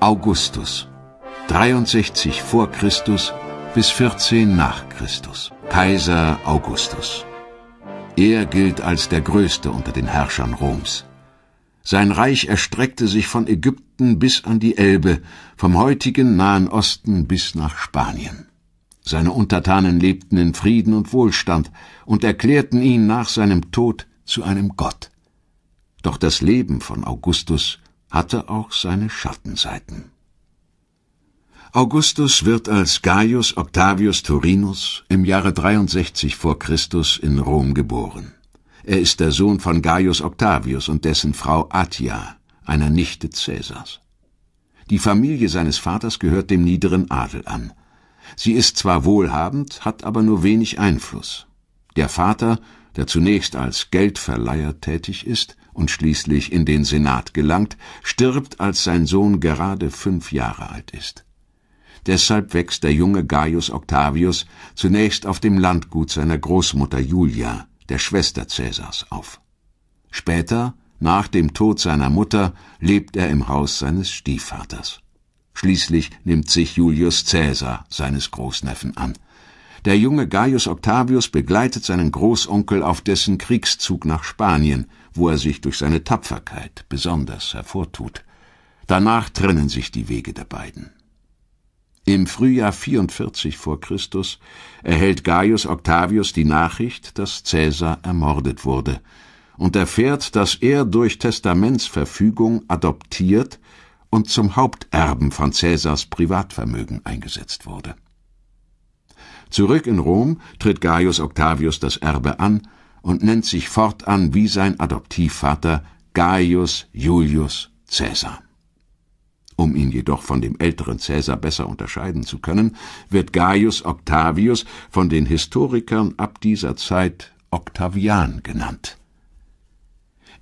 Augustus 63 vor Christus bis 14 nach Christus, Kaiser Augustus. Er gilt als der Größte unter den Herrschern Roms. Sein Reich erstreckte sich von Ägypten bis an die Elbe, vom heutigen Nahen Osten bis nach Spanien. Seine Untertanen lebten in Frieden und Wohlstand und erklärten ihn nach seinem Tod zu einem Gott. Doch das Leben von Augustus hatte auch seine Schattenseiten. Augustus wird als Gaius Octavius Thurinus im Jahre 63 vor Christus in Rom geboren. Er ist der Sohn von Gaius Octavius und dessen Frau Atia, einer Nichte Cäsars. Die Familie seines Vaters gehört dem niederen Adel an. Sie ist zwar wohlhabend, hat aber nur wenig Einfluss. Der Vater, der zunächst als Geldverleiher tätig ist, und schließlich in den Senat gelangt, stirbt, als sein Sohn gerade fünf Jahre alt ist. Deshalb wächst der junge Gaius Octavius zunächst auf dem Landgut seiner Großmutter Julia, der Schwester Cäsars, auf. Später, nach dem Tod seiner Mutter, lebt er im Haus seines Stiefvaters. Schließlich nimmt sich Julius Cäsar seines Großneffen an. Der junge Gaius Octavius begleitet seinen Großonkel auf dessen Kriegszug nach Spanien wo er sich durch seine Tapferkeit besonders hervortut. Danach trennen sich die Wege der beiden. Im Frühjahr 44 vor Christus erhält Gaius Octavius die Nachricht, dass Cäsar ermordet wurde und erfährt, dass er durch Testamentsverfügung adoptiert und zum Haupterben von Cäsars Privatvermögen eingesetzt wurde. Zurück in Rom tritt Gaius Octavius das Erbe an und nennt sich fortan wie sein Adoptivvater Gaius Julius Caesar. Um ihn jedoch von dem älteren Caesar besser unterscheiden zu können, wird Gaius Octavius von den Historikern ab dieser Zeit Octavian genannt.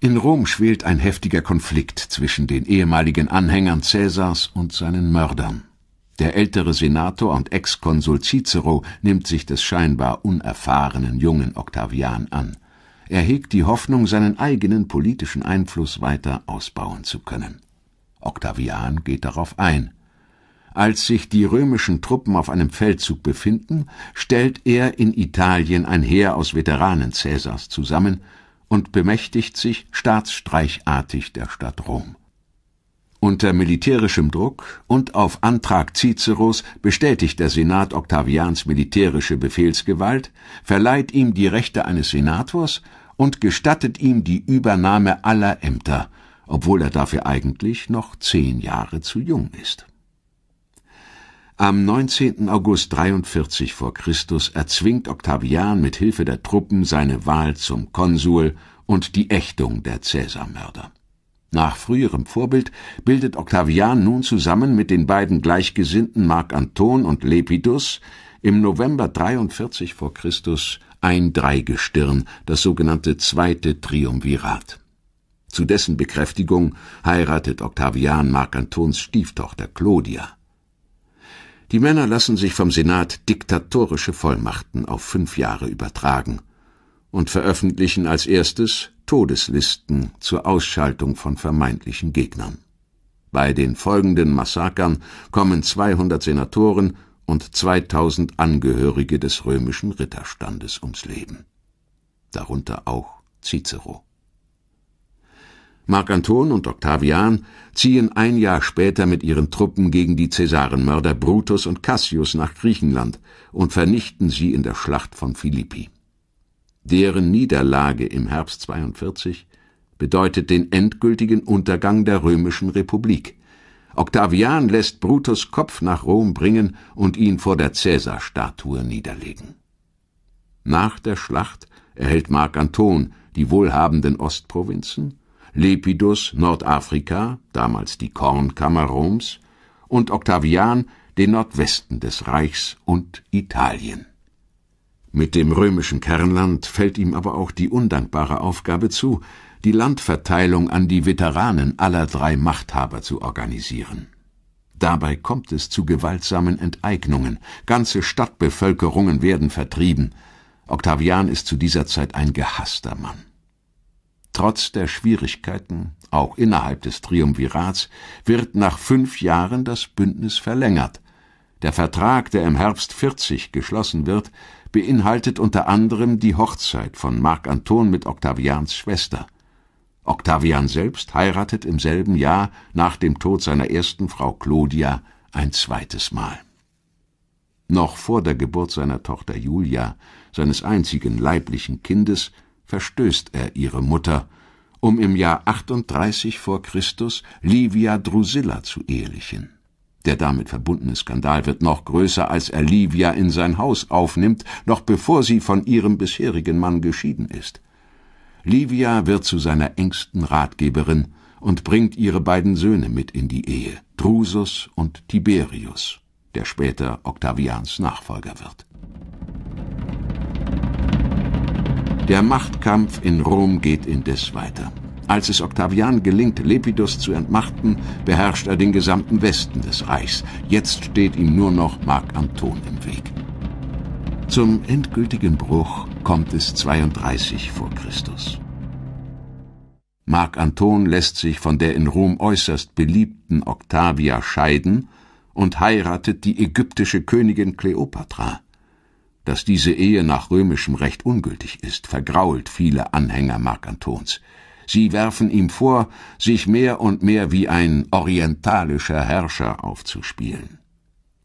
In Rom schwelt ein heftiger Konflikt zwischen den ehemaligen Anhängern Caesars und seinen Mördern. Der ältere Senator und Ex-Konsul Cicero nimmt sich des scheinbar unerfahrenen jungen Octavian an. Er hegt die Hoffnung, seinen eigenen politischen Einfluss weiter ausbauen zu können. Octavian geht darauf ein. Als sich die römischen Truppen auf einem Feldzug befinden, stellt er in Italien ein Heer aus Veteranen Cäsars zusammen und bemächtigt sich staatsstreichartig der Stadt Rom. Unter militärischem Druck und auf Antrag Ciceros bestätigt der Senat Octavians militärische Befehlsgewalt, verleiht ihm die Rechte eines Senators und gestattet ihm die Übernahme aller Ämter, obwohl er dafür eigentlich noch zehn Jahre zu jung ist. Am 19. August 43 vor Christus erzwingt Octavian mit Hilfe der Truppen seine Wahl zum Konsul und die Ächtung der Cäsarmörder. Nach früherem Vorbild bildet Octavian nun zusammen mit den beiden Gleichgesinnten Marc Anton und Lepidus im November 43 vor Christus ein Dreigestirn, das sogenannte Zweite Triumvirat. Zu dessen Bekräftigung heiratet Octavian Marc Antons Stieftochter Claudia. Die Männer lassen sich vom Senat diktatorische Vollmachten auf fünf Jahre übertragen – und veröffentlichen als erstes Todeslisten zur Ausschaltung von vermeintlichen Gegnern. Bei den folgenden Massakern kommen 200 Senatoren und 2000 Angehörige des römischen Ritterstandes ums Leben. Darunter auch Cicero. Mark Anton und Octavian ziehen ein Jahr später mit ihren Truppen gegen die Cäsarenmörder Brutus und Cassius nach Griechenland und vernichten sie in der Schlacht von Philippi. Deren Niederlage im Herbst 42 bedeutet den endgültigen Untergang der römischen Republik. Octavian lässt Brutus Kopf nach Rom bringen und ihn vor der Cäsarstatue niederlegen. Nach der Schlacht erhält Mark Anton die wohlhabenden Ostprovinzen, Lepidus Nordafrika, damals die Kornkammer Roms, und Octavian den Nordwesten des Reichs und Italien. Mit dem römischen Kernland fällt ihm aber auch die undankbare Aufgabe zu, die Landverteilung an die Veteranen aller drei Machthaber zu organisieren. Dabei kommt es zu gewaltsamen Enteignungen, ganze Stadtbevölkerungen werden vertrieben. Octavian ist zu dieser Zeit ein gehasster Mann. Trotz der Schwierigkeiten, auch innerhalb des Triumvirats, wird nach fünf Jahren das Bündnis verlängert. Der Vertrag, der im Herbst 40 geschlossen wird, beinhaltet unter anderem die Hochzeit von Marc Anton mit Octavians Schwester. Octavian selbst heiratet im selben Jahr nach dem Tod seiner ersten Frau Claudia ein zweites Mal. Noch vor der Geburt seiner Tochter Julia, seines einzigen leiblichen Kindes, verstößt er ihre Mutter, um im Jahr 38 vor Christus Livia Drusilla zu ehelichen. Der damit verbundene Skandal wird noch größer, als er Livia in sein Haus aufnimmt, noch bevor sie von ihrem bisherigen Mann geschieden ist. Livia wird zu seiner engsten Ratgeberin und bringt ihre beiden Söhne mit in die Ehe, Drusus und Tiberius, der später Octavians Nachfolger wird. Der Machtkampf in Rom geht indes weiter. Als es Octavian gelingt, Lepidus zu entmachten, beherrscht er den gesamten Westen des Reichs. Jetzt steht ihm nur noch Marc Anton im Weg. Zum endgültigen Bruch kommt es 32 vor Christus. Marc Anton lässt sich von der in Rom äußerst beliebten Octavia scheiden und heiratet die ägyptische Königin Kleopatra. Dass diese Ehe nach römischem Recht ungültig ist, vergrault viele Anhänger Marc Antons. Sie werfen ihm vor, sich mehr und mehr wie ein orientalischer Herrscher aufzuspielen.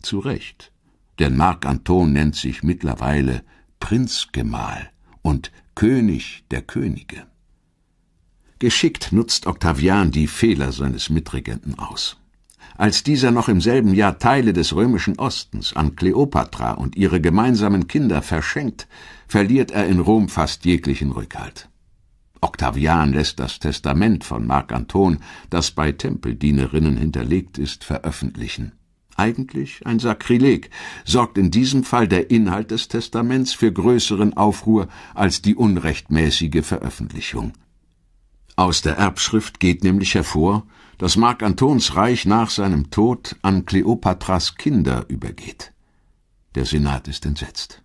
Zu Recht, denn Marc Anton nennt sich mittlerweile Prinzgemahl und König der Könige. Geschickt nutzt Octavian die Fehler seines Mitregenten aus. Als dieser noch im selben Jahr Teile des römischen Ostens an Kleopatra und ihre gemeinsamen Kinder verschenkt, verliert er in Rom fast jeglichen Rückhalt. Octavian lässt das Testament von Marc Anton, das bei Tempeldienerinnen hinterlegt ist, veröffentlichen. Eigentlich ein Sakrileg, sorgt in diesem Fall der Inhalt des Testaments für größeren Aufruhr als die unrechtmäßige Veröffentlichung. Aus der Erbschrift geht nämlich hervor, dass Marc Antons Reich nach seinem Tod an Kleopatras Kinder übergeht. Der Senat ist entsetzt.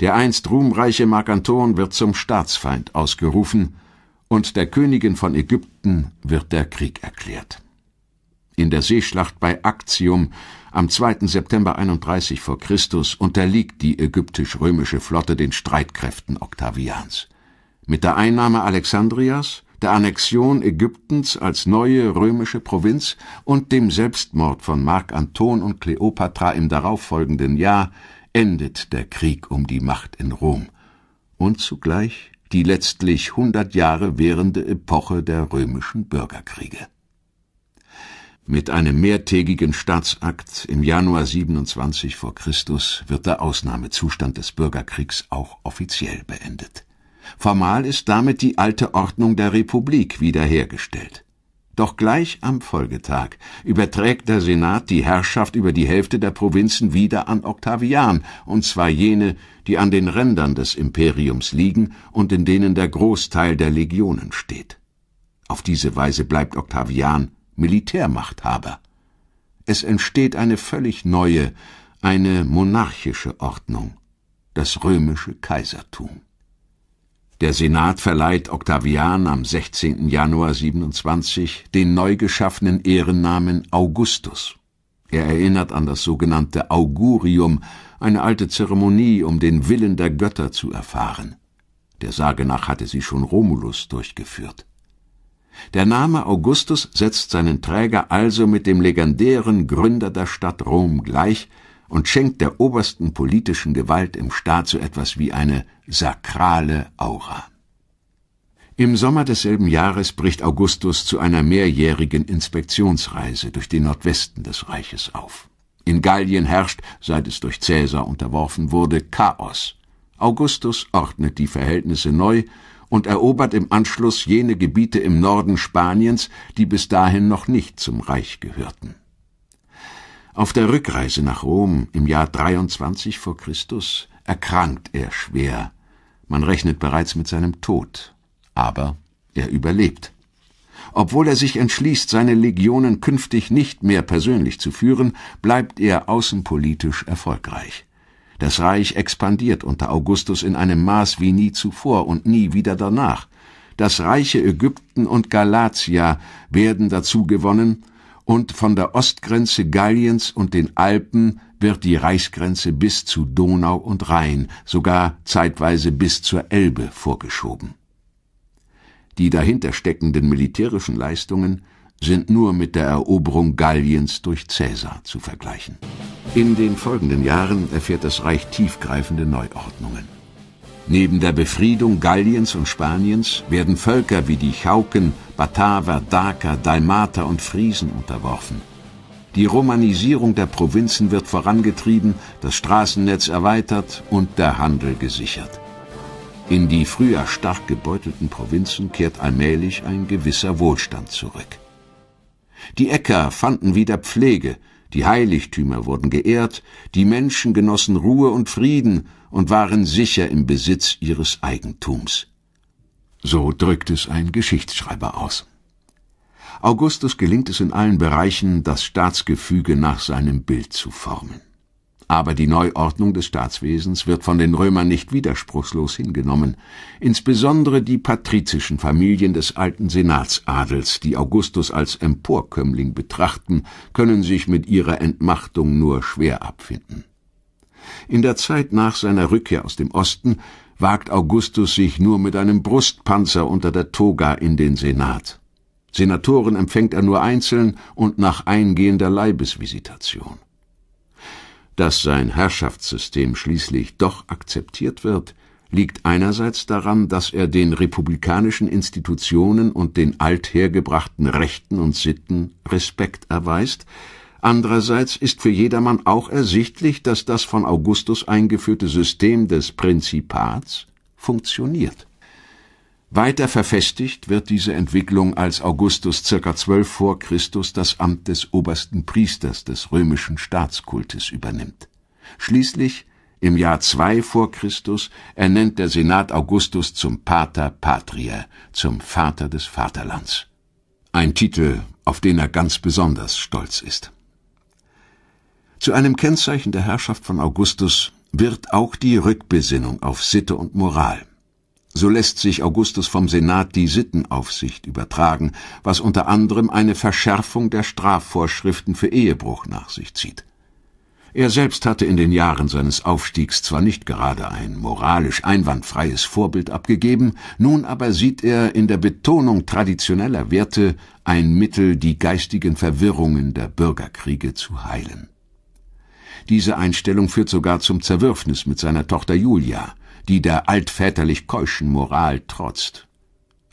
Der einst ruhmreiche Markanton wird zum Staatsfeind ausgerufen und der Königin von Ägypten wird der Krieg erklärt. In der Seeschlacht bei Actium am 2. September 31 v. Chr. unterliegt die ägyptisch-römische Flotte den Streitkräften Octavians. Mit der Einnahme Alexandrias, der Annexion Ägyptens als neue römische Provinz und dem Selbstmord von Mark Anton und Kleopatra im darauffolgenden Jahr endet der Krieg um die Macht in Rom und zugleich die letztlich hundert Jahre währende Epoche der römischen Bürgerkriege. Mit einem mehrtägigen Staatsakt im Januar 27 vor Christus wird der Ausnahmezustand des Bürgerkriegs auch offiziell beendet. Formal ist damit die alte Ordnung der Republik wiederhergestellt. Doch gleich am Folgetag überträgt der Senat die Herrschaft über die Hälfte der Provinzen wieder an Octavian, und zwar jene, die an den Rändern des Imperiums liegen und in denen der Großteil der Legionen steht. Auf diese Weise bleibt Octavian Militärmachthaber. Es entsteht eine völlig neue, eine monarchische Ordnung, das römische Kaisertum. Der Senat verleiht Octavian am 16. Januar 27 den neu geschaffenen Ehrennamen Augustus. Er erinnert an das sogenannte Augurium, eine alte Zeremonie, um den Willen der Götter zu erfahren. Der Sage nach hatte sie schon Romulus durchgeführt. Der Name Augustus setzt seinen Träger also mit dem legendären Gründer der Stadt Rom gleich, und schenkt der obersten politischen Gewalt im Staat so etwas wie eine sakrale Aura. Im Sommer desselben Jahres bricht Augustus zu einer mehrjährigen Inspektionsreise durch den Nordwesten des Reiches auf. In Gallien herrscht, seit es durch Cäsar unterworfen wurde, Chaos. Augustus ordnet die Verhältnisse neu und erobert im Anschluss jene Gebiete im Norden Spaniens, die bis dahin noch nicht zum Reich gehörten. Auf der Rückreise nach Rom im Jahr 23 vor Christus erkrankt er schwer. Man rechnet bereits mit seinem Tod. Aber er überlebt. Obwohl er sich entschließt, seine Legionen künftig nicht mehr persönlich zu führen, bleibt er außenpolitisch erfolgreich. Das Reich expandiert unter Augustus in einem Maß wie nie zuvor und nie wieder danach. Das reiche Ägypten und Galatia werden dazu gewonnen und von der Ostgrenze Galliens und den Alpen wird die Reichsgrenze bis zu Donau und Rhein, sogar zeitweise bis zur Elbe vorgeschoben. Die dahinter steckenden militärischen Leistungen sind nur mit der Eroberung Galliens durch Caesar zu vergleichen. In den folgenden Jahren erfährt das Reich tiefgreifende Neuordnungen. Neben der Befriedung Galliens und Spaniens werden Völker wie die Chauken, Bataver, Daker, Dalmater und Friesen unterworfen. Die Romanisierung der Provinzen wird vorangetrieben, das Straßennetz erweitert und der Handel gesichert. In die früher stark gebeutelten Provinzen kehrt allmählich ein gewisser Wohlstand zurück. Die Äcker fanden wieder Pflege, die Heiligtümer wurden geehrt, die Menschen genossen Ruhe und Frieden, und waren sicher im Besitz ihres Eigentums. So drückt es ein Geschichtsschreiber aus. Augustus gelingt es in allen Bereichen, das Staatsgefüge nach seinem Bild zu formen. Aber die Neuordnung des Staatswesens wird von den Römern nicht widerspruchslos hingenommen, insbesondere die patrizischen Familien des alten Senatsadels, die Augustus als Emporkömmling betrachten, können sich mit ihrer Entmachtung nur schwer abfinden. In der Zeit nach seiner Rückkehr aus dem Osten wagt Augustus sich nur mit einem Brustpanzer unter der Toga in den Senat. Senatoren empfängt er nur einzeln und nach eingehender Leibesvisitation. Dass sein Herrschaftssystem schließlich doch akzeptiert wird, liegt einerseits daran, dass er den republikanischen Institutionen und den althergebrachten Rechten und Sitten Respekt erweist, Andererseits ist für jedermann auch ersichtlich, dass das von Augustus eingeführte System des Prinzipats funktioniert. Weiter verfestigt wird diese Entwicklung, als Augustus circa 12 vor Christus das Amt des obersten Priesters des römischen Staatskultes übernimmt. Schließlich im Jahr 2 vor Christus ernennt der Senat Augustus zum Pater Patria, zum Vater des Vaterlands. Ein Titel, auf den er ganz besonders stolz ist. Zu einem Kennzeichen der Herrschaft von Augustus wird auch die Rückbesinnung auf Sitte und Moral. So lässt sich Augustus vom Senat die Sittenaufsicht übertragen, was unter anderem eine Verschärfung der Strafvorschriften für Ehebruch nach sich zieht. Er selbst hatte in den Jahren seines Aufstiegs zwar nicht gerade ein moralisch einwandfreies Vorbild abgegeben, nun aber sieht er in der Betonung traditioneller Werte ein Mittel, die geistigen Verwirrungen der Bürgerkriege zu heilen. Diese Einstellung führt sogar zum Zerwürfnis mit seiner Tochter Julia, die der altväterlich keuschen Moral trotzt.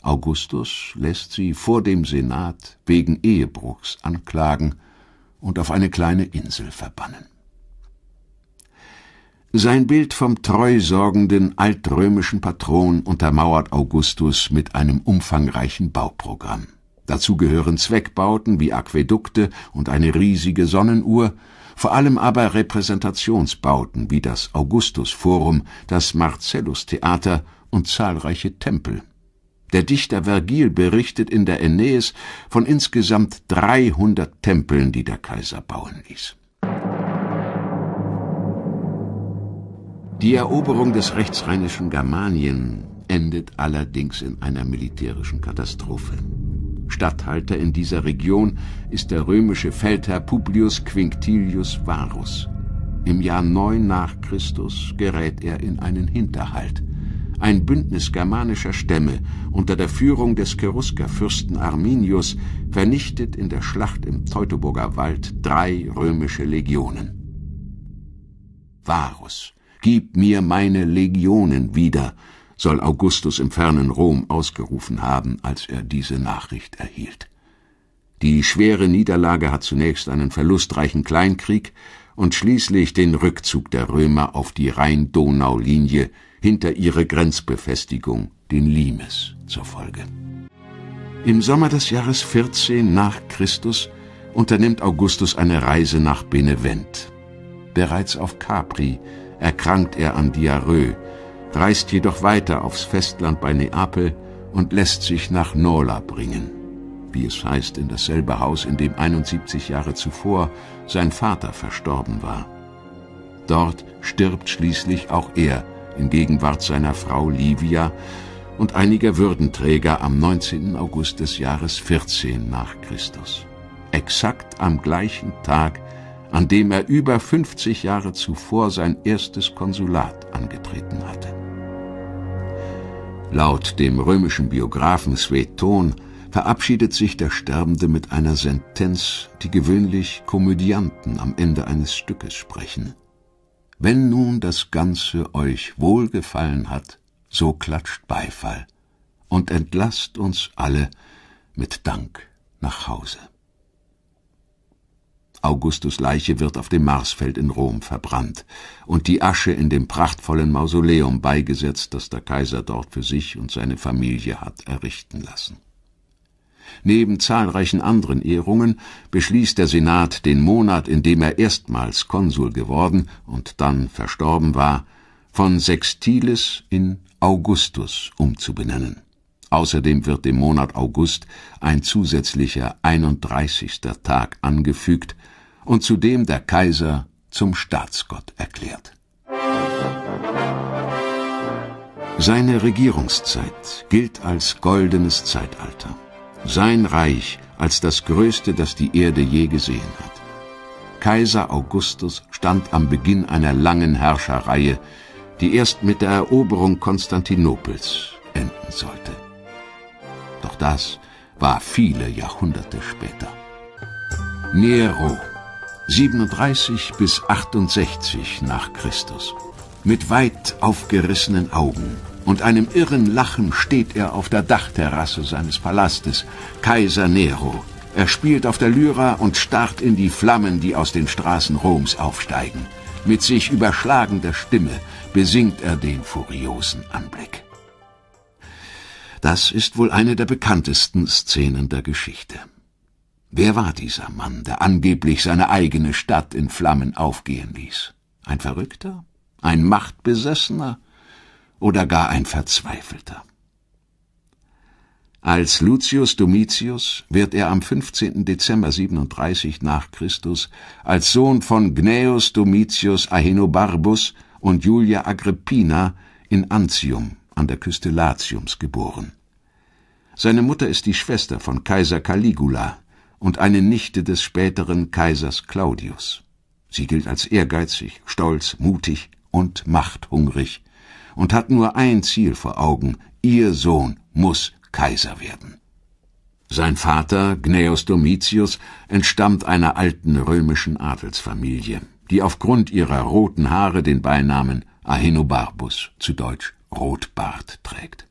Augustus lässt sie vor dem Senat wegen Ehebruchs anklagen und auf eine kleine Insel verbannen. Sein Bild vom treusorgenden altrömischen Patron untermauert Augustus mit einem umfangreichen Bauprogramm. Dazu gehören Zweckbauten wie Aquädukte und eine riesige Sonnenuhr, vor allem aber Repräsentationsbauten wie das Augustusforum, das Marcellus-Theater und zahlreiche Tempel. Der Dichter Vergil berichtet in der Aeneis von insgesamt 300 Tempeln, die der Kaiser bauen ließ. Die Eroberung des rechtsrheinischen Germanien endet allerdings in einer militärischen Katastrophe. Statthalter in dieser Region ist der römische Feldherr Publius Quinctilius Varus. Im Jahr 9 nach Christus gerät er in einen Hinterhalt. Ein Bündnis germanischer Stämme unter der Führung des Cheruskerfürsten Arminius vernichtet in der Schlacht im Teutoburger Wald drei römische Legionen. Varus, gib mir meine Legionen wieder, soll Augustus im fernen Rom ausgerufen haben, als er diese Nachricht erhielt. Die schwere Niederlage hat zunächst einen verlustreichen Kleinkrieg und schließlich den Rückzug der Römer auf die Rhein-Donau-Linie hinter ihre Grenzbefestigung, den Limes, zur Folge. Im Sommer des Jahres 14 nach Christus unternimmt Augustus eine Reise nach Benevent. Bereits auf Capri erkrankt er an Diarrhoe reist jedoch weiter aufs Festland bei Neapel und lässt sich nach Nola bringen, wie es heißt in dasselbe Haus, in dem 71 Jahre zuvor sein Vater verstorben war. Dort stirbt schließlich auch er in Gegenwart seiner Frau Livia und einiger Würdenträger am 19. August des Jahres 14 nach Christus. Exakt am gleichen Tag, an dem er über 50 Jahre zuvor sein erstes Konsulat angetreten hatte. Laut dem römischen Biographen Sveton verabschiedet sich der Sterbende mit einer Sentenz, die gewöhnlich Komödianten am Ende eines Stückes sprechen. Wenn nun das Ganze euch wohlgefallen hat, so klatscht Beifall und entlasst uns alle mit Dank nach Hause. Augustus Leiche wird auf dem Marsfeld in Rom verbrannt und die Asche in dem prachtvollen Mausoleum beigesetzt, das der Kaiser dort für sich und seine Familie hat errichten lassen. Neben zahlreichen anderen Ehrungen beschließt der Senat den Monat, in dem er erstmals Konsul geworden und dann verstorben war, von Sextilis in Augustus umzubenennen. Außerdem wird dem Monat August ein zusätzlicher 31. Tag angefügt, und zudem der Kaiser zum Staatsgott erklärt. Seine Regierungszeit gilt als goldenes Zeitalter, sein Reich als das größte, das die Erde je gesehen hat. Kaiser Augustus stand am Beginn einer langen Herrscherreihe, die erst mit der Eroberung Konstantinopels enden sollte. Doch das war viele Jahrhunderte später. Nero 37 bis 68 nach Christus. Mit weit aufgerissenen Augen und einem irren Lachen steht er auf der Dachterrasse seines Palastes, Kaiser Nero. Er spielt auf der Lyra und starrt in die Flammen, die aus den Straßen Roms aufsteigen. Mit sich überschlagender Stimme besingt er den furiosen Anblick. Das ist wohl eine der bekanntesten Szenen der Geschichte. Wer war dieser Mann, der angeblich seine eigene Stadt in Flammen aufgehen ließ? Ein Verrückter? Ein Machtbesessener? Oder gar ein Verzweifelter? Als Lucius Domitius wird er am 15. Dezember 37 nach Christus als Sohn von Gnaeus Domitius Ahenobarbus und Julia Agrippina in Antium an der Küste Latiums geboren. Seine Mutter ist die Schwester von Kaiser Caligula, und eine Nichte des späteren Kaisers Claudius. Sie gilt als ehrgeizig, stolz, mutig und machthungrig und hat nur ein Ziel vor Augen, ihr Sohn muss Kaiser werden. Sein Vater, Gnaeus Domitius, entstammt einer alten römischen Adelsfamilie, die aufgrund ihrer roten Haare den Beinamen Ahenobarbus, zu Deutsch Rotbart, trägt.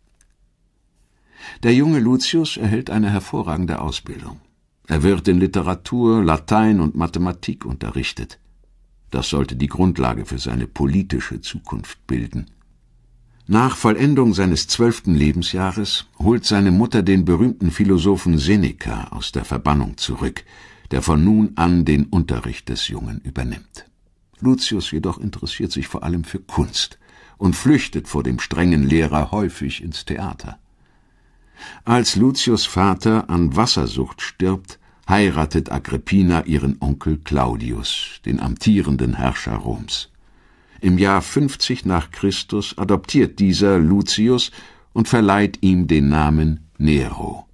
Der junge Lucius erhält eine hervorragende Ausbildung. Er wird in Literatur, Latein und Mathematik unterrichtet. Das sollte die Grundlage für seine politische Zukunft bilden. Nach Vollendung seines zwölften Lebensjahres holt seine Mutter den berühmten Philosophen Seneca aus der Verbannung zurück, der von nun an den Unterricht des Jungen übernimmt. Lucius jedoch interessiert sich vor allem für Kunst und flüchtet vor dem strengen Lehrer häufig ins Theater. Als Lucius Vater an Wassersucht stirbt, heiratet Agrippina ihren Onkel Claudius, den amtierenden Herrscher Roms. Im Jahr 50 nach Christus adoptiert dieser Lucius und verleiht ihm den Namen Nero.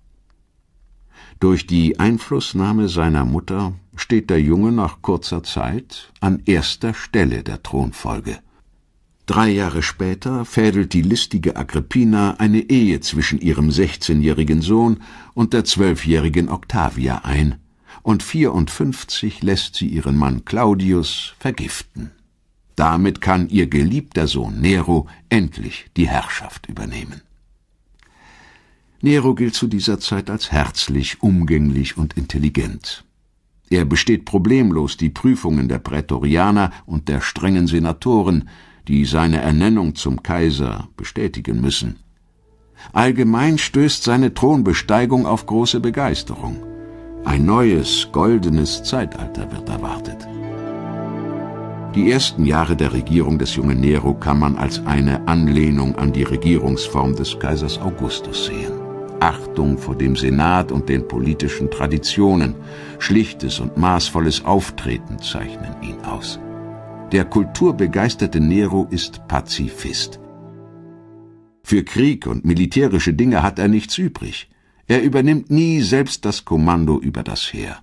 Durch die Einflussnahme seiner Mutter steht der Junge nach kurzer Zeit an erster Stelle der Thronfolge. Drei Jahre später fädelt die listige Agrippina eine Ehe zwischen ihrem 16-jährigen Sohn und der 12-jährigen Octavia ein, und 54 lässt sie ihren Mann Claudius vergiften. Damit kann ihr geliebter Sohn Nero endlich die Herrschaft übernehmen. Nero gilt zu dieser Zeit als herzlich, umgänglich und intelligent. Er besteht problemlos die Prüfungen der Prätorianer und der strengen Senatoren, die seine Ernennung zum Kaiser bestätigen müssen. Allgemein stößt seine Thronbesteigung auf große Begeisterung. Ein neues, goldenes Zeitalter wird erwartet. Die ersten Jahre der Regierung des jungen Nero kann man als eine Anlehnung an die Regierungsform des Kaisers Augustus sehen. Achtung vor dem Senat und den politischen Traditionen, schlichtes und maßvolles Auftreten zeichnen ihn aus. Der kulturbegeisterte Nero ist Pazifist. Für Krieg und militärische Dinge hat er nichts übrig. Er übernimmt nie selbst das Kommando über das Heer.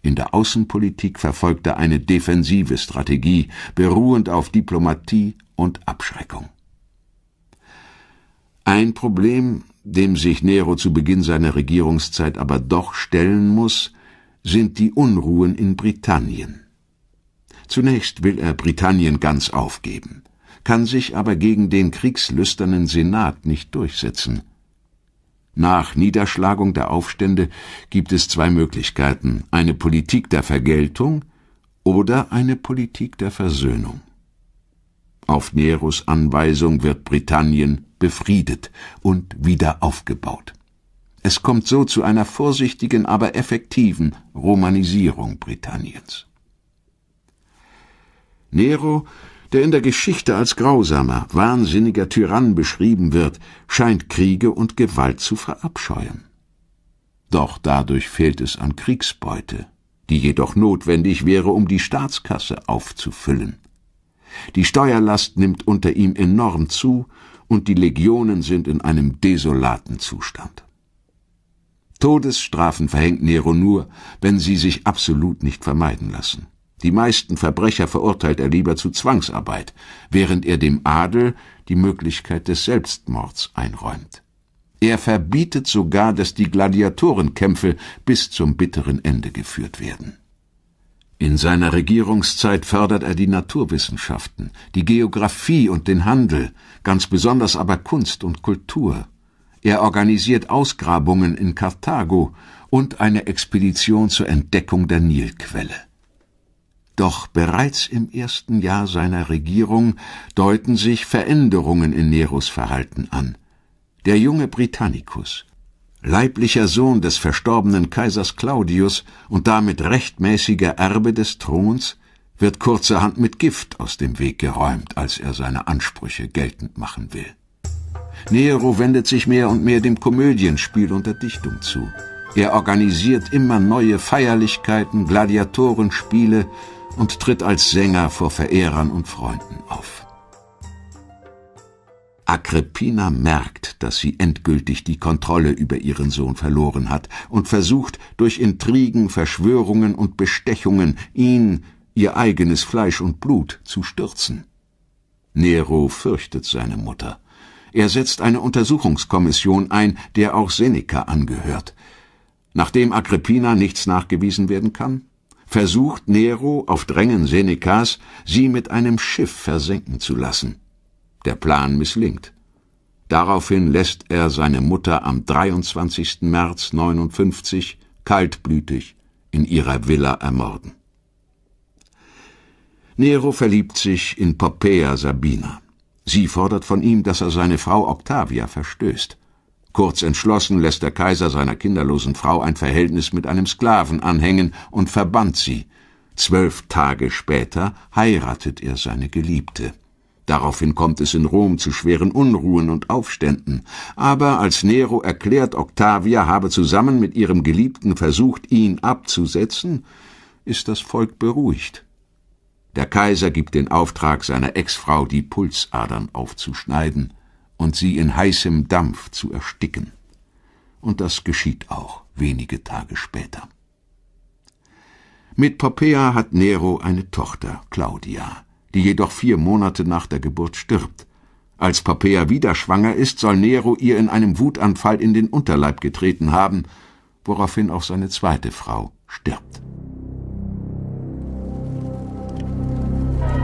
In der Außenpolitik verfolgt er eine defensive Strategie, beruhend auf Diplomatie und Abschreckung. Ein Problem, dem sich Nero zu Beginn seiner Regierungszeit aber doch stellen muss, sind die Unruhen in Britannien. Zunächst will er Britannien ganz aufgeben, kann sich aber gegen den kriegslüsternen Senat nicht durchsetzen. Nach Niederschlagung der Aufstände gibt es zwei Möglichkeiten, eine Politik der Vergeltung oder eine Politik der Versöhnung. Auf Neros Anweisung wird Britannien befriedet und wieder aufgebaut. Es kommt so zu einer vorsichtigen, aber effektiven Romanisierung Britanniens. Nero, der in der Geschichte als grausamer, wahnsinniger Tyrann beschrieben wird, scheint Kriege und Gewalt zu verabscheuen. Doch dadurch fehlt es an Kriegsbeute, die jedoch notwendig wäre, um die Staatskasse aufzufüllen. Die Steuerlast nimmt unter ihm enorm zu, und die Legionen sind in einem desolaten Zustand. Todesstrafen verhängt Nero nur, wenn sie sich absolut nicht vermeiden lassen. Die meisten Verbrecher verurteilt er lieber zu Zwangsarbeit, während er dem Adel die Möglichkeit des Selbstmords einräumt. Er verbietet sogar, dass die Gladiatorenkämpfe bis zum bitteren Ende geführt werden. In seiner Regierungszeit fördert er die Naturwissenschaften, die Geographie und den Handel, ganz besonders aber Kunst und Kultur. Er organisiert Ausgrabungen in Karthago und eine Expedition zur Entdeckung der Nilquelle. Doch bereits im ersten Jahr seiner Regierung deuten sich Veränderungen in Neros Verhalten an. Der junge Britannicus, leiblicher Sohn des verstorbenen Kaisers Claudius und damit rechtmäßiger Erbe des Throns, wird kurzerhand mit Gift aus dem Weg geräumt, als er seine Ansprüche geltend machen will. Nero wendet sich mehr und mehr dem Komödienspiel und der Dichtung zu. Er organisiert immer neue Feierlichkeiten, Gladiatorenspiele, und tritt als Sänger vor Verehrern und Freunden auf. Agrippina merkt, dass sie endgültig die Kontrolle über ihren Sohn verloren hat und versucht, durch Intrigen, Verschwörungen und Bestechungen ihn, ihr eigenes Fleisch und Blut, zu stürzen. Nero fürchtet seine Mutter. Er setzt eine Untersuchungskommission ein, der auch Seneca angehört. Nachdem Agrippina nichts nachgewiesen werden kann, versucht Nero auf Drängen Senecas, sie mit einem Schiff versenken zu lassen. Der Plan misslingt. Daraufhin lässt er seine Mutter am 23. März 59 kaltblütig in ihrer Villa ermorden. Nero verliebt sich in Poppaea Sabina. Sie fordert von ihm, dass er seine Frau Octavia verstößt. Kurz entschlossen lässt der Kaiser seiner kinderlosen Frau ein Verhältnis mit einem Sklaven anhängen und verbannt sie. Zwölf Tage später heiratet er seine Geliebte. Daraufhin kommt es in Rom zu schweren Unruhen und Aufständen. Aber als Nero erklärt, Octavia habe zusammen mit ihrem Geliebten versucht, ihn abzusetzen, ist das Volk beruhigt. Der Kaiser gibt den Auftrag seiner Ex-Frau, die Pulsadern aufzuschneiden und sie in heißem Dampf zu ersticken. Und das geschieht auch wenige Tage später. Mit Poppea hat Nero eine Tochter, Claudia, die jedoch vier Monate nach der Geburt stirbt. Als Poppea wieder schwanger ist, soll Nero ihr in einem Wutanfall in den Unterleib getreten haben, woraufhin auch seine zweite Frau stirbt.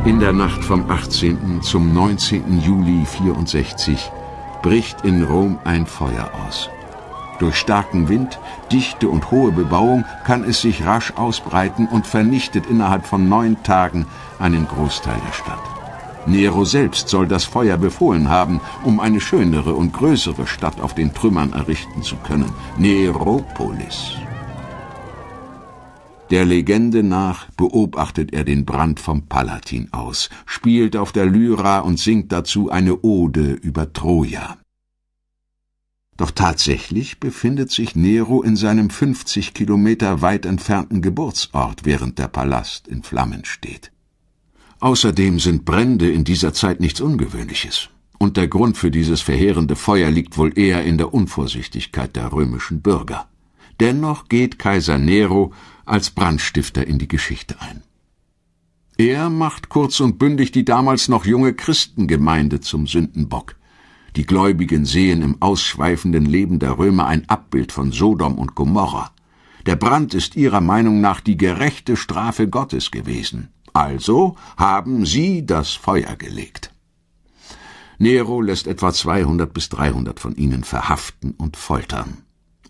In der Nacht vom 18. zum 19. Juli 64 bricht in Rom ein Feuer aus. Durch starken Wind, dichte und hohe Bebauung kann es sich rasch ausbreiten und vernichtet innerhalb von neun Tagen einen Großteil der Stadt. Nero selbst soll das Feuer befohlen haben, um eine schönere und größere Stadt auf den Trümmern errichten zu können, Neropolis. Der Legende nach beobachtet er den Brand vom Palatin aus, spielt auf der Lyra und singt dazu eine Ode über Troja. Doch tatsächlich befindet sich Nero in seinem 50 Kilometer weit entfernten Geburtsort, während der Palast in Flammen steht. Außerdem sind Brände in dieser Zeit nichts Ungewöhnliches. Und der Grund für dieses verheerende Feuer liegt wohl eher in der Unvorsichtigkeit der römischen Bürger. Dennoch geht Kaiser Nero als Brandstifter in die Geschichte ein. Er macht kurz und bündig die damals noch junge Christengemeinde zum Sündenbock. Die Gläubigen sehen im ausschweifenden Leben der Römer ein Abbild von Sodom und Gomorra. Der Brand ist ihrer Meinung nach die gerechte Strafe Gottes gewesen. Also haben sie das Feuer gelegt. Nero lässt etwa 200 bis 300 von ihnen verhaften und foltern.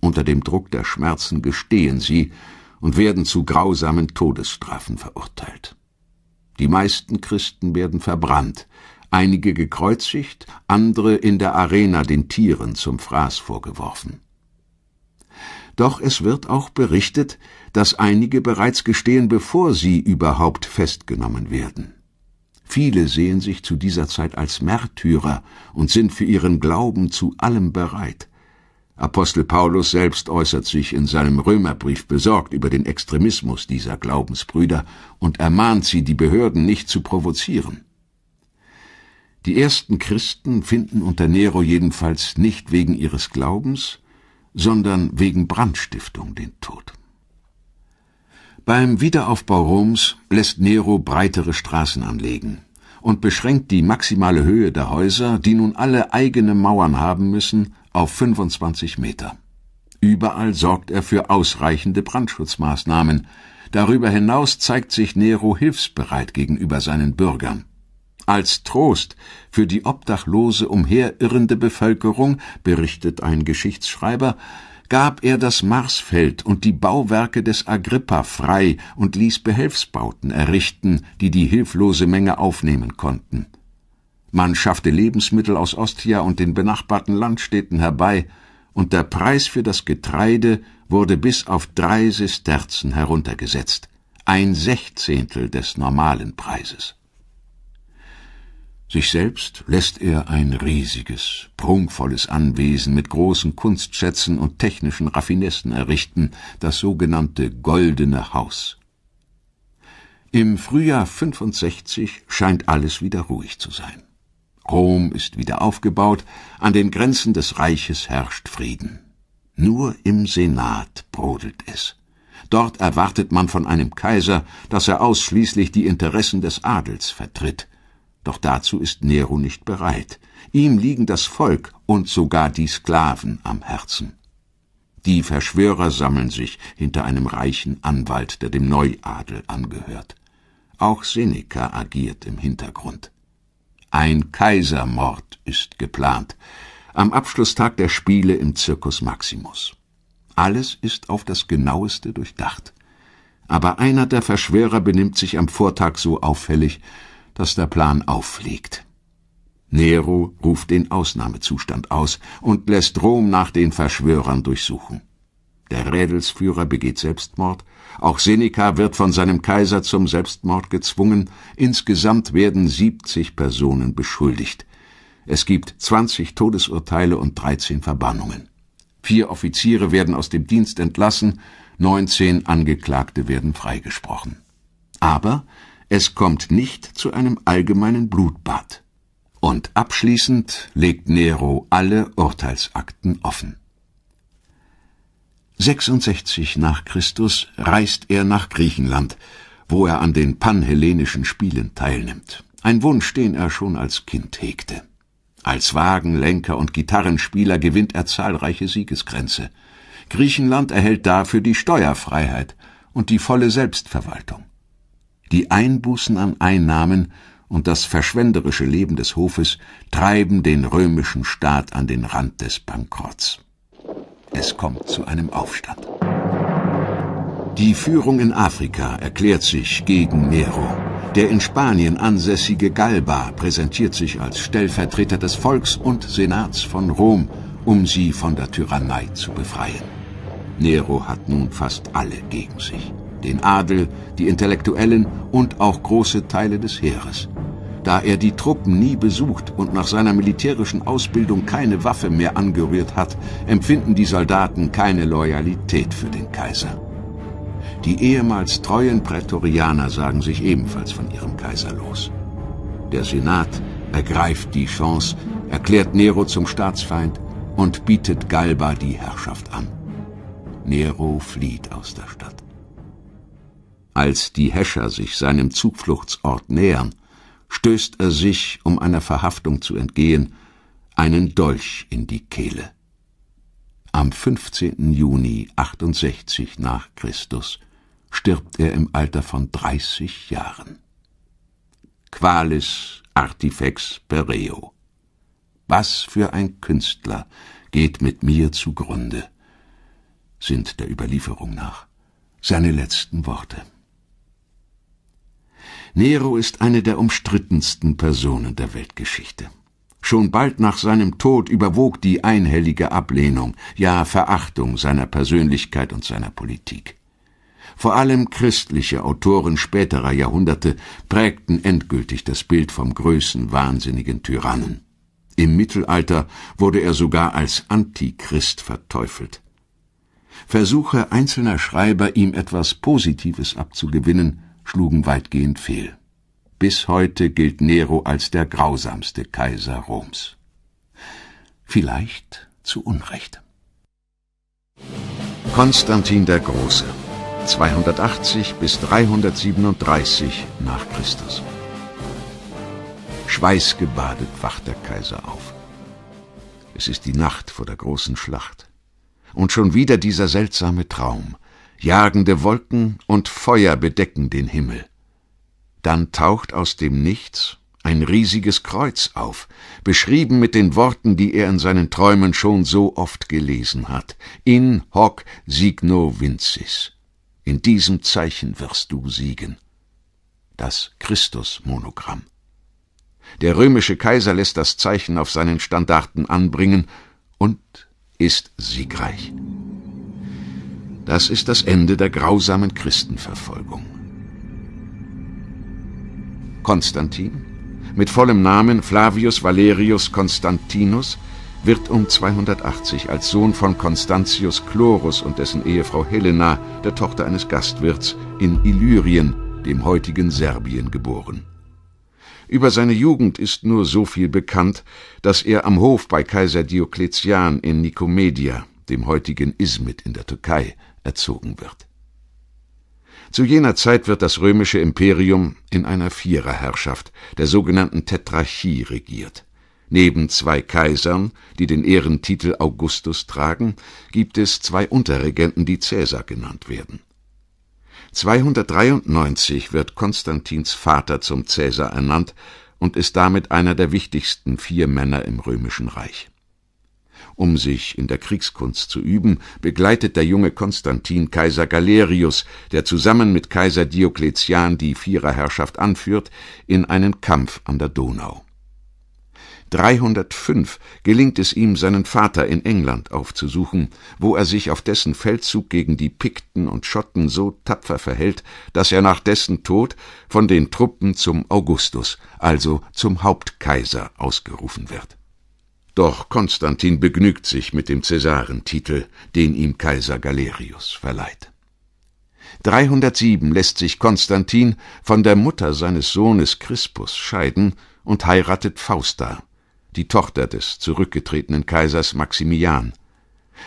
Unter dem Druck der Schmerzen gestehen sie und werden zu grausamen Todesstrafen verurteilt. Die meisten Christen werden verbrannt, einige gekreuzigt, andere in der Arena den Tieren zum Fraß vorgeworfen. Doch es wird auch berichtet, dass einige bereits gestehen, bevor sie überhaupt festgenommen werden. Viele sehen sich zu dieser Zeit als Märtyrer und sind für ihren Glauben zu allem bereit. Apostel Paulus selbst äußert sich in seinem Römerbrief besorgt über den Extremismus dieser Glaubensbrüder und ermahnt sie, die Behörden nicht zu provozieren. Die ersten Christen finden unter Nero jedenfalls nicht wegen ihres Glaubens, sondern wegen Brandstiftung den Tod. Beim Wiederaufbau Roms lässt Nero breitere Straßen anlegen und beschränkt die maximale Höhe der Häuser, die nun alle eigene Mauern haben müssen, auf 25 Meter. Überall sorgt er für ausreichende Brandschutzmaßnahmen. Darüber hinaus zeigt sich Nero hilfsbereit gegenüber seinen Bürgern. Als Trost für die obdachlose umherirrende Bevölkerung, berichtet ein Geschichtsschreiber, gab er das Marsfeld und die Bauwerke des Agrippa frei und ließ Behelfsbauten errichten, die die hilflose Menge aufnehmen konnten. Man schaffte Lebensmittel aus Ostia und den benachbarten Landstädten herbei, und der Preis für das Getreide wurde bis auf drei Sesterzen heruntergesetzt, ein Sechzehntel des normalen Preises. Sich selbst lässt er ein riesiges, prunkvolles Anwesen mit großen Kunstschätzen und technischen Raffinessen errichten, das sogenannte Goldene Haus. Im Frühjahr 65 scheint alles wieder ruhig zu sein. Rom ist wieder aufgebaut, an den Grenzen des Reiches herrscht Frieden. Nur im Senat brodelt es. Dort erwartet man von einem Kaiser, dass er ausschließlich die Interessen des Adels vertritt. Doch dazu ist Nero nicht bereit. Ihm liegen das Volk und sogar die Sklaven am Herzen. Die Verschwörer sammeln sich hinter einem reichen Anwalt, der dem Neuadel angehört. Auch Seneca agiert im Hintergrund. Ein Kaisermord ist geplant. Am Abschlusstag der Spiele im Circus Maximus. Alles ist auf das genaueste durchdacht. Aber einer der Verschwörer benimmt sich am Vortag so auffällig, dass der Plan auffliegt. Nero ruft den Ausnahmezustand aus und lässt Rom nach den Verschwörern durchsuchen. Der Rädelsführer begeht Selbstmord auch Seneca wird von seinem Kaiser zum Selbstmord gezwungen. Insgesamt werden 70 Personen beschuldigt. Es gibt 20 Todesurteile und 13 Verbannungen. Vier Offiziere werden aus dem Dienst entlassen, 19 Angeklagte werden freigesprochen. Aber es kommt nicht zu einem allgemeinen Blutbad. Und abschließend legt Nero alle Urteilsakten offen. 66 nach Christus reist er nach Griechenland, wo er an den panhellenischen Spielen teilnimmt. Ein Wunsch, den er schon als Kind hegte. Als Wagenlenker und Gitarrenspieler gewinnt er zahlreiche Siegesgrenze. Griechenland erhält dafür die Steuerfreiheit und die volle Selbstverwaltung. Die Einbußen an Einnahmen und das verschwenderische Leben des Hofes treiben den römischen Staat an den Rand des Bankrotts. Es kommt zu einem Aufstand. Die Führung in Afrika erklärt sich gegen Nero. Der in Spanien ansässige Galba präsentiert sich als Stellvertreter des Volks und Senats von Rom, um sie von der Tyrannei zu befreien. Nero hat nun fast alle gegen sich. Den Adel, die Intellektuellen und auch große Teile des Heeres. Da er die Truppen nie besucht und nach seiner militärischen Ausbildung keine Waffe mehr angerührt hat, empfinden die Soldaten keine Loyalität für den Kaiser. Die ehemals treuen Prätorianer sagen sich ebenfalls von ihrem Kaiser los. Der Senat ergreift die Chance, erklärt Nero zum Staatsfeind und bietet Galba die Herrschaft an. Nero flieht aus der Stadt. Als die Häscher sich seinem Zufluchtsort nähern, stößt er sich, um einer Verhaftung zu entgehen, einen Dolch in die Kehle. Am 15. Juni 68 nach Christus stirbt er im Alter von 30 Jahren. Qualis artifex pereo. Was für ein Künstler geht mit mir zugrunde, sind der Überlieferung nach seine letzten Worte. Nero ist eine der umstrittensten Personen der Weltgeschichte. Schon bald nach seinem Tod überwog die einhellige Ablehnung, ja Verachtung seiner Persönlichkeit und seiner Politik. Vor allem christliche Autoren späterer Jahrhunderte prägten endgültig das Bild vom größenwahnsinnigen Tyrannen. Im Mittelalter wurde er sogar als Antichrist verteufelt. Versuche einzelner Schreiber, ihm etwas Positives abzugewinnen, schlugen weitgehend fehl. Bis heute gilt Nero als der grausamste Kaiser Roms. Vielleicht zu Unrecht. Konstantin der Große 280 bis 337 nach Christus. Schweißgebadet wacht der Kaiser auf. Es ist die Nacht vor der großen Schlacht. Und schon wieder dieser seltsame Traum. Jagende Wolken und Feuer bedecken den Himmel. Dann taucht aus dem Nichts ein riesiges Kreuz auf, beschrieben mit den Worten, die er in seinen Träumen schon so oft gelesen hat. In hoc signo vincis. In diesem Zeichen wirst du siegen. Das Christusmonogramm. Der römische Kaiser lässt das Zeichen auf seinen Standarten anbringen und ist siegreich. Das ist das Ende der grausamen Christenverfolgung. Konstantin, mit vollem Namen Flavius Valerius Constantinus, wird um 280 als Sohn von Constantius Chlorus und dessen Ehefrau Helena, der Tochter eines Gastwirts, in Illyrien, dem heutigen Serbien, geboren. Über seine Jugend ist nur so viel bekannt, dass er am Hof bei Kaiser Diokletian in Nikomedia, dem heutigen Izmit in der Türkei, erzogen wird. Zu jener Zeit wird das römische Imperium in einer Viererherrschaft, der sogenannten Tetrarchie, regiert. Neben zwei Kaisern, die den Ehrentitel Augustus tragen, gibt es zwei Unterregenten, die Cäsar genannt werden. 293 wird Konstantins Vater zum Cäsar ernannt und ist damit einer der wichtigsten vier Männer im römischen Reich. Um sich in der Kriegskunst zu üben, begleitet der junge Konstantin Kaiser Galerius, der zusammen mit Kaiser Diokletian die Viererherrschaft anführt, in einen Kampf an der Donau. 305 gelingt es ihm, seinen Vater in England aufzusuchen, wo er sich auf dessen Feldzug gegen die Pikten und Schotten so tapfer verhält, dass er nach dessen Tod von den Truppen zum Augustus, also zum Hauptkaiser, ausgerufen wird. Doch Konstantin begnügt sich mit dem Cäsarentitel, den ihm Kaiser Galerius verleiht. 307 lässt sich Konstantin von der Mutter seines Sohnes Crispus scheiden und heiratet Fausta, die Tochter des zurückgetretenen Kaisers Maximian.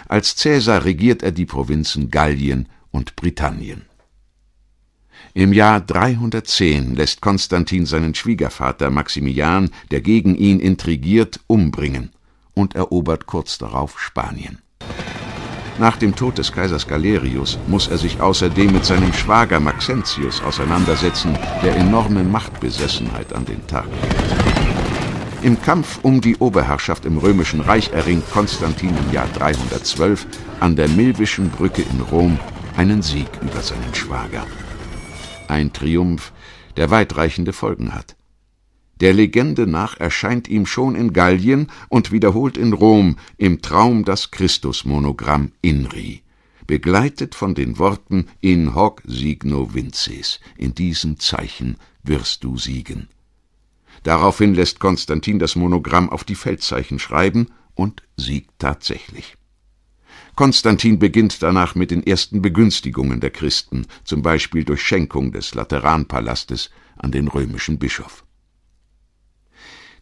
Als Cäsar regiert er die Provinzen Gallien und Britannien. Im Jahr 310 lässt Konstantin seinen Schwiegervater Maximian, der gegen ihn intrigiert, umbringen und erobert kurz darauf Spanien. Nach dem Tod des Kaisers Galerius muss er sich außerdem mit seinem Schwager Maxentius auseinandersetzen, der enorme Machtbesessenheit an den Tag legt. Im Kampf um die Oberherrschaft im Römischen Reich erringt Konstantin im Jahr 312 an der Milvischen Brücke in Rom einen Sieg über seinen Schwager. Ein Triumph, der weitreichende Folgen hat. Der Legende nach erscheint ihm schon in Gallien und wiederholt in Rom im Traum das Christusmonogramm INRI, begleitet von den Worten In hoc signo vinces, in diesem Zeichen wirst du siegen. Daraufhin lässt Konstantin das Monogramm auf die Feldzeichen schreiben und siegt tatsächlich. Konstantin beginnt danach mit den ersten Begünstigungen der Christen, zum Beispiel durch Schenkung des Lateranpalastes an den römischen Bischof.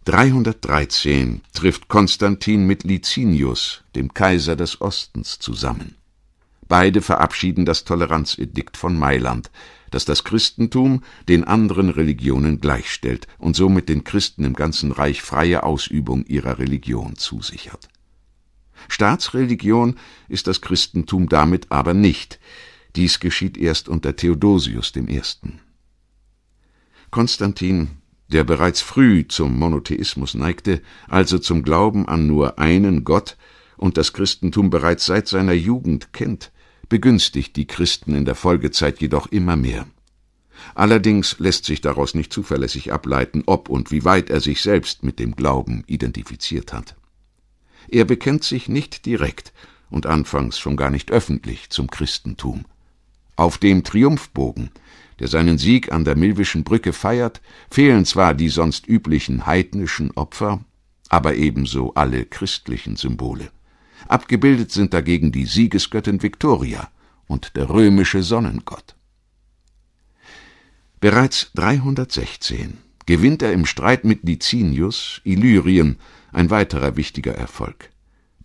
313 trifft Konstantin mit Licinius, dem Kaiser des Ostens, zusammen. Beide verabschieden das Toleranzedikt von Mailand, das das Christentum den anderen Religionen gleichstellt und somit den Christen im ganzen Reich freie Ausübung ihrer Religion zusichert. Staatsreligion ist das Christentum damit aber nicht. Dies geschieht erst unter Theodosius I. Konstantin der bereits früh zum Monotheismus neigte, also zum Glauben an nur einen Gott und das Christentum bereits seit seiner Jugend kennt, begünstigt die Christen in der Folgezeit jedoch immer mehr. Allerdings lässt sich daraus nicht zuverlässig ableiten, ob und wie weit er sich selbst mit dem Glauben identifiziert hat. Er bekennt sich nicht direkt und anfangs schon gar nicht öffentlich zum Christentum. Auf dem Triumphbogen der seinen Sieg an der Milwischen Brücke feiert, fehlen zwar die sonst üblichen heidnischen Opfer, aber ebenso alle christlichen Symbole. Abgebildet sind dagegen die Siegesgöttin Victoria und der römische Sonnengott. Bereits 316 gewinnt er im Streit mit Licinius Illyrien, ein weiterer wichtiger Erfolg.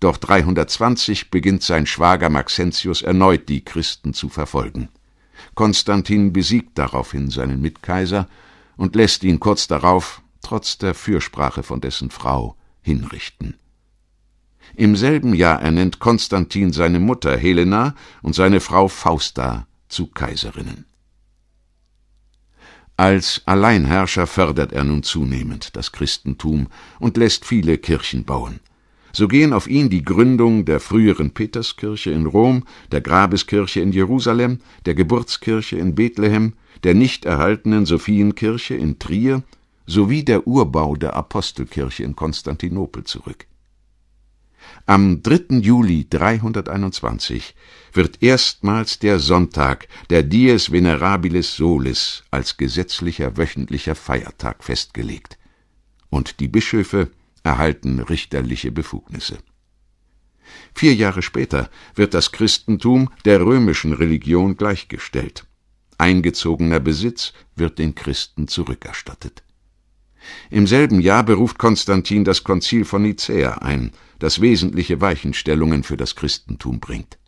Doch 320 beginnt sein Schwager Maxentius erneut die Christen zu verfolgen. Konstantin besiegt daraufhin seinen Mitkaiser und lässt ihn kurz darauf, trotz der Fürsprache von dessen Frau, hinrichten. Im selben Jahr ernennt Konstantin seine Mutter Helena und seine Frau Fausta zu Kaiserinnen. Als Alleinherrscher fördert er nun zunehmend das Christentum und lässt viele Kirchen bauen. So gehen auf ihn die Gründung der früheren Peterskirche in Rom, der Grabeskirche in Jerusalem, der Geburtskirche in Bethlehem, der nicht erhaltenen Sophienkirche in Trier sowie der Urbau der Apostelkirche in Konstantinopel zurück. Am 3. Juli 321 wird erstmals der Sonntag, der Dies Venerabilis Solis, als gesetzlicher wöchentlicher Feiertag festgelegt, und die Bischöfe erhalten richterliche Befugnisse. Vier Jahre später wird das Christentum der römischen Religion gleichgestellt. Eingezogener Besitz wird den Christen zurückerstattet. Im selben Jahr beruft Konstantin das Konzil von Nicäa ein, das wesentliche Weichenstellungen für das Christentum bringt.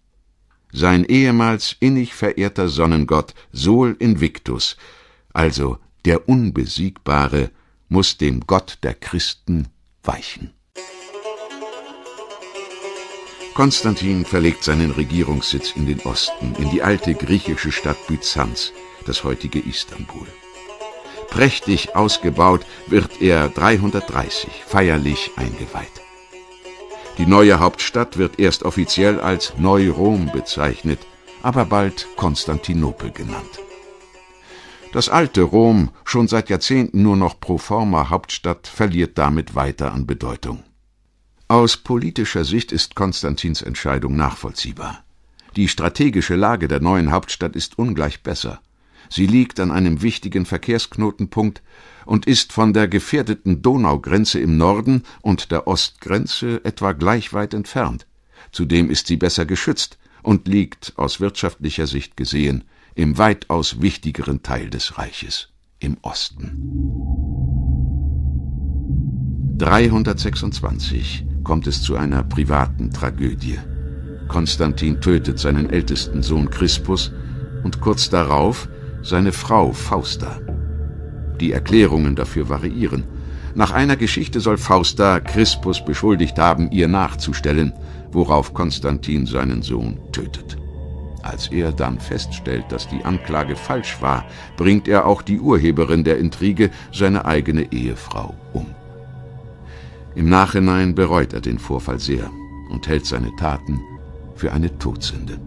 Sein ehemals innig verehrter Sonnengott Sol Invictus, also der Unbesiegbare, muss dem Gott der Christen weichen. Konstantin verlegt seinen Regierungssitz in den Osten, in die alte griechische Stadt Byzanz, das heutige Istanbul. Prächtig ausgebaut wird er 330 feierlich eingeweiht. Die neue Hauptstadt wird erst offiziell als Neu-Rom bezeichnet, aber bald Konstantinopel genannt. Das alte Rom, schon seit Jahrzehnten nur noch pro forma Hauptstadt, verliert damit weiter an Bedeutung. Aus politischer Sicht ist Konstantins Entscheidung nachvollziehbar. Die strategische Lage der neuen Hauptstadt ist ungleich besser. Sie liegt an einem wichtigen Verkehrsknotenpunkt und ist von der gefährdeten Donaugrenze im Norden und der Ostgrenze etwa gleich weit entfernt. Zudem ist sie besser geschützt und liegt aus wirtschaftlicher Sicht gesehen im weitaus wichtigeren Teil des Reiches, im Osten. 326 kommt es zu einer privaten Tragödie. Konstantin tötet seinen ältesten Sohn Crispus und kurz darauf seine Frau Fausta. Die Erklärungen dafür variieren. Nach einer Geschichte soll Fausta Crispus beschuldigt haben, ihr nachzustellen, worauf Konstantin seinen Sohn tötet. Als er dann feststellt, dass die Anklage falsch war, bringt er auch die Urheberin der Intrige, seine eigene Ehefrau, um. Im Nachhinein bereut er den Vorfall sehr und hält seine Taten für eine Todsünde.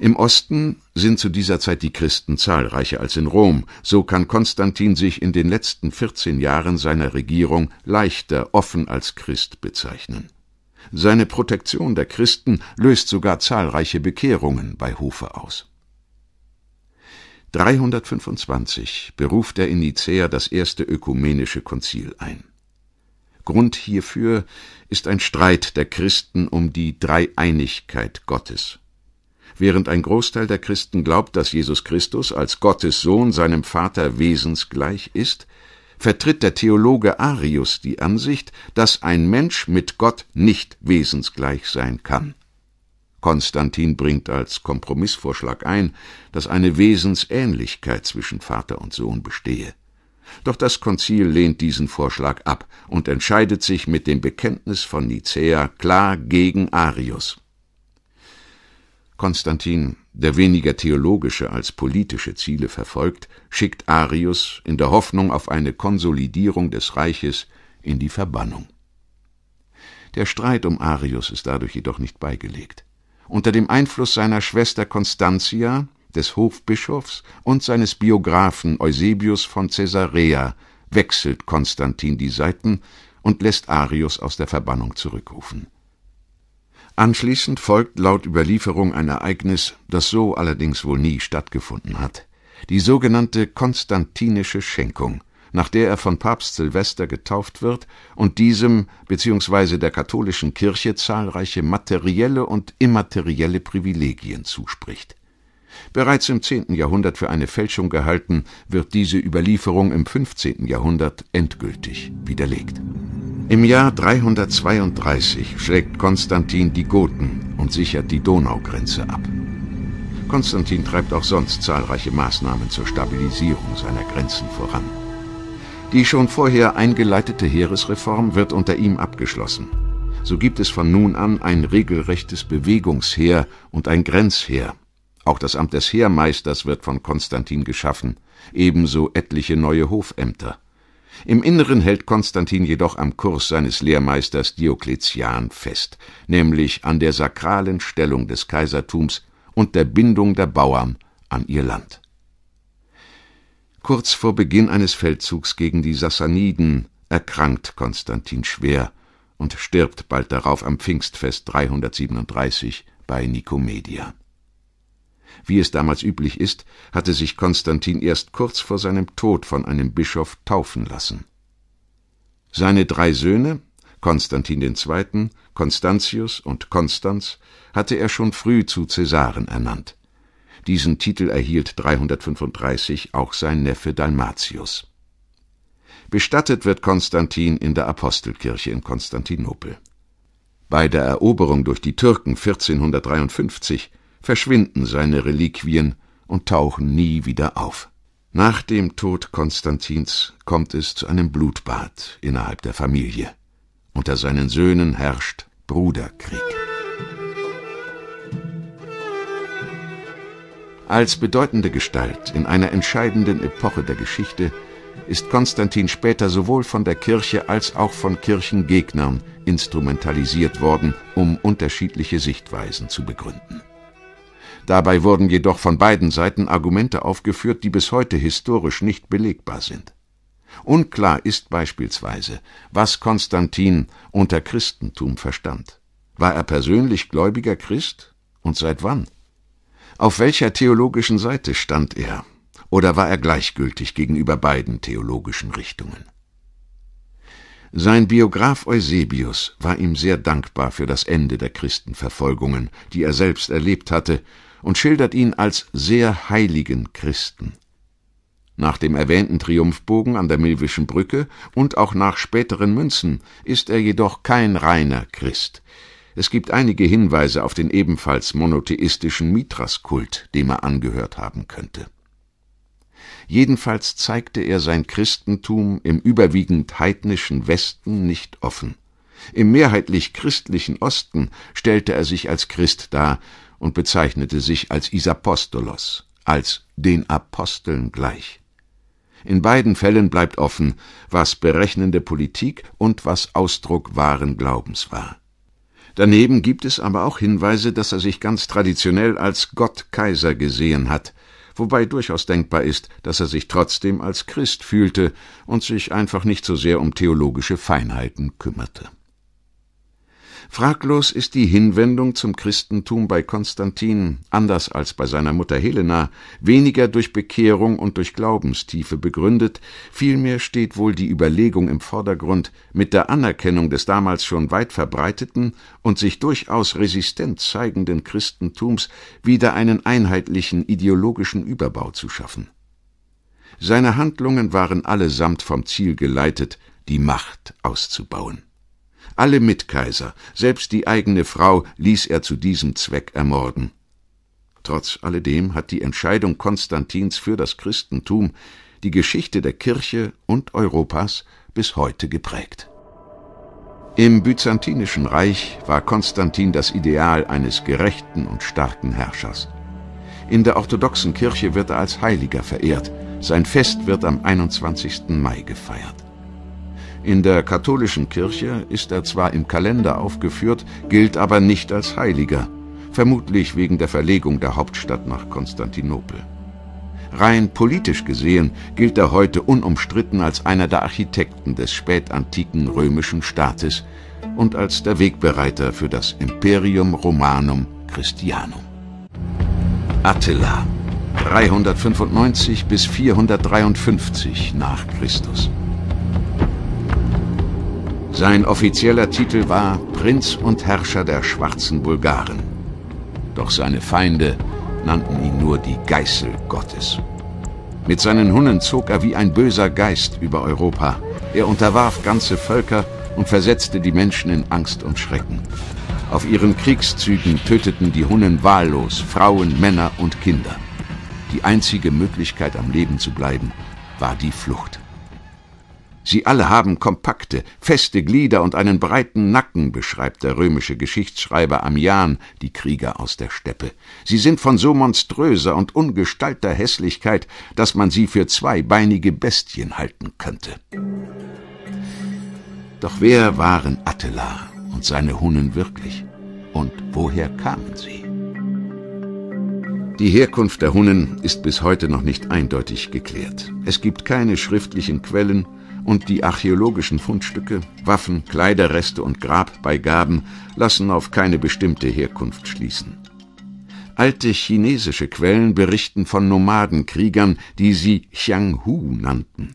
Im Osten sind zu dieser Zeit die Christen zahlreicher als in Rom, so kann Konstantin sich in den letzten 14 Jahren seiner Regierung leichter offen als Christ bezeichnen. Seine Protektion der Christen löst sogar zahlreiche Bekehrungen bei Hofe aus. 325 beruft er in Nicäa das erste ökumenische Konzil ein. Grund hierfür ist ein Streit der Christen um die Dreieinigkeit Gottes. Während ein Großteil der Christen glaubt, dass Jesus Christus als Gottes Sohn seinem Vater wesensgleich ist, vertritt der Theologe Arius die Ansicht, dass ein Mensch mit Gott nicht wesensgleich sein kann. Konstantin bringt als Kompromissvorschlag ein, dass eine Wesensähnlichkeit zwischen Vater und Sohn bestehe. Doch das Konzil lehnt diesen Vorschlag ab und entscheidet sich mit dem Bekenntnis von Nicäa klar gegen Arius. Konstantin, der weniger theologische als politische Ziele verfolgt, schickt Arius in der Hoffnung auf eine Konsolidierung des Reiches in die Verbannung. Der Streit um Arius ist dadurch jedoch nicht beigelegt. Unter dem Einfluss seiner Schwester Constantia, des Hofbischofs und seines Biographen Eusebius von Caesarea wechselt Konstantin die Seiten und lässt Arius aus der Verbannung zurückrufen. Anschließend folgt laut Überlieferung ein Ereignis, das so allerdings wohl nie stattgefunden hat. Die sogenannte konstantinische Schenkung, nach der er von Papst Silvester getauft wird und diesem bzw. der katholischen Kirche zahlreiche materielle und immaterielle Privilegien zuspricht. Bereits im 10. Jahrhundert für eine Fälschung gehalten, wird diese Überlieferung im 15. Jahrhundert endgültig widerlegt. Im Jahr 332 schlägt Konstantin die Goten und sichert die Donaugrenze ab. Konstantin treibt auch sonst zahlreiche Maßnahmen zur Stabilisierung seiner Grenzen voran. Die schon vorher eingeleitete Heeresreform wird unter ihm abgeschlossen. So gibt es von nun an ein regelrechtes Bewegungsheer und ein Grenzheer. Auch das Amt des Heermeisters wird von Konstantin geschaffen, ebenso etliche neue Hofämter. Im Inneren hält Konstantin jedoch am Kurs seines Lehrmeisters Diokletian fest, nämlich an der sakralen Stellung des Kaisertums und der Bindung der Bauern an ihr Land. Kurz vor Beginn eines Feldzugs gegen die Sassaniden erkrankt Konstantin schwer und stirbt bald darauf am Pfingstfest 337 bei Nikomedia. Wie es damals üblich ist, hatte sich Konstantin erst kurz vor seinem Tod von einem Bischof taufen lassen. Seine drei Söhne, Konstantin II., Konstantius und Konstanz, hatte er schon früh zu Cäsaren ernannt. Diesen Titel erhielt 335 auch sein Neffe Dalmatius. Bestattet wird Konstantin in der Apostelkirche in Konstantinopel. Bei der Eroberung durch die Türken 1453 verschwinden seine Reliquien und tauchen nie wieder auf. Nach dem Tod Konstantins kommt es zu einem Blutbad innerhalb der Familie. Unter seinen Söhnen herrscht Bruderkrieg. Als bedeutende Gestalt in einer entscheidenden Epoche der Geschichte ist Konstantin später sowohl von der Kirche als auch von Kirchengegnern instrumentalisiert worden, um unterschiedliche Sichtweisen zu begründen. Dabei wurden jedoch von beiden Seiten Argumente aufgeführt, die bis heute historisch nicht belegbar sind. Unklar ist beispielsweise, was Konstantin unter Christentum verstand. War er persönlich gläubiger Christ und seit wann? Auf welcher theologischen Seite stand er? Oder war er gleichgültig gegenüber beiden theologischen Richtungen? Sein Biograf Eusebius war ihm sehr dankbar für das Ende der Christenverfolgungen, die er selbst erlebt hatte und schildert ihn als sehr heiligen Christen. Nach dem erwähnten Triumphbogen an der Milwischen Brücke und auch nach späteren Münzen ist er jedoch kein reiner Christ. Es gibt einige Hinweise auf den ebenfalls monotheistischen mithras dem er angehört haben könnte. Jedenfalls zeigte er sein Christentum im überwiegend heidnischen Westen nicht offen. Im mehrheitlich christlichen Osten stellte er sich als Christ dar, und bezeichnete sich als Isapostolos, als den Aposteln gleich. In beiden Fällen bleibt offen, was berechnende Politik und was Ausdruck wahren Glaubens war. Daneben gibt es aber auch Hinweise, dass er sich ganz traditionell als Gottkaiser gesehen hat, wobei durchaus denkbar ist, dass er sich trotzdem als Christ fühlte und sich einfach nicht so sehr um theologische Feinheiten kümmerte. Fraglos ist die Hinwendung zum Christentum bei Konstantin, anders als bei seiner Mutter Helena, weniger durch Bekehrung und durch Glaubenstiefe begründet, vielmehr steht wohl die Überlegung im Vordergrund, mit der Anerkennung des damals schon weit verbreiteten und sich durchaus resistent zeigenden Christentums wieder einen einheitlichen ideologischen Überbau zu schaffen. Seine Handlungen waren allesamt vom Ziel geleitet, die Macht auszubauen. Alle Mitkaiser, selbst die eigene Frau, ließ er zu diesem Zweck ermorden. Trotz alledem hat die Entscheidung Konstantins für das Christentum die Geschichte der Kirche und Europas bis heute geprägt. Im byzantinischen Reich war Konstantin das Ideal eines gerechten und starken Herrschers. In der orthodoxen Kirche wird er als Heiliger verehrt. Sein Fest wird am 21. Mai gefeiert. In der katholischen Kirche ist er zwar im Kalender aufgeführt, gilt aber nicht als Heiliger, vermutlich wegen der Verlegung der Hauptstadt nach Konstantinopel. Rein politisch gesehen gilt er heute unumstritten als einer der Architekten des spätantiken römischen Staates und als der Wegbereiter für das Imperium Romanum Christianum. Attila 395 bis 453 nach Christus. Sein offizieller Titel war Prinz und Herrscher der schwarzen Bulgaren. Doch seine Feinde nannten ihn nur die Geißel Gottes. Mit seinen Hunnen zog er wie ein böser Geist über Europa. Er unterwarf ganze Völker und versetzte die Menschen in Angst und Schrecken. Auf ihren Kriegszügen töteten die Hunnen wahllos Frauen, Männer und Kinder. Die einzige Möglichkeit, am Leben zu bleiben, war die Flucht. Sie alle haben kompakte, feste Glieder und einen breiten Nacken, beschreibt der römische Geschichtsschreiber Ammian, die Krieger aus der Steppe. Sie sind von so monströser und ungestalter Hässlichkeit, dass man sie für zweibeinige Bestien halten könnte. Doch wer waren Attila und seine Hunnen wirklich? Und woher kamen sie? Die Herkunft der Hunnen ist bis heute noch nicht eindeutig geklärt. Es gibt keine schriftlichen Quellen, und die archäologischen Fundstücke, Waffen, Kleiderreste und Grabbeigaben lassen auf keine bestimmte Herkunft schließen. Alte chinesische Quellen berichten von Nomadenkriegern, die sie Xiang Hu nannten.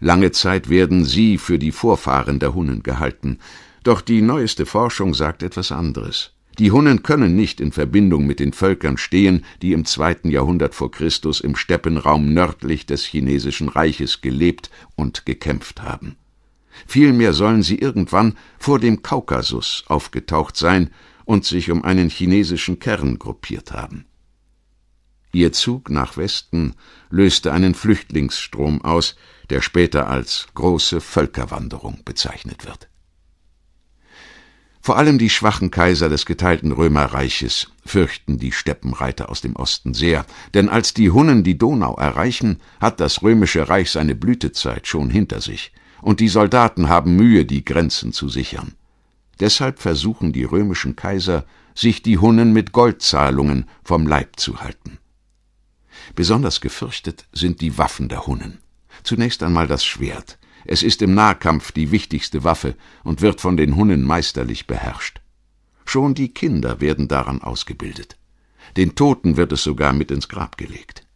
Lange Zeit werden sie für die Vorfahren der Hunnen gehalten, doch die neueste Forschung sagt etwas anderes. Die Hunnen können nicht in Verbindung mit den Völkern stehen, die im zweiten Jahrhundert vor Christus im Steppenraum nördlich des chinesischen Reiches gelebt und gekämpft haben. Vielmehr sollen sie irgendwann vor dem Kaukasus aufgetaucht sein und sich um einen chinesischen Kern gruppiert haben. Ihr Zug nach Westen löste einen Flüchtlingsstrom aus, der später als große Völkerwanderung bezeichnet wird vor allem die schwachen Kaiser des geteilten Römerreiches fürchten die Steppenreiter aus dem Osten sehr, denn als die Hunnen die Donau erreichen, hat das römische Reich seine Blütezeit schon hinter sich, und die Soldaten haben Mühe, die Grenzen zu sichern. Deshalb versuchen die römischen Kaiser, sich die Hunnen mit Goldzahlungen vom Leib zu halten. Besonders gefürchtet sind die Waffen der Hunnen. Zunächst einmal das Schwert, es ist im Nahkampf die wichtigste Waffe und wird von den Hunnen meisterlich beherrscht. Schon die Kinder werden daran ausgebildet. Den Toten wird es sogar mit ins Grab gelegt.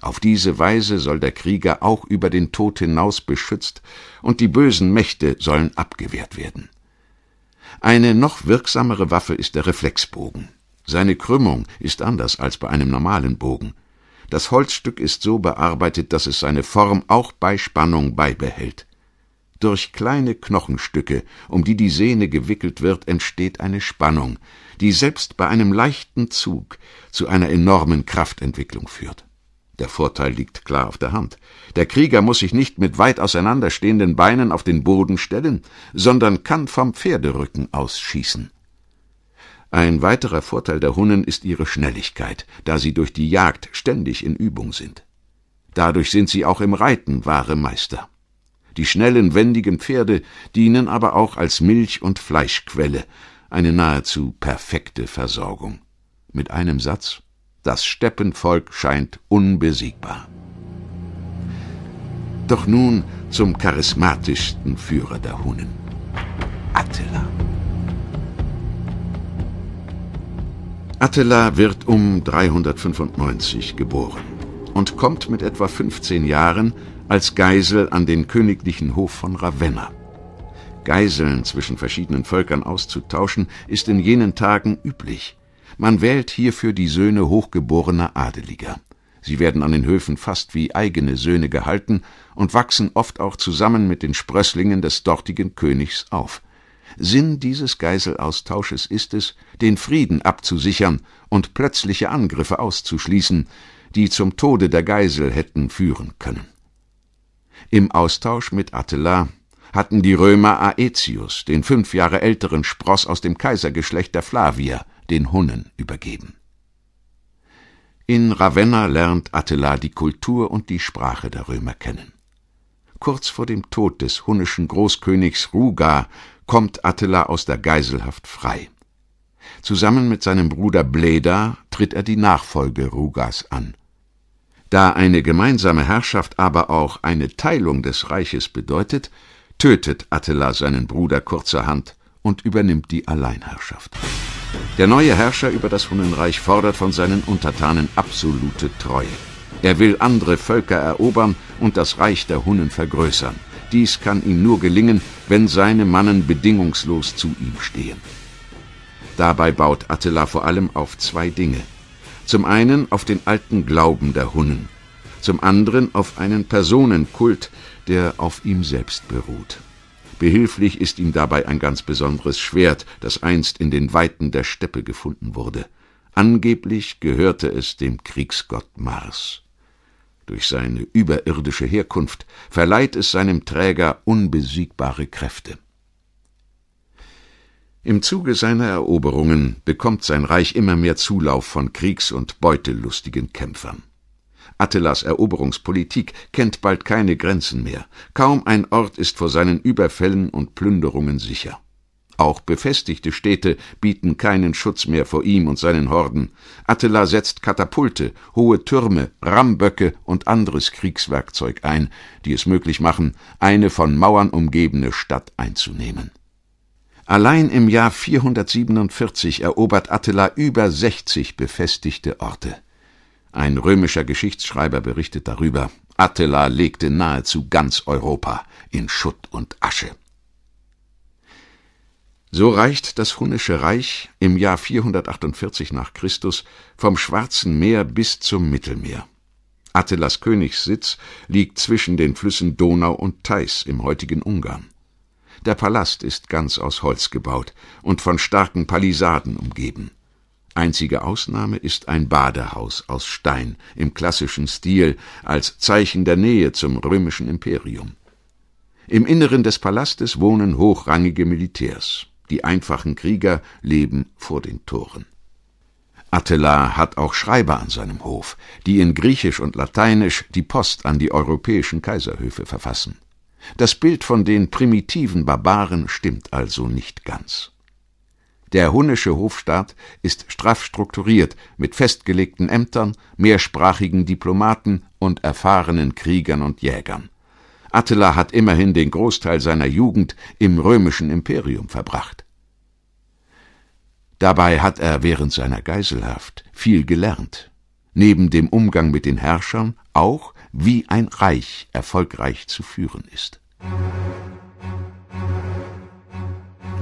Auf diese Weise soll der Krieger auch über den Tod hinaus beschützt und die bösen Mächte sollen abgewehrt werden. Eine noch wirksamere Waffe ist der Reflexbogen. Seine Krümmung ist anders als bei einem normalen Bogen. Das Holzstück ist so bearbeitet, dass es seine Form auch bei Spannung beibehält. Durch kleine Knochenstücke, um die die Sehne gewickelt wird, entsteht eine Spannung, die selbst bei einem leichten Zug zu einer enormen Kraftentwicklung führt. Der Vorteil liegt klar auf der Hand. Der Krieger muss sich nicht mit weit auseinanderstehenden Beinen auf den Boden stellen, sondern kann vom Pferderücken ausschießen. Ein weiterer Vorteil der Hunnen ist ihre Schnelligkeit, da sie durch die Jagd ständig in Übung sind. Dadurch sind sie auch im Reiten wahre Meister. Die schnellen, wendigen Pferde dienen aber auch als Milch- und Fleischquelle, eine nahezu perfekte Versorgung. Mit einem Satz, das Steppenvolk scheint unbesiegbar. Doch nun zum charismatischsten Führer der Hunnen, Attila. Attila wird um 395 geboren und kommt mit etwa 15 Jahren als Geisel an den königlichen Hof von Ravenna. Geiseln zwischen verschiedenen Völkern auszutauschen, ist in jenen Tagen üblich. Man wählt hierfür die Söhne hochgeborener Adeliger. Sie werden an den Höfen fast wie eigene Söhne gehalten und wachsen oft auch zusammen mit den Sprösslingen des dortigen Königs auf. Sinn dieses Geiselaustausches ist es, den Frieden abzusichern und plötzliche Angriffe auszuschließen, die zum Tode der Geisel hätten führen können. Im Austausch mit Attila hatten die Römer Aetius, den fünf Jahre älteren Spross aus dem Kaisergeschlecht der Flavier, den Hunnen übergeben. In Ravenna lernt Attila die Kultur und die Sprache der Römer kennen. Kurz vor dem Tod des hunnischen Großkönigs Ruga kommt Attila aus der Geiselhaft frei. Zusammen mit seinem Bruder Bleda tritt er die Nachfolge Rugas an. Da eine gemeinsame Herrschaft aber auch eine Teilung des Reiches bedeutet, tötet Attila seinen Bruder kurzerhand und übernimmt die Alleinherrschaft. Der neue Herrscher über das Hunnenreich fordert von seinen Untertanen absolute Treue. Er will andere Völker erobern und das Reich der Hunnen vergrößern dies kann ihm nur gelingen, wenn seine Mannen bedingungslos zu ihm stehen. Dabei baut Attila vor allem auf zwei Dinge. Zum einen auf den alten Glauben der Hunnen, zum anderen auf einen Personenkult, der auf ihm selbst beruht. Behilflich ist ihm dabei ein ganz besonderes Schwert, das einst in den Weiten der Steppe gefunden wurde. Angeblich gehörte es dem Kriegsgott Mars. Durch seine überirdische Herkunft verleiht es seinem Träger unbesiegbare Kräfte. Im Zuge seiner Eroberungen bekommt sein Reich immer mehr Zulauf von kriegs- und beutelustigen Kämpfern. Attilas Eroberungspolitik kennt bald keine Grenzen mehr, kaum ein Ort ist vor seinen Überfällen und Plünderungen sicher. Auch befestigte Städte bieten keinen Schutz mehr vor ihm und seinen Horden. Attila setzt Katapulte, hohe Türme, Rammböcke und anderes Kriegswerkzeug ein, die es möglich machen, eine von Mauern umgebene Stadt einzunehmen. Allein im Jahr 447 erobert Attila über 60 befestigte Orte. Ein römischer Geschichtsschreiber berichtet darüber. Attila legte nahezu ganz Europa in Schutt und Asche. So reicht das Hunnische Reich im Jahr 448 nach Christus vom Schwarzen Meer bis zum Mittelmeer. Attilas Königssitz liegt zwischen den Flüssen Donau und Theiß im heutigen Ungarn. Der Palast ist ganz aus Holz gebaut und von starken Palisaden umgeben. Einzige Ausnahme ist ein Badehaus aus Stein im klassischen Stil als Zeichen der Nähe zum römischen Imperium. Im Inneren des Palastes wohnen hochrangige Militärs. Die einfachen Krieger leben vor den Toren. Attila hat auch Schreiber an seinem Hof, die in Griechisch und Lateinisch die Post an die europäischen Kaiserhöfe verfassen. Das Bild von den primitiven Barbaren stimmt also nicht ganz. Der hunnische Hofstaat ist straff strukturiert mit festgelegten Ämtern, mehrsprachigen Diplomaten und erfahrenen Kriegern und Jägern. Attila hat immerhin den Großteil seiner Jugend im römischen Imperium verbracht. Dabei hat er während seiner Geiselhaft viel gelernt, neben dem Umgang mit den Herrschern auch, wie ein Reich erfolgreich zu führen ist.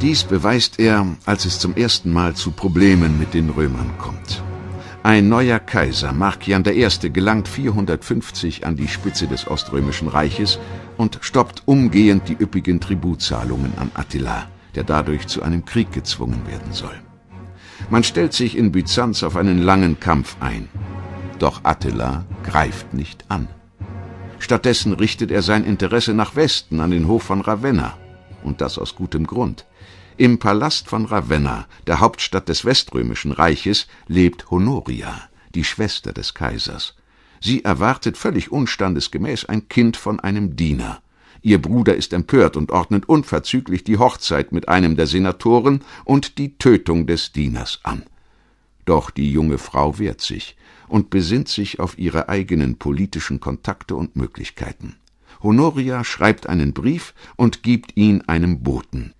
Dies beweist er, als es zum ersten Mal zu Problemen mit den Römern kommt. Ein neuer Kaiser, Markian I., gelangt 450 an die Spitze des Oströmischen Reiches und stoppt umgehend die üppigen Tributzahlungen an Attila, der dadurch zu einem Krieg gezwungen werden soll. Man stellt sich in Byzanz auf einen langen Kampf ein. Doch Attila greift nicht an. Stattdessen richtet er sein Interesse nach Westen an den Hof von Ravenna. Und das aus gutem Grund. Im Palast von Ravenna, der Hauptstadt des Weströmischen Reiches, lebt Honoria, die Schwester des Kaisers. Sie erwartet völlig unstandesgemäß ein Kind von einem Diener. Ihr Bruder ist empört und ordnet unverzüglich die Hochzeit mit einem der Senatoren und die Tötung des Dieners an. Doch die junge Frau wehrt sich und besinnt sich auf ihre eigenen politischen Kontakte und Möglichkeiten. Honoria schreibt einen Brief und gibt ihn einem Boten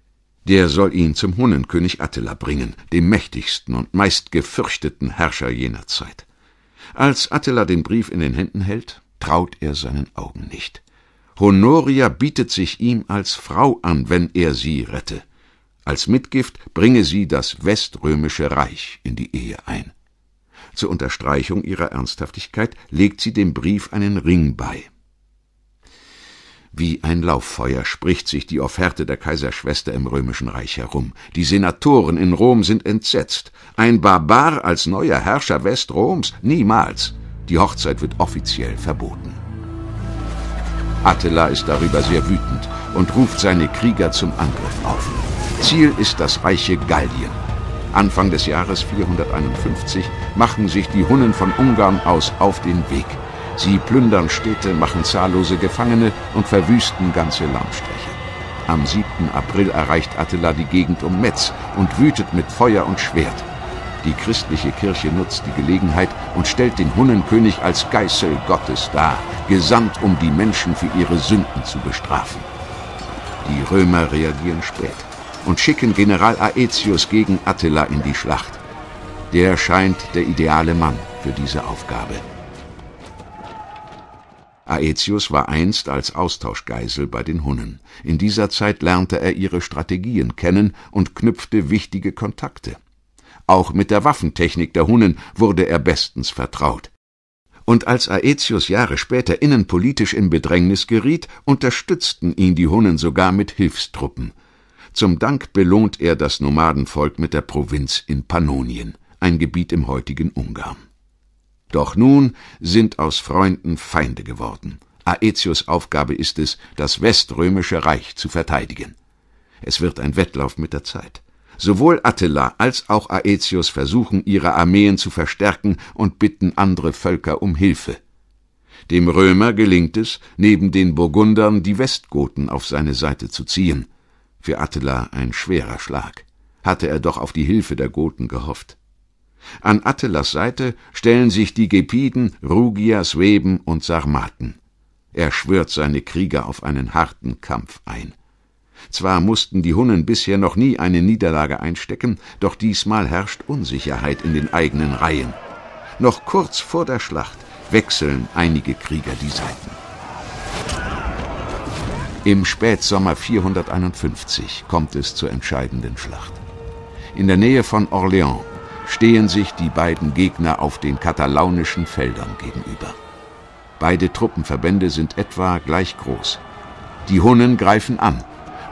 der soll ihn zum Hunnenkönig Attila bringen, dem mächtigsten und meist gefürchteten Herrscher jener Zeit. Als Attila den Brief in den Händen hält, traut er seinen Augen nicht. Honoria bietet sich ihm als Frau an, wenn er sie rette. Als Mitgift bringe sie das weströmische Reich in die Ehe ein. Zur Unterstreichung ihrer Ernsthaftigkeit legt sie dem Brief einen Ring bei. Wie ein Lauffeuer spricht sich die Offerte der Kaiserschwester im Römischen Reich herum. Die Senatoren in Rom sind entsetzt. Ein Barbar als neuer Herrscher Westroms? Niemals. Die Hochzeit wird offiziell verboten. Attila ist darüber sehr wütend und ruft seine Krieger zum Angriff auf. Ziel ist das reiche Gallien. Anfang des Jahres 451 machen sich die Hunnen von Ungarn aus auf den Weg. Sie plündern Städte, machen zahllose Gefangene und verwüsten ganze Landstriche. Am 7. April erreicht Attila die Gegend um Metz und wütet mit Feuer und Schwert. Die christliche Kirche nutzt die Gelegenheit und stellt den Hunnenkönig als Geißel Gottes dar, gesandt, um die Menschen für ihre Sünden zu bestrafen. Die Römer reagieren spät und schicken General Aetius gegen Attila in die Schlacht. Der scheint der ideale Mann für diese Aufgabe. Aetius war einst als Austauschgeisel bei den Hunnen. In dieser Zeit lernte er ihre Strategien kennen und knüpfte wichtige Kontakte. Auch mit der Waffentechnik der Hunnen wurde er bestens vertraut. Und als Aetius Jahre später innenpolitisch in Bedrängnis geriet, unterstützten ihn die Hunnen sogar mit Hilfstruppen. Zum Dank belohnt er das Nomadenvolk mit der Provinz in Pannonien, ein Gebiet im heutigen Ungarn. Doch nun sind aus Freunden Feinde geworden. Aetius Aufgabe ist es, das weströmische Reich zu verteidigen. Es wird ein Wettlauf mit der Zeit. Sowohl Attila als auch Aetius versuchen, ihre Armeen zu verstärken und bitten andere Völker um Hilfe. Dem Römer gelingt es, neben den Burgundern die Westgoten auf seine Seite zu ziehen. Für Attila ein schwerer Schlag. Hatte er doch auf die Hilfe der Goten gehofft. An Attilas Seite stellen sich die Gepiden, Rugier, Sweben und Sarmaten. Er schwört seine Krieger auf einen harten Kampf ein. Zwar mussten die Hunnen bisher noch nie eine Niederlage einstecken, doch diesmal herrscht Unsicherheit in den eigenen Reihen. Noch kurz vor der Schlacht wechseln einige Krieger die Seiten. Im Spätsommer 451 kommt es zur entscheidenden Schlacht. In der Nähe von Orléans stehen sich die beiden Gegner auf den katalaunischen Feldern gegenüber. Beide Truppenverbände sind etwa gleich groß. Die Hunnen greifen an.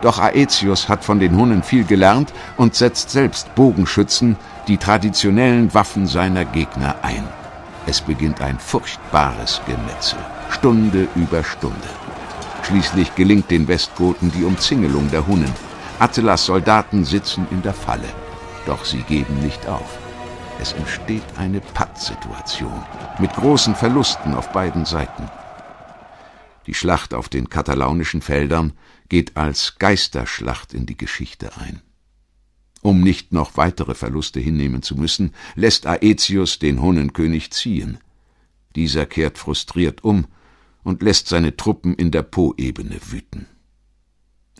Doch Aetius hat von den Hunnen viel gelernt und setzt selbst Bogenschützen, die traditionellen Waffen seiner Gegner ein. Es beginnt ein furchtbares Gemetzel, Stunde über Stunde. Schließlich gelingt den Westgoten die Umzingelung der Hunnen. Attilas Soldaten sitzen in der Falle, doch sie geben nicht auf. Es entsteht eine Pattsituation mit großen Verlusten auf beiden Seiten. Die Schlacht auf den katalaunischen Feldern geht als Geisterschlacht in die Geschichte ein. Um nicht noch weitere Verluste hinnehmen zu müssen, lässt Aetius den Hunnenkönig ziehen. Dieser kehrt frustriert um und lässt seine Truppen in der Poebene wüten.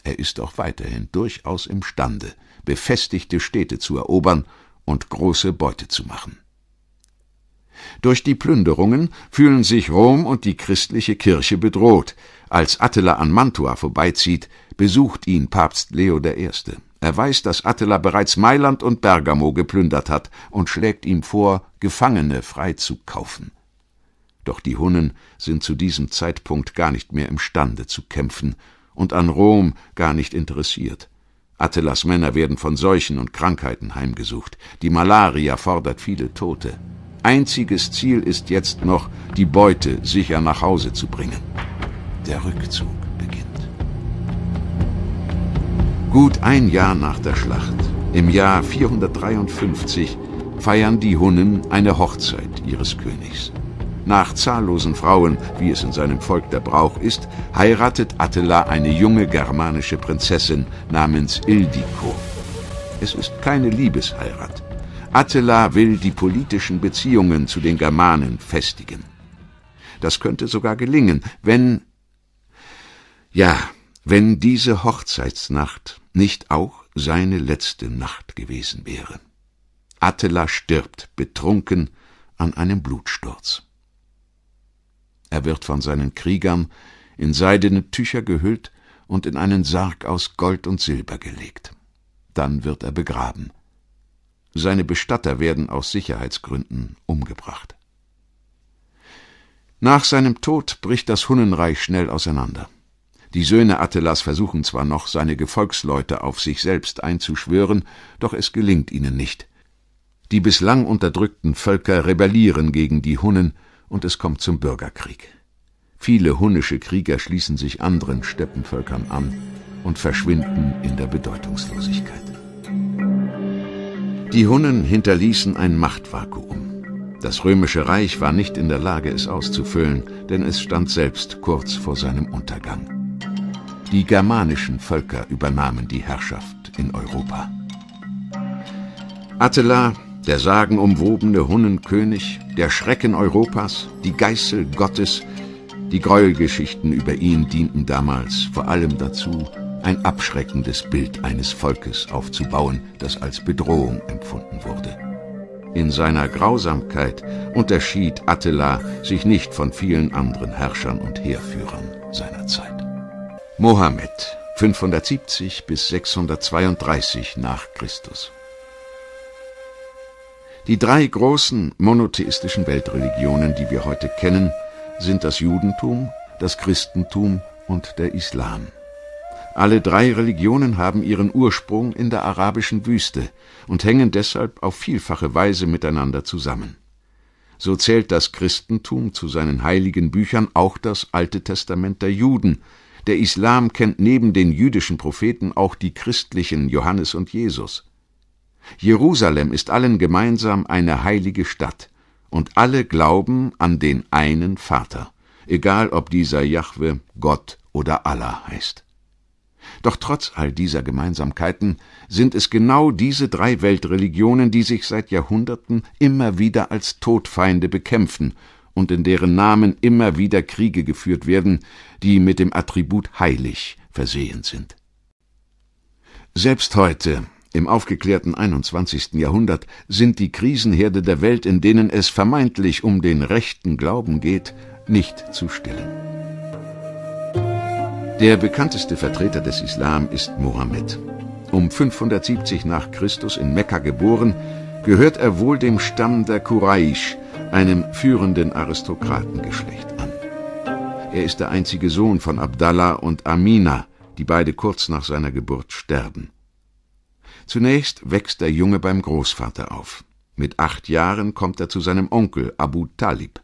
Er ist auch weiterhin durchaus imstande, befestigte Städte zu erobern und große Beute zu machen. Durch die Plünderungen fühlen sich Rom und die christliche Kirche bedroht. Als Attila an Mantua vorbeizieht, besucht ihn Papst Leo I. Er weiß, dass Attila bereits Mailand und Bergamo geplündert hat und schlägt ihm vor, Gefangene frei zu kaufen. Doch die Hunnen sind zu diesem Zeitpunkt gar nicht mehr imstande zu kämpfen und an Rom gar nicht interessiert. Attilas Männer werden von Seuchen und Krankheiten heimgesucht. Die Malaria fordert viele Tote. Einziges Ziel ist jetzt noch, die Beute sicher nach Hause zu bringen. Der Rückzug beginnt. Gut ein Jahr nach der Schlacht, im Jahr 453, feiern die Hunnen eine Hochzeit ihres Königs. Nach zahllosen Frauen, wie es in seinem Volk der Brauch ist, heiratet Attila eine junge germanische Prinzessin namens Ildiko. Es ist keine Liebesheirat. Attila will die politischen Beziehungen zu den Germanen festigen. Das könnte sogar gelingen, wenn... Ja, wenn diese Hochzeitsnacht nicht auch seine letzte Nacht gewesen wäre. Attila stirbt, betrunken, an einem Blutsturz. Er wird von seinen Kriegern in seidene Tücher gehüllt und in einen Sarg aus Gold und Silber gelegt. Dann wird er begraben. Seine Bestatter werden aus Sicherheitsgründen umgebracht. Nach seinem Tod bricht das Hunnenreich schnell auseinander. Die Söhne Attilas versuchen zwar noch, seine Gefolgsleute auf sich selbst einzuschwören, doch es gelingt ihnen nicht. Die bislang unterdrückten Völker rebellieren gegen die Hunnen und es kommt zum Bürgerkrieg. Viele hunnische Krieger schließen sich anderen Steppenvölkern an und verschwinden in der Bedeutungslosigkeit. Die Hunnen hinterließen ein Machtvakuum. Das römische Reich war nicht in der Lage, es auszufüllen, denn es stand selbst kurz vor seinem Untergang. Die germanischen Völker übernahmen die Herrschaft in Europa. Attila der sagenumwobene Hunnenkönig, der Schrecken Europas, die Geißel Gottes, die Gräuelgeschichten über ihn dienten damals vor allem dazu, ein abschreckendes Bild eines Volkes aufzubauen, das als Bedrohung empfunden wurde. In seiner Grausamkeit unterschied Attila sich nicht von vielen anderen Herrschern und Heerführern seiner Zeit. Mohammed 570 bis 632 nach Christus die drei großen monotheistischen Weltreligionen, die wir heute kennen, sind das Judentum, das Christentum und der Islam. Alle drei Religionen haben ihren Ursprung in der arabischen Wüste und hängen deshalb auf vielfache Weise miteinander zusammen. So zählt das Christentum zu seinen heiligen Büchern auch das Alte Testament der Juden. Der Islam kennt neben den jüdischen Propheten auch die christlichen Johannes und Jesus. Jerusalem ist allen gemeinsam eine heilige Stadt, und alle glauben an den einen Vater, egal ob dieser Jahwe Gott oder Allah heißt. Doch trotz all dieser Gemeinsamkeiten sind es genau diese drei Weltreligionen, die sich seit Jahrhunderten immer wieder als Todfeinde bekämpfen und in deren Namen immer wieder Kriege geführt werden, die mit dem Attribut heilig versehen sind. Selbst heute, im aufgeklärten 21. Jahrhundert sind die Krisenherde der Welt, in denen es vermeintlich um den rechten Glauben geht, nicht zu stillen. Der bekannteste Vertreter des Islam ist Mohammed. Um 570 nach Christus in Mekka geboren, gehört er wohl dem Stamm der Quraysh, einem führenden Aristokratengeschlecht an. Er ist der einzige Sohn von Abdallah und Amina, die beide kurz nach seiner Geburt sterben. Zunächst wächst der Junge beim Großvater auf. Mit acht Jahren kommt er zu seinem Onkel Abu Talib.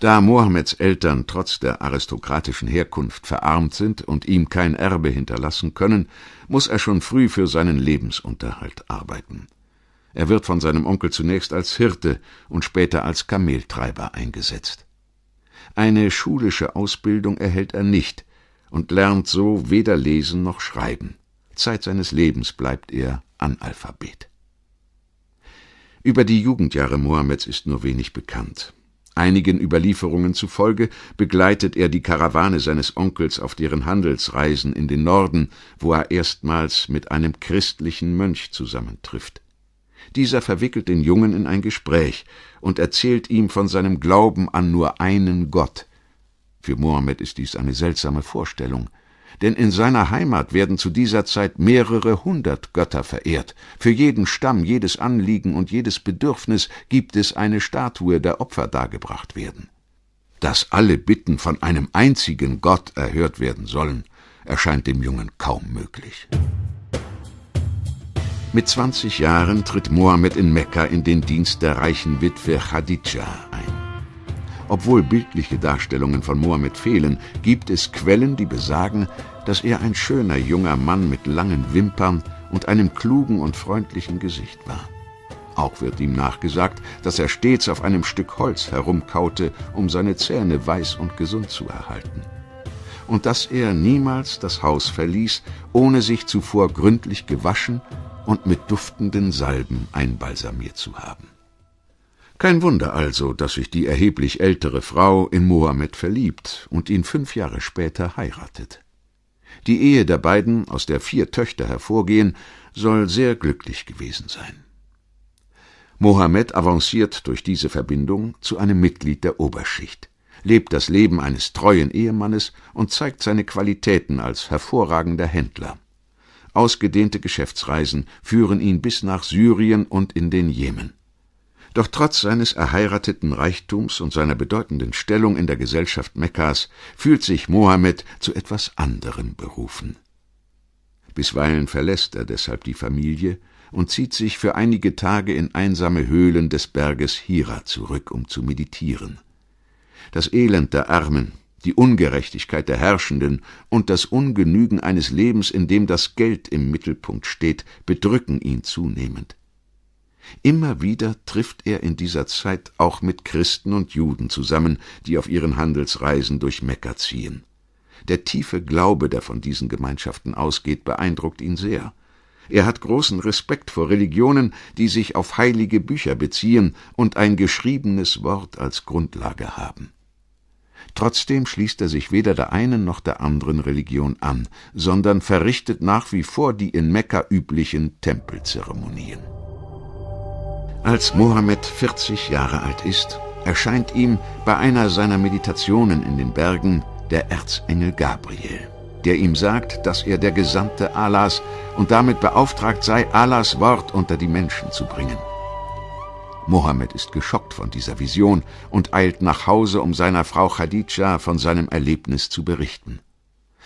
Da Mohammeds Eltern trotz der aristokratischen Herkunft verarmt sind und ihm kein Erbe hinterlassen können, muss er schon früh für seinen Lebensunterhalt arbeiten. Er wird von seinem Onkel zunächst als Hirte und später als Kameltreiber eingesetzt. Eine schulische Ausbildung erhält er nicht und lernt so weder lesen noch schreiben. Zeit seines Lebens bleibt er Analphabet. Über die Jugendjahre Mohammeds ist nur wenig bekannt. Einigen Überlieferungen zufolge begleitet er die Karawane seines Onkels auf deren Handelsreisen in den Norden, wo er erstmals mit einem christlichen Mönch zusammentrifft. Dieser verwickelt den Jungen in ein Gespräch und erzählt ihm von seinem Glauben an nur einen Gott. Für Mohammed ist dies eine seltsame Vorstellung – denn in seiner Heimat werden zu dieser Zeit mehrere hundert Götter verehrt. Für jeden Stamm, jedes Anliegen und jedes Bedürfnis gibt es eine Statue, der Opfer dargebracht werden. Dass alle Bitten von einem einzigen Gott erhört werden sollen, erscheint dem Jungen kaum möglich. Mit 20 Jahren tritt Mohammed in Mekka in den Dienst der reichen Witwe Khadija ein. Obwohl bildliche Darstellungen von Mohammed fehlen, gibt es Quellen, die besagen, dass er ein schöner junger Mann mit langen Wimpern und einem klugen und freundlichen Gesicht war. Auch wird ihm nachgesagt, dass er stets auf einem Stück Holz herumkaute, um seine Zähne weiß und gesund zu erhalten. Und dass er niemals das Haus verließ, ohne sich zuvor gründlich gewaschen und mit duftenden Salben einbalsamiert zu haben. Kein Wunder also, dass sich die erheblich ältere Frau in Mohammed verliebt und ihn fünf Jahre später heiratet. Die Ehe der beiden, aus der vier Töchter hervorgehen, soll sehr glücklich gewesen sein. Mohammed avanciert durch diese Verbindung zu einem Mitglied der Oberschicht, lebt das Leben eines treuen Ehemannes und zeigt seine Qualitäten als hervorragender Händler. Ausgedehnte Geschäftsreisen führen ihn bis nach Syrien und in den Jemen. Doch trotz seines erheirateten Reichtums und seiner bedeutenden Stellung in der Gesellschaft Mekkas fühlt sich Mohammed zu etwas anderem berufen. Bisweilen verlässt er deshalb die Familie und zieht sich für einige Tage in einsame Höhlen des Berges Hira zurück, um zu meditieren. Das Elend der Armen, die Ungerechtigkeit der Herrschenden und das Ungenügen eines Lebens, in dem das Geld im Mittelpunkt steht, bedrücken ihn zunehmend. Immer wieder trifft er in dieser Zeit auch mit Christen und Juden zusammen, die auf ihren Handelsreisen durch Mekka ziehen. Der tiefe Glaube, der von diesen Gemeinschaften ausgeht, beeindruckt ihn sehr. Er hat großen Respekt vor Religionen, die sich auf heilige Bücher beziehen und ein geschriebenes Wort als Grundlage haben. Trotzdem schließt er sich weder der einen noch der anderen Religion an, sondern verrichtet nach wie vor die in Mekka üblichen Tempelzeremonien. Als Mohammed 40 Jahre alt ist, erscheint ihm bei einer seiner Meditationen in den Bergen der Erzengel Gabriel, der ihm sagt, dass er der Gesandte Allahs und damit beauftragt sei, Allahs Wort unter die Menschen zu bringen. Mohammed ist geschockt von dieser Vision und eilt nach Hause, um seiner Frau Khadija von seinem Erlebnis zu berichten.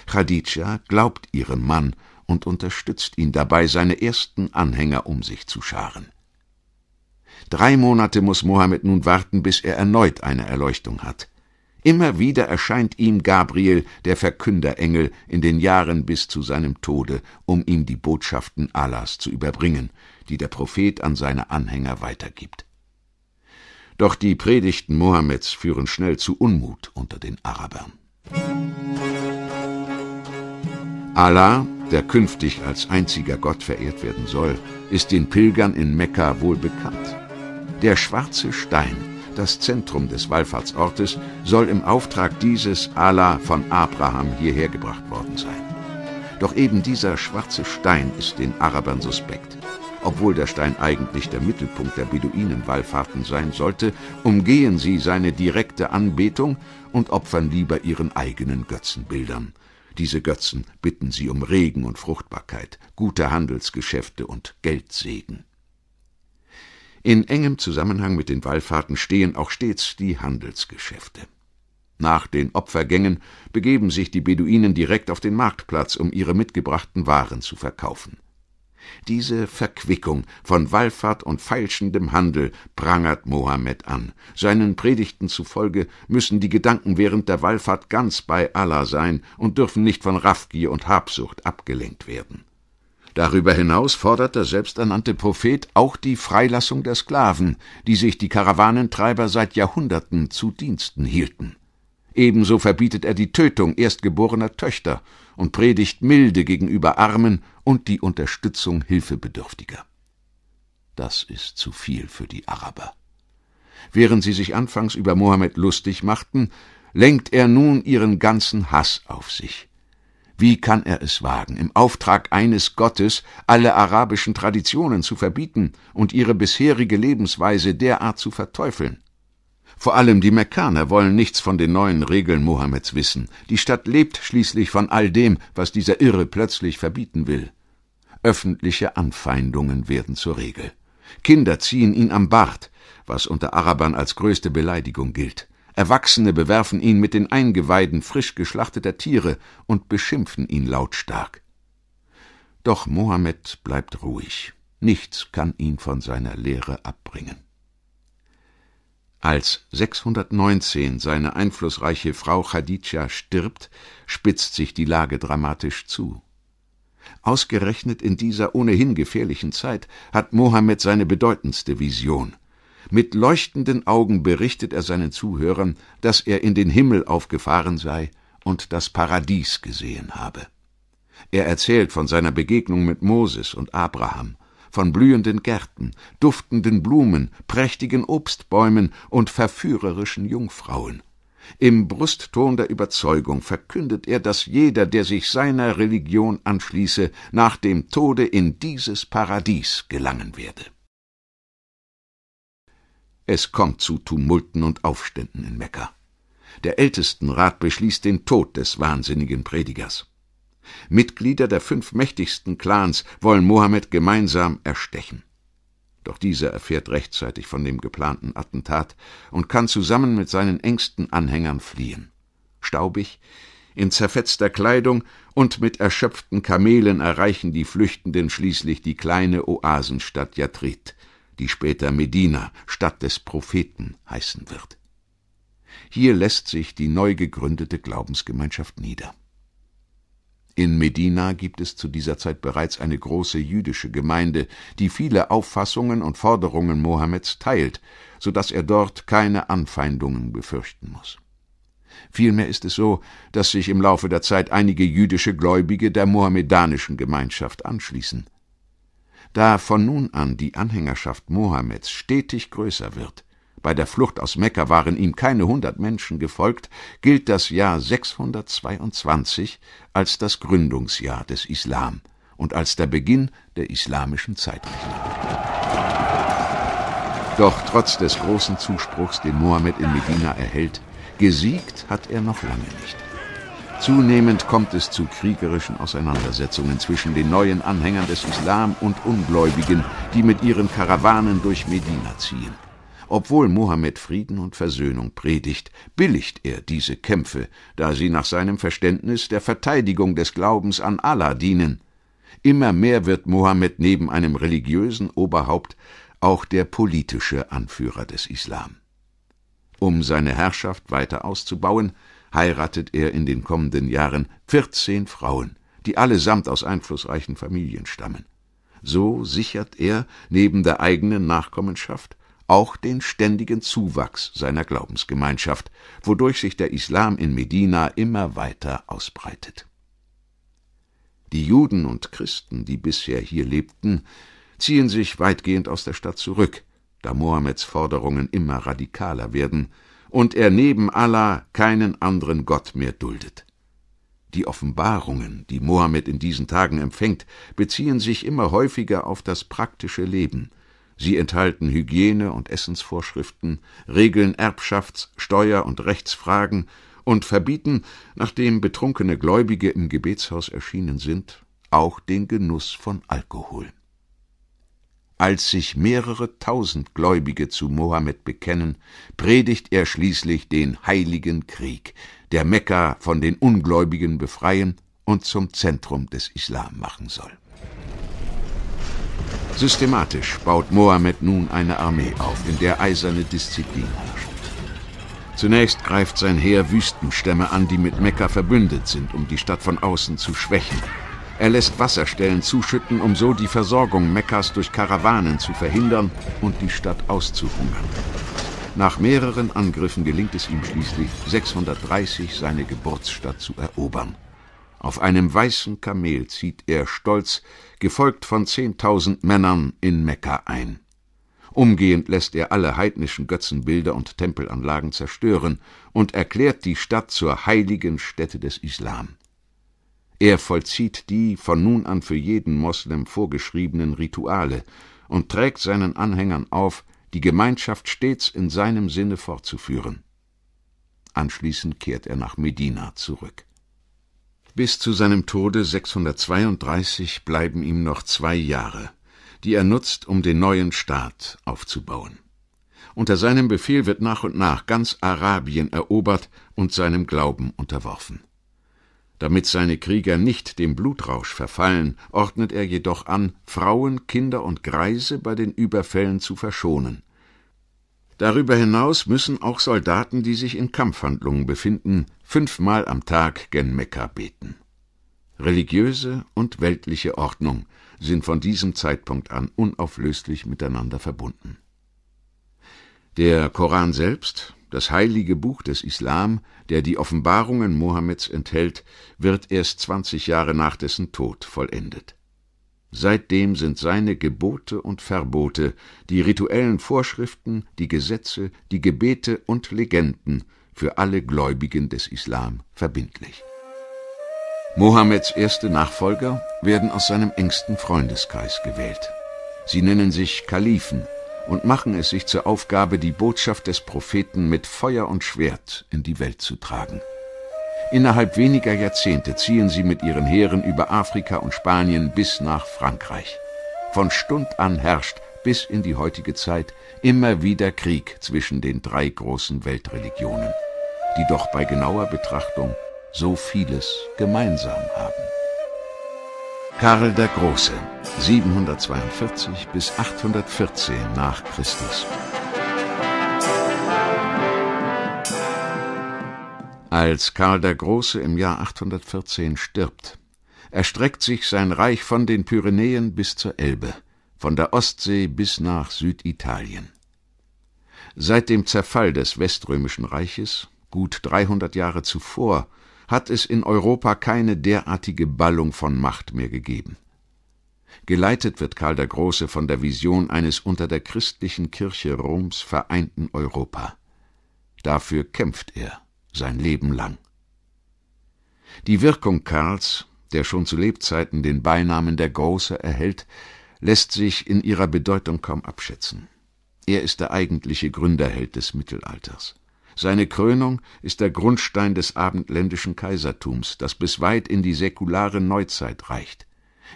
Khadija glaubt ihrem Mann und unterstützt ihn dabei, seine ersten Anhänger um sich zu scharen. Drei Monate muss Mohammed nun warten, bis er erneut eine Erleuchtung hat. Immer wieder erscheint ihm Gabriel, der Verkünderengel, in den Jahren bis zu seinem Tode, um ihm die Botschaften Allahs zu überbringen, die der Prophet an seine Anhänger weitergibt. Doch die Predigten Mohammeds führen schnell zu Unmut unter den Arabern. Allah, der künftig als einziger Gott verehrt werden soll, ist den Pilgern in Mekka wohl bekannt. Der schwarze Stein, das Zentrum des Wallfahrtsortes, soll im Auftrag dieses Allah von Abraham hierher gebracht worden sein. Doch eben dieser schwarze Stein ist den Arabern suspekt. Obwohl der Stein eigentlich der Mittelpunkt der Beduinenwallfahrten sein sollte, umgehen sie seine direkte Anbetung und opfern lieber ihren eigenen Götzenbildern. Diese Götzen bitten sie um Regen und Fruchtbarkeit, gute Handelsgeschäfte und Geldsegen. In engem Zusammenhang mit den Wallfahrten stehen auch stets die Handelsgeschäfte. Nach den Opfergängen begeben sich die Beduinen direkt auf den Marktplatz, um ihre mitgebrachten Waren zu verkaufen. Diese Verquickung von Wallfahrt und feilschendem Handel prangert Mohammed an. Seinen Predigten zufolge müssen die Gedanken während der Wallfahrt ganz bei Allah sein und dürfen nicht von Raffgier und Habsucht abgelenkt werden. Darüber hinaus fordert der selbsternannte Prophet auch die Freilassung der Sklaven, die sich die Karawanentreiber seit Jahrhunderten zu Diensten hielten. Ebenso verbietet er die Tötung erstgeborener Töchter und predigt Milde gegenüber Armen und die Unterstützung Hilfebedürftiger. Das ist zu viel für die Araber. Während sie sich anfangs über Mohammed lustig machten, lenkt er nun ihren ganzen Hass auf sich. Wie kann er es wagen, im Auftrag eines Gottes alle arabischen Traditionen zu verbieten und ihre bisherige Lebensweise derart zu verteufeln? Vor allem die Mekkaner wollen nichts von den neuen Regeln Mohammeds wissen. Die Stadt lebt schließlich von all dem, was dieser Irre plötzlich verbieten will. Öffentliche Anfeindungen werden zur Regel. Kinder ziehen ihn am Bart, was unter Arabern als größte Beleidigung gilt. Erwachsene bewerfen ihn mit den Eingeweiden frisch geschlachteter Tiere und beschimpfen ihn lautstark. Doch Mohammed bleibt ruhig. Nichts kann ihn von seiner Lehre abbringen. Als 619 seine einflussreiche Frau Khadija stirbt, spitzt sich die Lage dramatisch zu. Ausgerechnet in dieser ohnehin gefährlichen Zeit hat Mohammed seine bedeutendste Vision. Mit leuchtenden Augen berichtet er seinen Zuhörern, dass er in den Himmel aufgefahren sei und das Paradies gesehen habe. Er erzählt von seiner Begegnung mit Moses und Abraham, von blühenden Gärten, duftenden Blumen, prächtigen Obstbäumen und verführerischen Jungfrauen. Im Brustton der Überzeugung verkündet er, dass jeder, der sich seiner Religion anschließe, nach dem Tode in dieses Paradies gelangen werde. Es kommt zu Tumulten und Aufständen in Mekka. Der Ältestenrat beschließt den Tod des wahnsinnigen Predigers. Mitglieder der fünf mächtigsten Clans wollen Mohammed gemeinsam erstechen. Doch dieser erfährt rechtzeitig von dem geplanten Attentat und kann zusammen mit seinen engsten Anhängern fliehen. Staubig, in zerfetzter Kleidung und mit erschöpften Kamelen erreichen die Flüchtenden schließlich die kleine Oasenstadt Yatrit, die später Medina, Stadt des Propheten, heißen wird. Hier lässt sich die neu gegründete Glaubensgemeinschaft nieder. In Medina gibt es zu dieser Zeit bereits eine große jüdische Gemeinde, die viele Auffassungen und Forderungen Mohammeds teilt, so dass er dort keine Anfeindungen befürchten muss. Vielmehr ist es so, dass sich im Laufe der Zeit einige jüdische Gläubige der mohammedanischen Gemeinschaft anschließen. Da von nun an die Anhängerschaft Mohammeds stetig größer wird, bei der Flucht aus Mekka waren ihm keine hundert Menschen gefolgt, gilt das Jahr 622 als das Gründungsjahr des Islam und als der Beginn der islamischen Zeitrechnung. Doch trotz des großen Zuspruchs, den Mohammed in Medina erhält, gesiegt hat er noch lange nicht. Zunehmend kommt es zu kriegerischen Auseinandersetzungen zwischen den neuen Anhängern des Islam und Ungläubigen, die mit ihren Karawanen durch Medina ziehen. Obwohl Mohammed Frieden und Versöhnung predigt, billigt er diese Kämpfe, da sie nach seinem Verständnis der Verteidigung des Glaubens an Allah dienen. Immer mehr wird Mohammed neben einem religiösen Oberhaupt auch der politische Anführer des Islam. Um seine Herrschaft weiter auszubauen, heiratet er in den kommenden Jahren 14 Frauen, die allesamt aus einflussreichen Familien stammen. So sichert er neben der eigenen Nachkommenschaft auch den ständigen Zuwachs seiner Glaubensgemeinschaft, wodurch sich der Islam in Medina immer weiter ausbreitet. Die Juden und Christen, die bisher hier lebten, ziehen sich weitgehend aus der Stadt zurück, da Mohammeds Forderungen immer radikaler werden und er neben Allah keinen anderen Gott mehr duldet. Die Offenbarungen, die Mohammed in diesen Tagen empfängt, beziehen sich immer häufiger auf das praktische Leben. Sie enthalten Hygiene- und Essensvorschriften, regeln Erbschafts-, Steuer- und Rechtsfragen und verbieten, nachdem betrunkene Gläubige im Gebetshaus erschienen sind, auch den Genuss von Alkohol. Als sich mehrere tausend Gläubige zu Mohammed bekennen, predigt er schließlich den heiligen Krieg, der Mekka von den Ungläubigen befreien und zum Zentrum des Islam machen soll. Systematisch baut Mohammed nun eine Armee auf, in der eiserne Disziplin herrscht. Zunächst greift sein Heer Wüstenstämme an, die mit Mekka verbündet sind, um die Stadt von außen zu schwächen. Er lässt Wasserstellen zuschütten, um so die Versorgung Mekkas durch Karawanen zu verhindern und die Stadt auszuhungern. Nach mehreren Angriffen gelingt es ihm schließlich, 630 seine Geburtsstadt zu erobern. Auf einem weißen Kamel zieht er stolz, gefolgt von 10.000 Männern, in Mekka ein. Umgehend lässt er alle heidnischen Götzenbilder und Tempelanlagen zerstören und erklärt die Stadt zur heiligen Stätte des Islam. Er vollzieht die von nun an für jeden Moslem vorgeschriebenen Rituale und trägt seinen Anhängern auf, die Gemeinschaft stets in seinem Sinne fortzuführen. Anschließend kehrt er nach Medina zurück. Bis zu seinem Tode 632 bleiben ihm noch zwei Jahre, die er nutzt, um den neuen Staat aufzubauen. Unter seinem Befehl wird nach und nach ganz Arabien erobert und seinem Glauben unterworfen. Damit seine Krieger nicht dem Blutrausch verfallen, ordnet er jedoch an, Frauen, Kinder und Greise bei den Überfällen zu verschonen. Darüber hinaus müssen auch Soldaten, die sich in Kampfhandlungen befinden, fünfmal am Tag gen Mekka beten. Religiöse und weltliche Ordnung sind von diesem Zeitpunkt an unauflöslich miteinander verbunden. Der Koran selbst das heilige Buch des Islam, der die Offenbarungen Mohammeds enthält, wird erst 20 Jahre nach dessen Tod vollendet. Seitdem sind seine Gebote und Verbote, die rituellen Vorschriften, die Gesetze, die Gebete und Legenden für alle Gläubigen des Islam verbindlich. Mohammeds erste Nachfolger werden aus seinem engsten Freundeskreis gewählt. Sie nennen sich Kalifen und machen es sich zur Aufgabe, die Botschaft des Propheten mit Feuer und Schwert in die Welt zu tragen. Innerhalb weniger Jahrzehnte ziehen sie mit ihren Heeren über Afrika und Spanien bis nach Frankreich. Von Stund an herrscht bis in die heutige Zeit immer wieder Krieg zwischen den drei großen Weltreligionen, die doch bei genauer Betrachtung so vieles gemeinsam haben. Karl der Große, 742 bis 814 nach Christus. Als Karl der Große im Jahr 814 stirbt, erstreckt sich sein Reich von den Pyrenäen bis zur Elbe, von der Ostsee bis nach Süditalien. Seit dem Zerfall des Weströmischen Reiches, gut 300 Jahre zuvor, hat es in Europa keine derartige Ballung von Macht mehr gegeben. Geleitet wird Karl der Große von der Vision eines unter der christlichen Kirche Roms vereinten Europa. Dafür kämpft er sein Leben lang. Die Wirkung Karls, der schon zu Lebzeiten den Beinamen der Große erhält, lässt sich in ihrer Bedeutung kaum abschätzen. Er ist der eigentliche Gründerheld des Mittelalters. Seine Krönung ist der Grundstein des abendländischen Kaisertums, das bis weit in die säkulare Neuzeit reicht.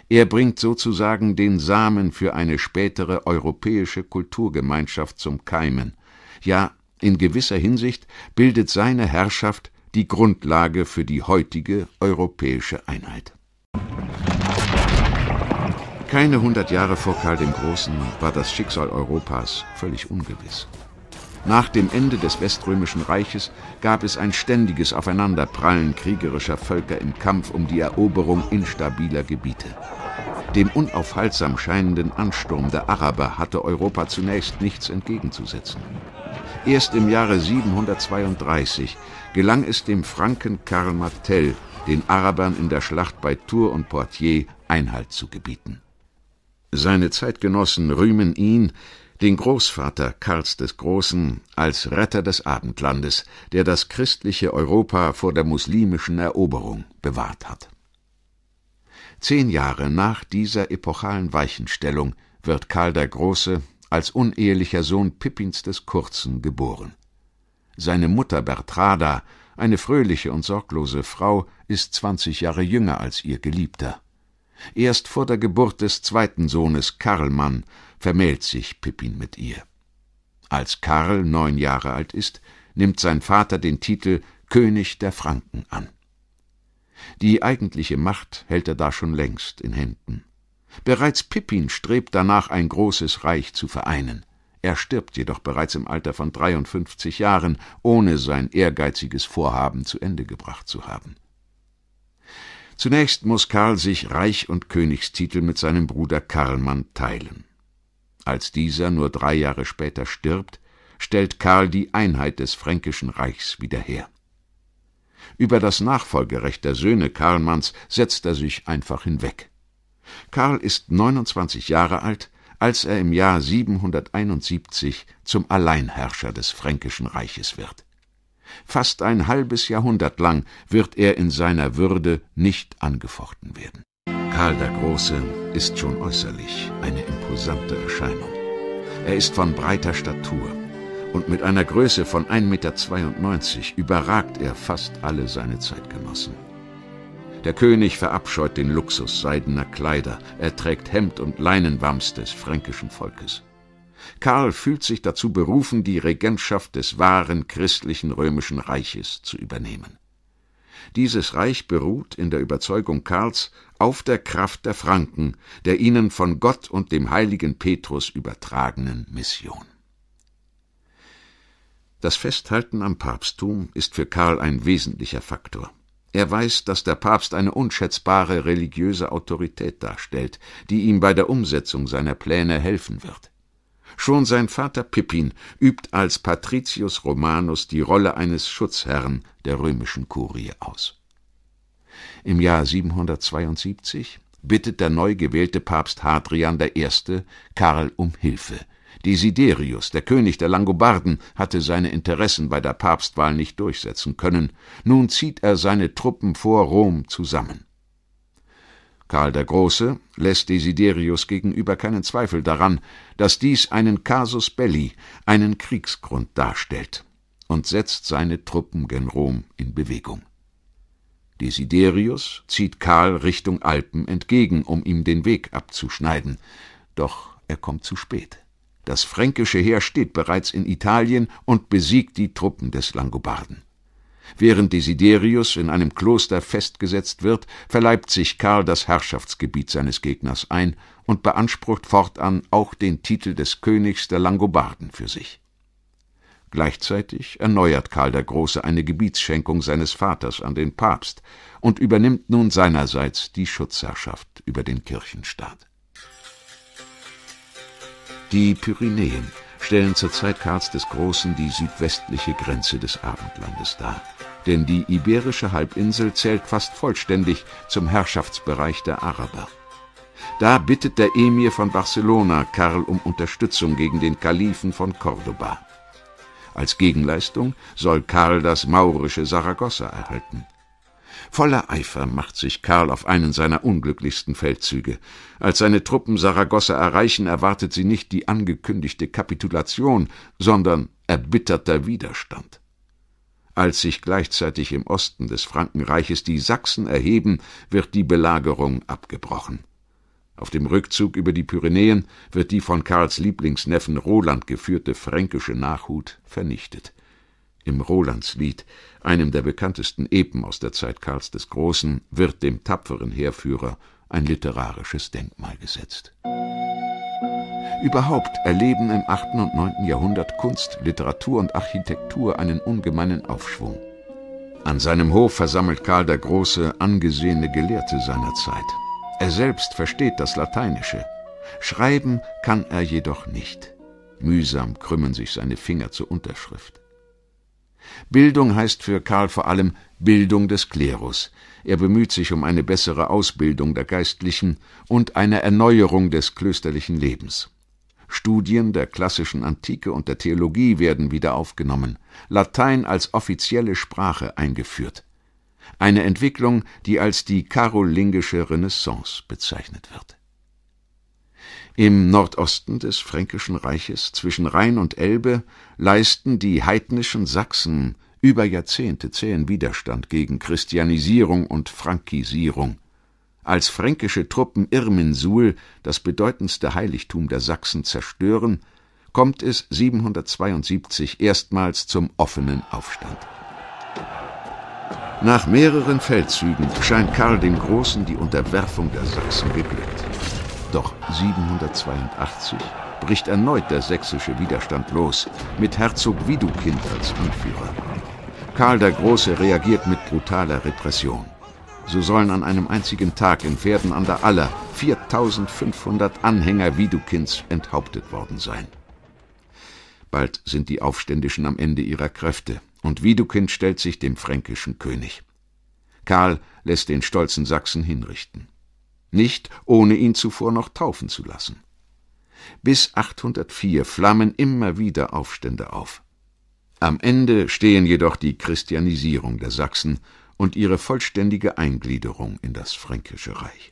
Er bringt sozusagen den Samen für eine spätere europäische Kulturgemeinschaft zum Keimen. Ja, in gewisser Hinsicht bildet seine Herrschaft die Grundlage für die heutige europäische Einheit. Keine hundert Jahre vor Karl dem Großen war das Schicksal Europas völlig ungewiss. Nach dem Ende des Weströmischen Reiches gab es ein ständiges Aufeinanderprallen kriegerischer Völker im Kampf um die Eroberung instabiler Gebiete. Dem unaufhaltsam scheinenden Ansturm der Araber hatte Europa zunächst nichts entgegenzusetzen. Erst im Jahre 732 gelang es dem Franken Karl Martel, den Arabern in der Schlacht bei Tours und Poitiers Einhalt zu gebieten. Seine Zeitgenossen rühmen ihn, den Großvater Karls des Großen als Retter des Abendlandes, der das christliche Europa vor der muslimischen Eroberung bewahrt hat. Zehn Jahre nach dieser epochalen Weichenstellung wird Karl der Große als unehelicher Sohn Pippins des Kurzen geboren. Seine Mutter Bertrada, eine fröhliche und sorglose Frau, ist zwanzig Jahre jünger als ihr Geliebter. Erst vor der Geburt des zweiten Sohnes Karlmann vermählt sich Pippin mit ihr. Als Karl neun Jahre alt ist, nimmt sein Vater den Titel König der Franken an. Die eigentliche Macht hält er da schon längst in Händen. Bereits Pippin strebt danach, ein großes Reich zu vereinen. Er stirbt jedoch bereits im Alter von 53 Jahren, ohne sein ehrgeiziges Vorhaben zu Ende gebracht zu haben. Zunächst muss Karl sich Reich und Königstitel mit seinem Bruder Karlmann teilen. Als dieser nur drei Jahre später stirbt, stellt Karl die Einheit des Fränkischen Reichs wieder her. Über das Nachfolgerecht der Söhne Karlmanns setzt er sich einfach hinweg. Karl ist 29 Jahre alt, als er im Jahr 771 zum Alleinherrscher des Fränkischen Reiches wird. Fast ein halbes Jahrhundert lang wird er in seiner Würde nicht angefochten werden Karl der Große ist schon äußerlich eine imposante Erscheinung. Er ist von breiter Statur und mit einer Größe von 1,92 Meter überragt er fast alle seine Zeitgenossen. Der König verabscheut den Luxus seidener Kleider, er trägt Hemd und Leinenwams des fränkischen Volkes. Karl fühlt sich dazu berufen, die Regentschaft des wahren christlichen römischen Reiches zu übernehmen. Dieses Reich beruht in der Überzeugung Karls auf der Kraft der Franken, der ihnen von Gott und dem heiligen Petrus übertragenen Mission. Das Festhalten am Papsttum ist für Karl ein wesentlicher Faktor. Er weiß, dass der Papst eine unschätzbare religiöse Autorität darstellt, die ihm bei der Umsetzung seiner Pläne helfen wird. Schon sein Vater Pippin übt als Patricius Romanus die Rolle eines Schutzherrn der römischen Kurie aus. Im Jahr 772 bittet der neu gewählte Papst Hadrian I. Karl um Hilfe. Desiderius, der König der Langobarden, hatte seine Interessen bei der Papstwahl nicht durchsetzen können. Nun zieht er seine Truppen vor Rom zusammen. Karl der Große lässt Desiderius gegenüber keinen Zweifel daran, dass dies einen Casus belli, einen Kriegsgrund darstellt, und setzt seine Truppen gen Rom in Bewegung. Desiderius zieht Karl Richtung Alpen entgegen, um ihm den Weg abzuschneiden. Doch er kommt zu spät. Das fränkische Heer steht bereits in Italien und besiegt die Truppen des Langobarden. Während Desiderius in einem Kloster festgesetzt wird, verleibt sich Karl das Herrschaftsgebiet seines Gegners ein und beansprucht fortan auch den Titel des Königs der Langobarden für sich. Gleichzeitig erneuert Karl der Große eine Gebietsschenkung seines Vaters an den Papst und übernimmt nun seinerseits die Schutzherrschaft über den Kirchenstaat. Die Pyrenäen stellen zur Zeit Karls des Großen die südwestliche Grenze des Abendlandes dar. Denn die iberische Halbinsel zählt fast vollständig zum Herrschaftsbereich der Araber. Da bittet der Emir von Barcelona Karl um Unterstützung gegen den Kalifen von Cordoba. Als Gegenleistung soll Karl das maurische Saragossa erhalten. Voller Eifer macht sich Karl auf einen seiner unglücklichsten Feldzüge. Als seine Truppen Saragossa erreichen, erwartet sie nicht die angekündigte Kapitulation, sondern erbitterter Widerstand. Als sich gleichzeitig im Osten des Frankenreiches die Sachsen erheben, wird die Belagerung abgebrochen. Auf dem Rückzug über die Pyrenäen wird die von Karls Lieblingsneffen Roland geführte fränkische Nachhut vernichtet. Im Rolandslied, einem der bekanntesten Epen aus der Zeit Karls des Großen, wird dem tapferen Heerführer ein literarisches Denkmal gesetzt. Überhaupt erleben im 8. und 9. Jahrhundert Kunst, Literatur und Architektur einen ungemeinen Aufschwung. An seinem Hof versammelt Karl der Große angesehene Gelehrte seiner Zeit. Er selbst versteht das Lateinische. Schreiben kann er jedoch nicht. Mühsam krümmen sich seine Finger zur Unterschrift. Bildung heißt für Karl vor allem Bildung des Klerus. Er bemüht sich um eine bessere Ausbildung der Geistlichen und eine Erneuerung des klösterlichen Lebens. Studien der klassischen Antike und der Theologie werden wieder aufgenommen, Latein als offizielle Sprache eingeführt eine Entwicklung, die als die karolingische Renaissance bezeichnet wird. Im Nordosten des Fränkischen Reiches zwischen Rhein und Elbe leisten die heidnischen Sachsen über Jahrzehnte zähen Widerstand gegen Christianisierung und Frankisierung. Als fränkische Truppen Irminsul, das bedeutendste Heiligtum der Sachsen, zerstören, kommt es 772 erstmals zum offenen Aufstand. Nach mehreren Feldzügen scheint Karl dem Großen die Unterwerfung der Sachsen geglückt. Doch 782 bricht erneut der sächsische Widerstand los, mit Herzog Widukind als Anführer. Karl der Große reagiert mit brutaler Repression. So sollen an einem einzigen Tag in Pferden an der Aller 4500 Anhänger Widukinds enthauptet worden sein. Bald sind die Aufständischen am Ende ihrer Kräfte und Widukind stellt sich dem fränkischen König. Karl lässt den stolzen Sachsen hinrichten. Nicht, ohne ihn zuvor noch taufen zu lassen. Bis 804 flammen immer wieder Aufstände auf. Am Ende stehen jedoch die Christianisierung der Sachsen und ihre vollständige Eingliederung in das Fränkische Reich.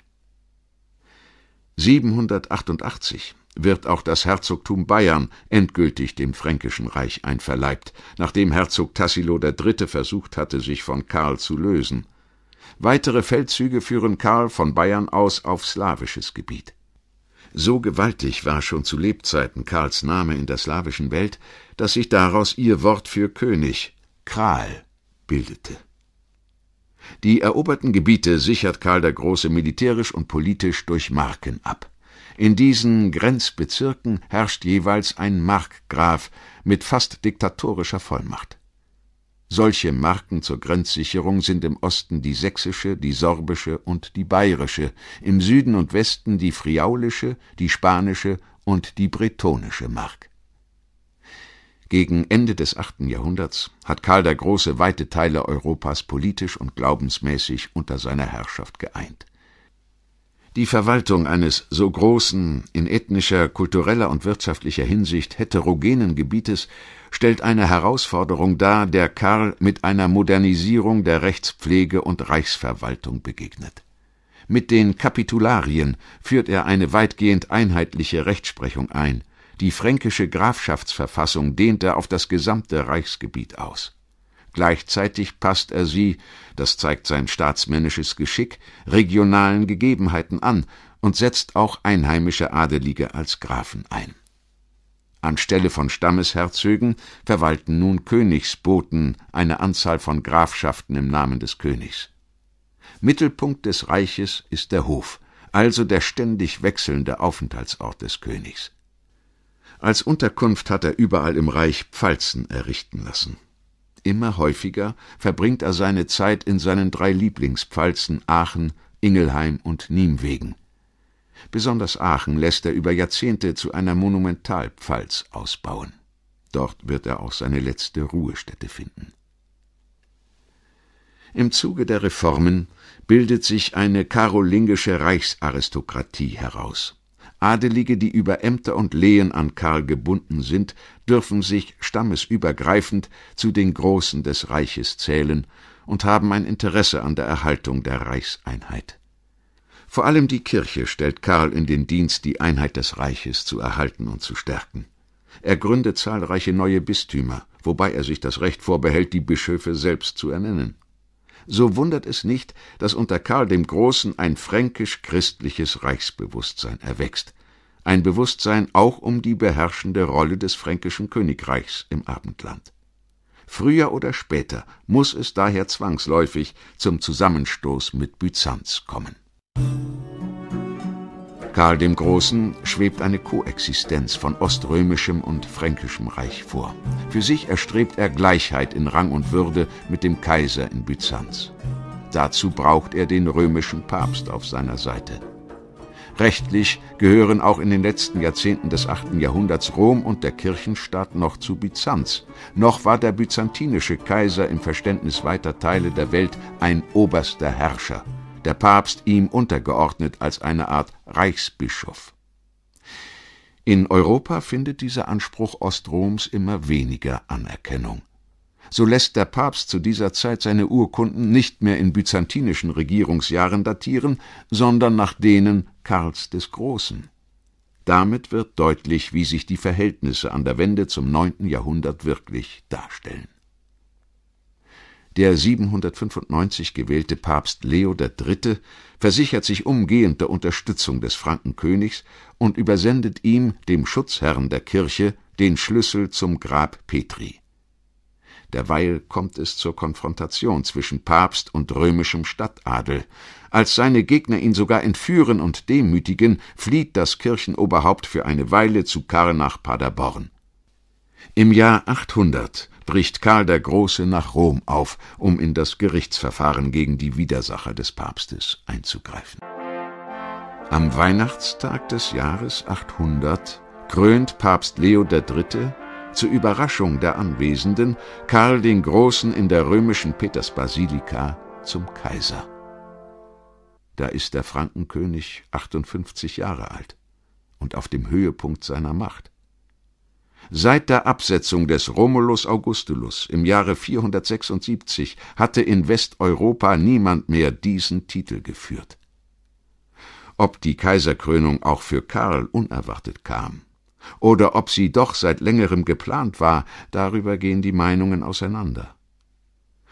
788 wird auch das Herzogtum Bayern endgültig dem Fränkischen Reich einverleibt, nachdem Herzog Tassilo III. versucht hatte, sich von Karl zu lösen. Weitere Feldzüge führen Karl von Bayern aus auf slawisches Gebiet. So gewaltig war schon zu Lebzeiten Karls Name in der slawischen Welt, dass sich daraus ihr Wort für König, Kral, bildete. Die eroberten Gebiete sichert Karl der Große militärisch und politisch durch Marken ab. In diesen Grenzbezirken herrscht jeweils ein Markgraf mit fast diktatorischer Vollmacht. Solche Marken zur Grenzsicherung sind im Osten die sächsische, die sorbische und die bayerische, im Süden und Westen die friaulische, die spanische und die bretonische Mark. Gegen Ende des 8. Jahrhunderts hat Karl der Große weite Teile Europas politisch und glaubensmäßig unter seiner Herrschaft geeint. Die Verwaltung eines so großen, in ethnischer, kultureller und wirtschaftlicher Hinsicht heterogenen Gebietes stellt eine Herausforderung dar, der Karl mit einer Modernisierung der Rechtspflege und Reichsverwaltung begegnet. Mit den Kapitularien führt er eine weitgehend einheitliche Rechtsprechung ein. Die fränkische Grafschaftsverfassung dehnt er auf das gesamte Reichsgebiet aus. Gleichzeitig passt er sie, das zeigt sein staatsmännisches Geschick, regionalen Gegebenheiten an und setzt auch einheimische Adelige als Grafen ein. Anstelle von Stammesherzögen verwalten nun Königsboten eine Anzahl von Grafschaften im Namen des Königs. Mittelpunkt des Reiches ist der Hof, also der ständig wechselnde Aufenthaltsort des Königs. Als Unterkunft hat er überall im Reich Pfalzen errichten lassen immer häufiger verbringt er seine Zeit in seinen drei Lieblingspfalzen Aachen, Ingelheim und Niemwegen. Besonders Aachen lässt er über Jahrzehnte zu einer Monumentalpfalz ausbauen. Dort wird er auch seine letzte Ruhestätte finden. Im Zuge der Reformen bildet sich eine karolingische Reichsaristokratie heraus. Adelige, die über Ämter und Lehen an Karl gebunden sind, dürfen sich stammesübergreifend zu den Großen des Reiches zählen und haben ein Interesse an der Erhaltung der Reichseinheit. Vor allem die Kirche stellt Karl in den Dienst, die Einheit des Reiches zu erhalten und zu stärken. Er gründet zahlreiche neue Bistümer, wobei er sich das Recht vorbehält, die Bischöfe selbst zu ernennen. So wundert es nicht, dass unter Karl dem Großen ein fränkisch-christliches Reichsbewusstsein erwächst, ein Bewusstsein auch um die beherrschende Rolle des fränkischen Königreichs im Abendland. Früher oder später muss es daher zwangsläufig zum Zusammenstoß mit Byzanz kommen. Karl dem Großen schwebt eine Koexistenz von oströmischem und fränkischem Reich vor. Für sich erstrebt er Gleichheit in Rang und Würde mit dem Kaiser in Byzanz. Dazu braucht er den römischen Papst auf seiner Seite. Rechtlich gehören auch in den letzten Jahrzehnten des 8. Jahrhunderts Rom und der Kirchenstaat noch zu Byzanz. Noch war der byzantinische Kaiser im Verständnis weiter Teile der Welt ein oberster Herrscher, der Papst ihm untergeordnet als eine Art Reichsbischof. In Europa findet dieser Anspruch Ostroms immer weniger Anerkennung so lässt der Papst zu dieser Zeit seine Urkunden nicht mehr in byzantinischen Regierungsjahren datieren, sondern nach denen Karls des Großen. Damit wird deutlich, wie sich die Verhältnisse an der Wende zum 9. Jahrhundert wirklich darstellen. Der 795 gewählte Papst Leo III. versichert sich umgehend der Unterstützung des Frankenkönigs und übersendet ihm, dem Schutzherrn der Kirche, den Schlüssel zum Grab Petri. Derweil kommt es zur Konfrontation zwischen Papst und römischem Stadtadel. Als seine Gegner ihn sogar entführen und demütigen, flieht das Kirchenoberhaupt für eine Weile zu Karl nach Paderborn. Im Jahr 800 bricht Karl der Große nach Rom auf, um in das Gerichtsverfahren gegen die Widersacher des Papstes einzugreifen. Am Weihnachtstag des Jahres 800 krönt Papst Leo III zur Überraschung der Anwesenden, Karl den Großen in der römischen Petersbasilika zum Kaiser. Da ist der Frankenkönig 58 Jahre alt und auf dem Höhepunkt seiner Macht. Seit der Absetzung des Romulus Augustulus im Jahre 476 hatte in Westeuropa niemand mehr diesen Titel geführt. Ob die Kaiserkrönung auch für Karl unerwartet kam, oder ob sie doch seit längerem geplant war, darüber gehen die Meinungen auseinander.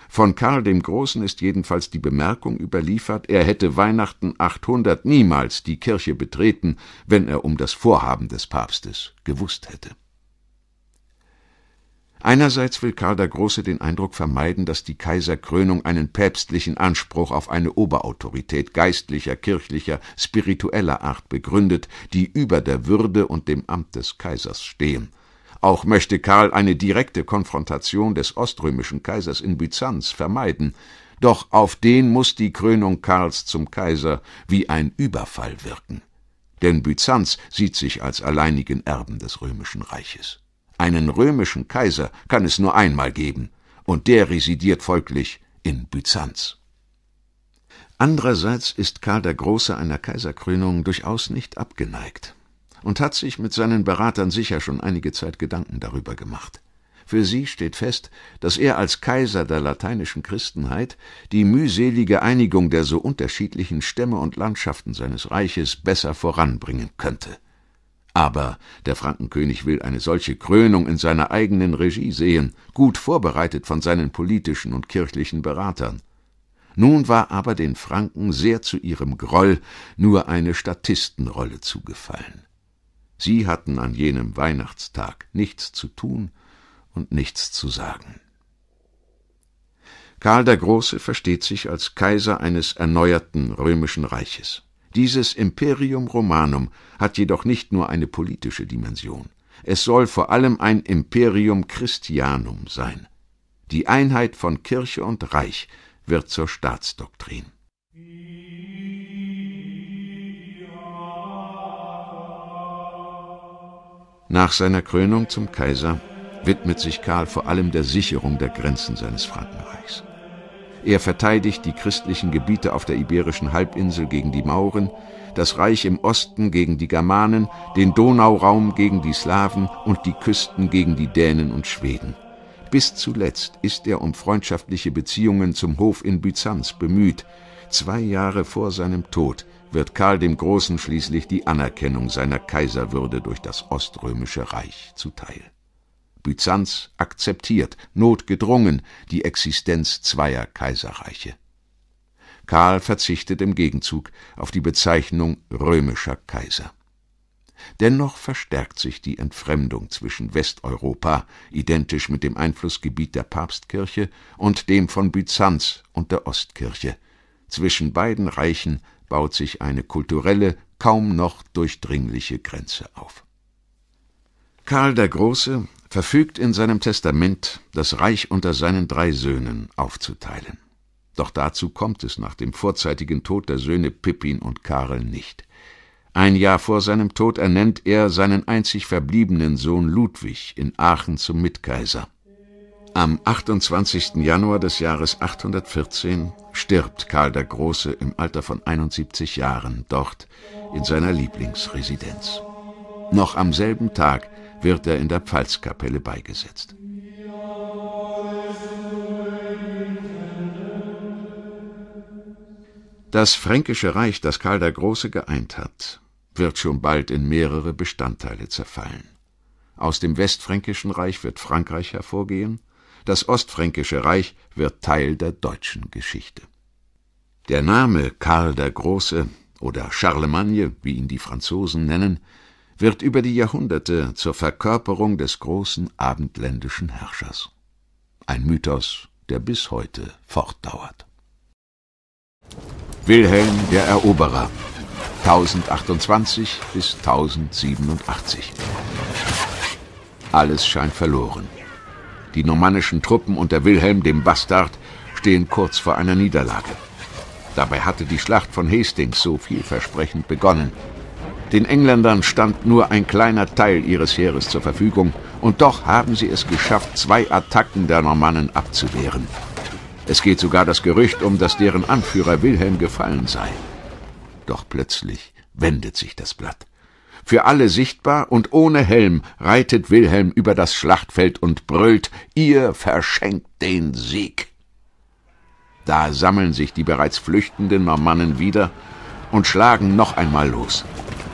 Von Karl dem Großen ist jedenfalls die Bemerkung überliefert, er hätte Weihnachten 800 niemals die Kirche betreten, wenn er um das Vorhaben des Papstes gewusst hätte. Einerseits will Karl der Große den Eindruck vermeiden, dass die Kaiserkrönung einen päpstlichen Anspruch auf eine Oberautorität geistlicher, kirchlicher, spiritueller Art begründet, die über der Würde und dem Amt des Kaisers stehen. Auch möchte Karl eine direkte Konfrontation des oströmischen Kaisers in Byzanz vermeiden, doch auf den muss die Krönung Karls zum Kaiser wie ein Überfall wirken. Denn Byzanz sieht sich als alleinigen Erben des römischen Reiches. Einen römischen Kaiser kann es nur einmal geben, und der residiert folglich in Byzanz. Andererseits ist Karl der Große einer Kaiserkrönung durchaus nicht abgeneigt und hat sich mit seinen Beratern sicher schon einige Zeit Gedanken darüber gemacht. Für sie steht fest, dass er als Kaiser der lateinischen Christenheit die mühselige Einigung der so unterschiedlichen Stämme und Landschaften seines Reiches besser voranbringen könnte. Aber der Frankenkönig will eine solche Krönung in seiner eigenen Regie sehen, gut vorbereitet von seinen politischen und kirchlichen Beratern. Nun war aber den Franken sehr zu ihrem Groll nur eine Statistenrolle zugefallen. Sie hatten an jenem Weihnachtstag nichts zu tun und nichts zu sagen. Karl der Große versteht sich als Kaiser eines erneuerten römischen Reiches. Dieses Imperium Romanum hat jedoch nicht nur eine politische Dimension. Es soll vor allem ein Imperium Christianum sein. Die Einheit von Kirche und Reich wird zur Staatsdoktrin. Nach seiner Krönung zum Kaiser widmet sich Karl vor allem der Sicherung der Grenzen seines Frankenreichs. Er verteidigt die christlichen Gebiete auf der iberischen Halbinsel gegen die Mauren, das Reich im Osten gegen die Germanen, den Donauraum gegen die Slawen und die Küsten gegen die Dänen und Schweden. Bis zuletzt ist er um freundschaftliche Beziehungen zum Hof in Byzanz bemüht. Zwei Jahre vor seinem Tod wird Karl dem Großen schließlich die Anerkennung seiner Kaiserwürde durch das Oströmische Reich zuteil. Byzanz akzeptiert, notgedrungen, die Existenz zweier Kaiserreiche. Karl verzichtet im Gegenzug auf die Bezeichnung römischer Kaiser. Dennoch verstärkt sich die Entfremdung zwischen Westeuropa, identisch mit dem Einflussgebiet der Papstkirche, und dem von Byzanz und der Ostkirche. Zwischen beiden Reichen baut sich eine kulturelle, kaum noch durchdringliche Grenze auf. Karl der Große verfügt in seinem Testament, das Reich unter seinen drei Söhnen aufzuteilen. Doch dazu kommt es nach dem vorzeitigen Tod der Söhne Pippin und Karel nicht. Ein Jahr vor seinem Tod ernennt er seinen einzig verbliebenen Sohn Ludwig in Aachen zum Mitkaiser. Am 28. Januar des Jahres 814 stirbt Karl der Große im Alter von 71 Jahren dort in seiner Lieblingsresidenz. Noch am selben Tag wird er in der Pfalzkapelle beigesetzt. Das fränkische Reich, das Karl der Große geeint hat, wird schon bald in mehrere Bestandteile zerfallen. Aus dem westfränkischen Reich wird Frankreich hervorgehen, das ostfränkische Reich wird Teil der deutschen Geschichte. Der Name Karl der Große oder Charlemagne, wie ihn die Franzosen nennen, wird über die Jahrhunderte zur Verkörperung des großen abendländischen Herrschers. Ein Mythos, der bis heute fortdauert. Wilhelm der Eroberer 1028 bis 1087 Alles scheint verloren. Die normannischen Truppen unter Wilhelm dem Bastard stehen kurz vor einer Niederlage. Dabei hatte die Schlacht von Hastings so vielversprechend begonnen den Engländern stand nur ein kleiner Teil ihres Heeres zur Verfügung, und doch haben sie es geschafft, zwei Attacken der Normannen abzuwehren. Es geht sogar das Gerücht um, dass deren Anführer Wilhelm gefallen sei. Doch plötzlich wendet sich das Blatt. Für alle sichtbar und ohne Helm reitet Wilhelm über das Schlachtfeld und brüllt, ihr verschenkt den Sieg. Da sammeln sich die bereits flüchtenden Normannen wieder und schlagen noch einmal los.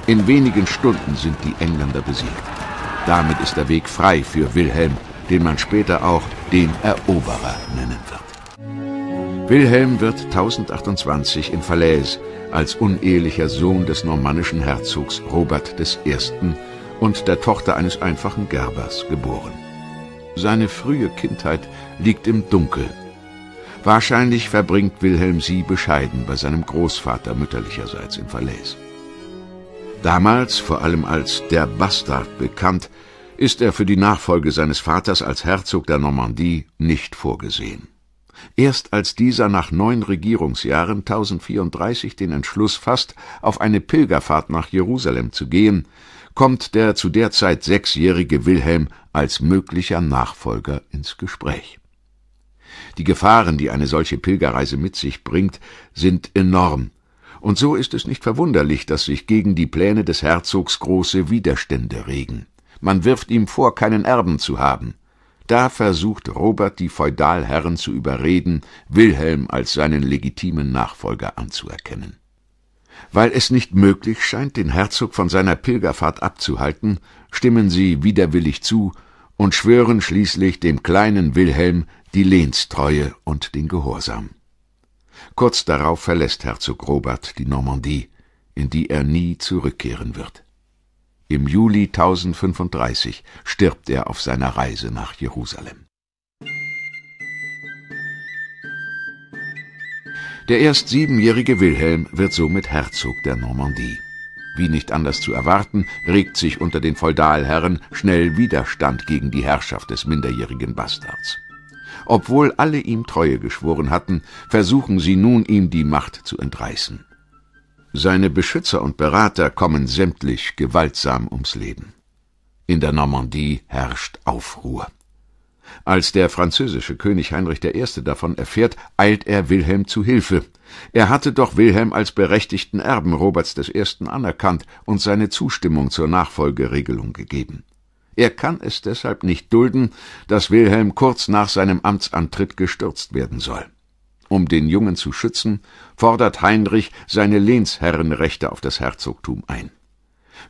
In wenigen Stunden sind die Engländer besiegt. Damit ist der Weg frei für Wilhelm, den man später auch den Eroberer nennen wird. Wilhelm wird 1028 in Falaise als unehelicher Sohn des normannischen Herzogs Robert I. und der Tochter eines einfachen Gerbers geboren. Seine frühe Kindheit liegt im Dunkel. Wahrscheinlich verbringt Wilhelm sie bescheiden bei seinem Großvater mütterlicherseits in Falaise. Damals vor allem als der Bastard bekannt, ist er für die Nachfolge seines Vaters als Herzog der Normandie nicht vorgesehen. Erst als dieser nach neun Regierungsjahren 1034 den Entschluss fasst, auf eine Pilgerfahrt nach Jerusalem zu gehen, kommt der zu der Zeit sechsjährige Wilhelm als möglicher Nachfolger ins Gespräch. Die Gefahren, die eine solche Pilgerreise mit sich bringt, sind enorm, und so ist es nicht verwunderlich, dass sich gegen die Pläne des Herzogs große Widerstände regen. Man wirft ihm vor, keinen Erben zu haben. Da versucht Robert die Feudalherren zu überreden, Wilhelm als seinen legitimen Nachfolger anzuerkennen. Weil es nicht möglich scheint, den Herzog von seiner Pilgerfahrt abzuhalten, stimmen sie widerwillig zu und schwören schließlich dem kleinen Wilhelm die Lehnstreue und den Gehorsam. Kurz darauf verlässt Herzog Robert die Normandie, in die er nie zurückkehren wird. Im Juli 1035 stirbt er auf seiner Reise nach Jerusalem. Der erst siebenjährige Wilhelm wird somit Herzog der Normandie. Wie nicht anders zu erwarten, regt sich unter den Feudalherren schnell Widerstand gegen die Herrschaft des minderjährigen Bastards. Obwohl alle ihm Treue geschworen hatten, versuchen sie nun, ihm die Macht zu entreißen. Seine Beschützer und Berater kommen sämtlich gewaltsam ums Leben. In der Normandie herrscht Aufruhr. Als der französische König Heinrich I. davon erfährt, eilt er Wilhelm zu Hilfe. Er hatte doch Wilhelm als berechtigten Erben Roberts I. anerkannt und seine Zustimmung zur Nachfolgeregelung gegeben. Er kann es deshalb nicht dulden, dass Wilhelm kurz nach seinem Amtsantritt gestürzt werden soll. Um den Jungen zu schützen, fordert Heinrich seine Lehnsherrenrechte auf das Herzogtum ein.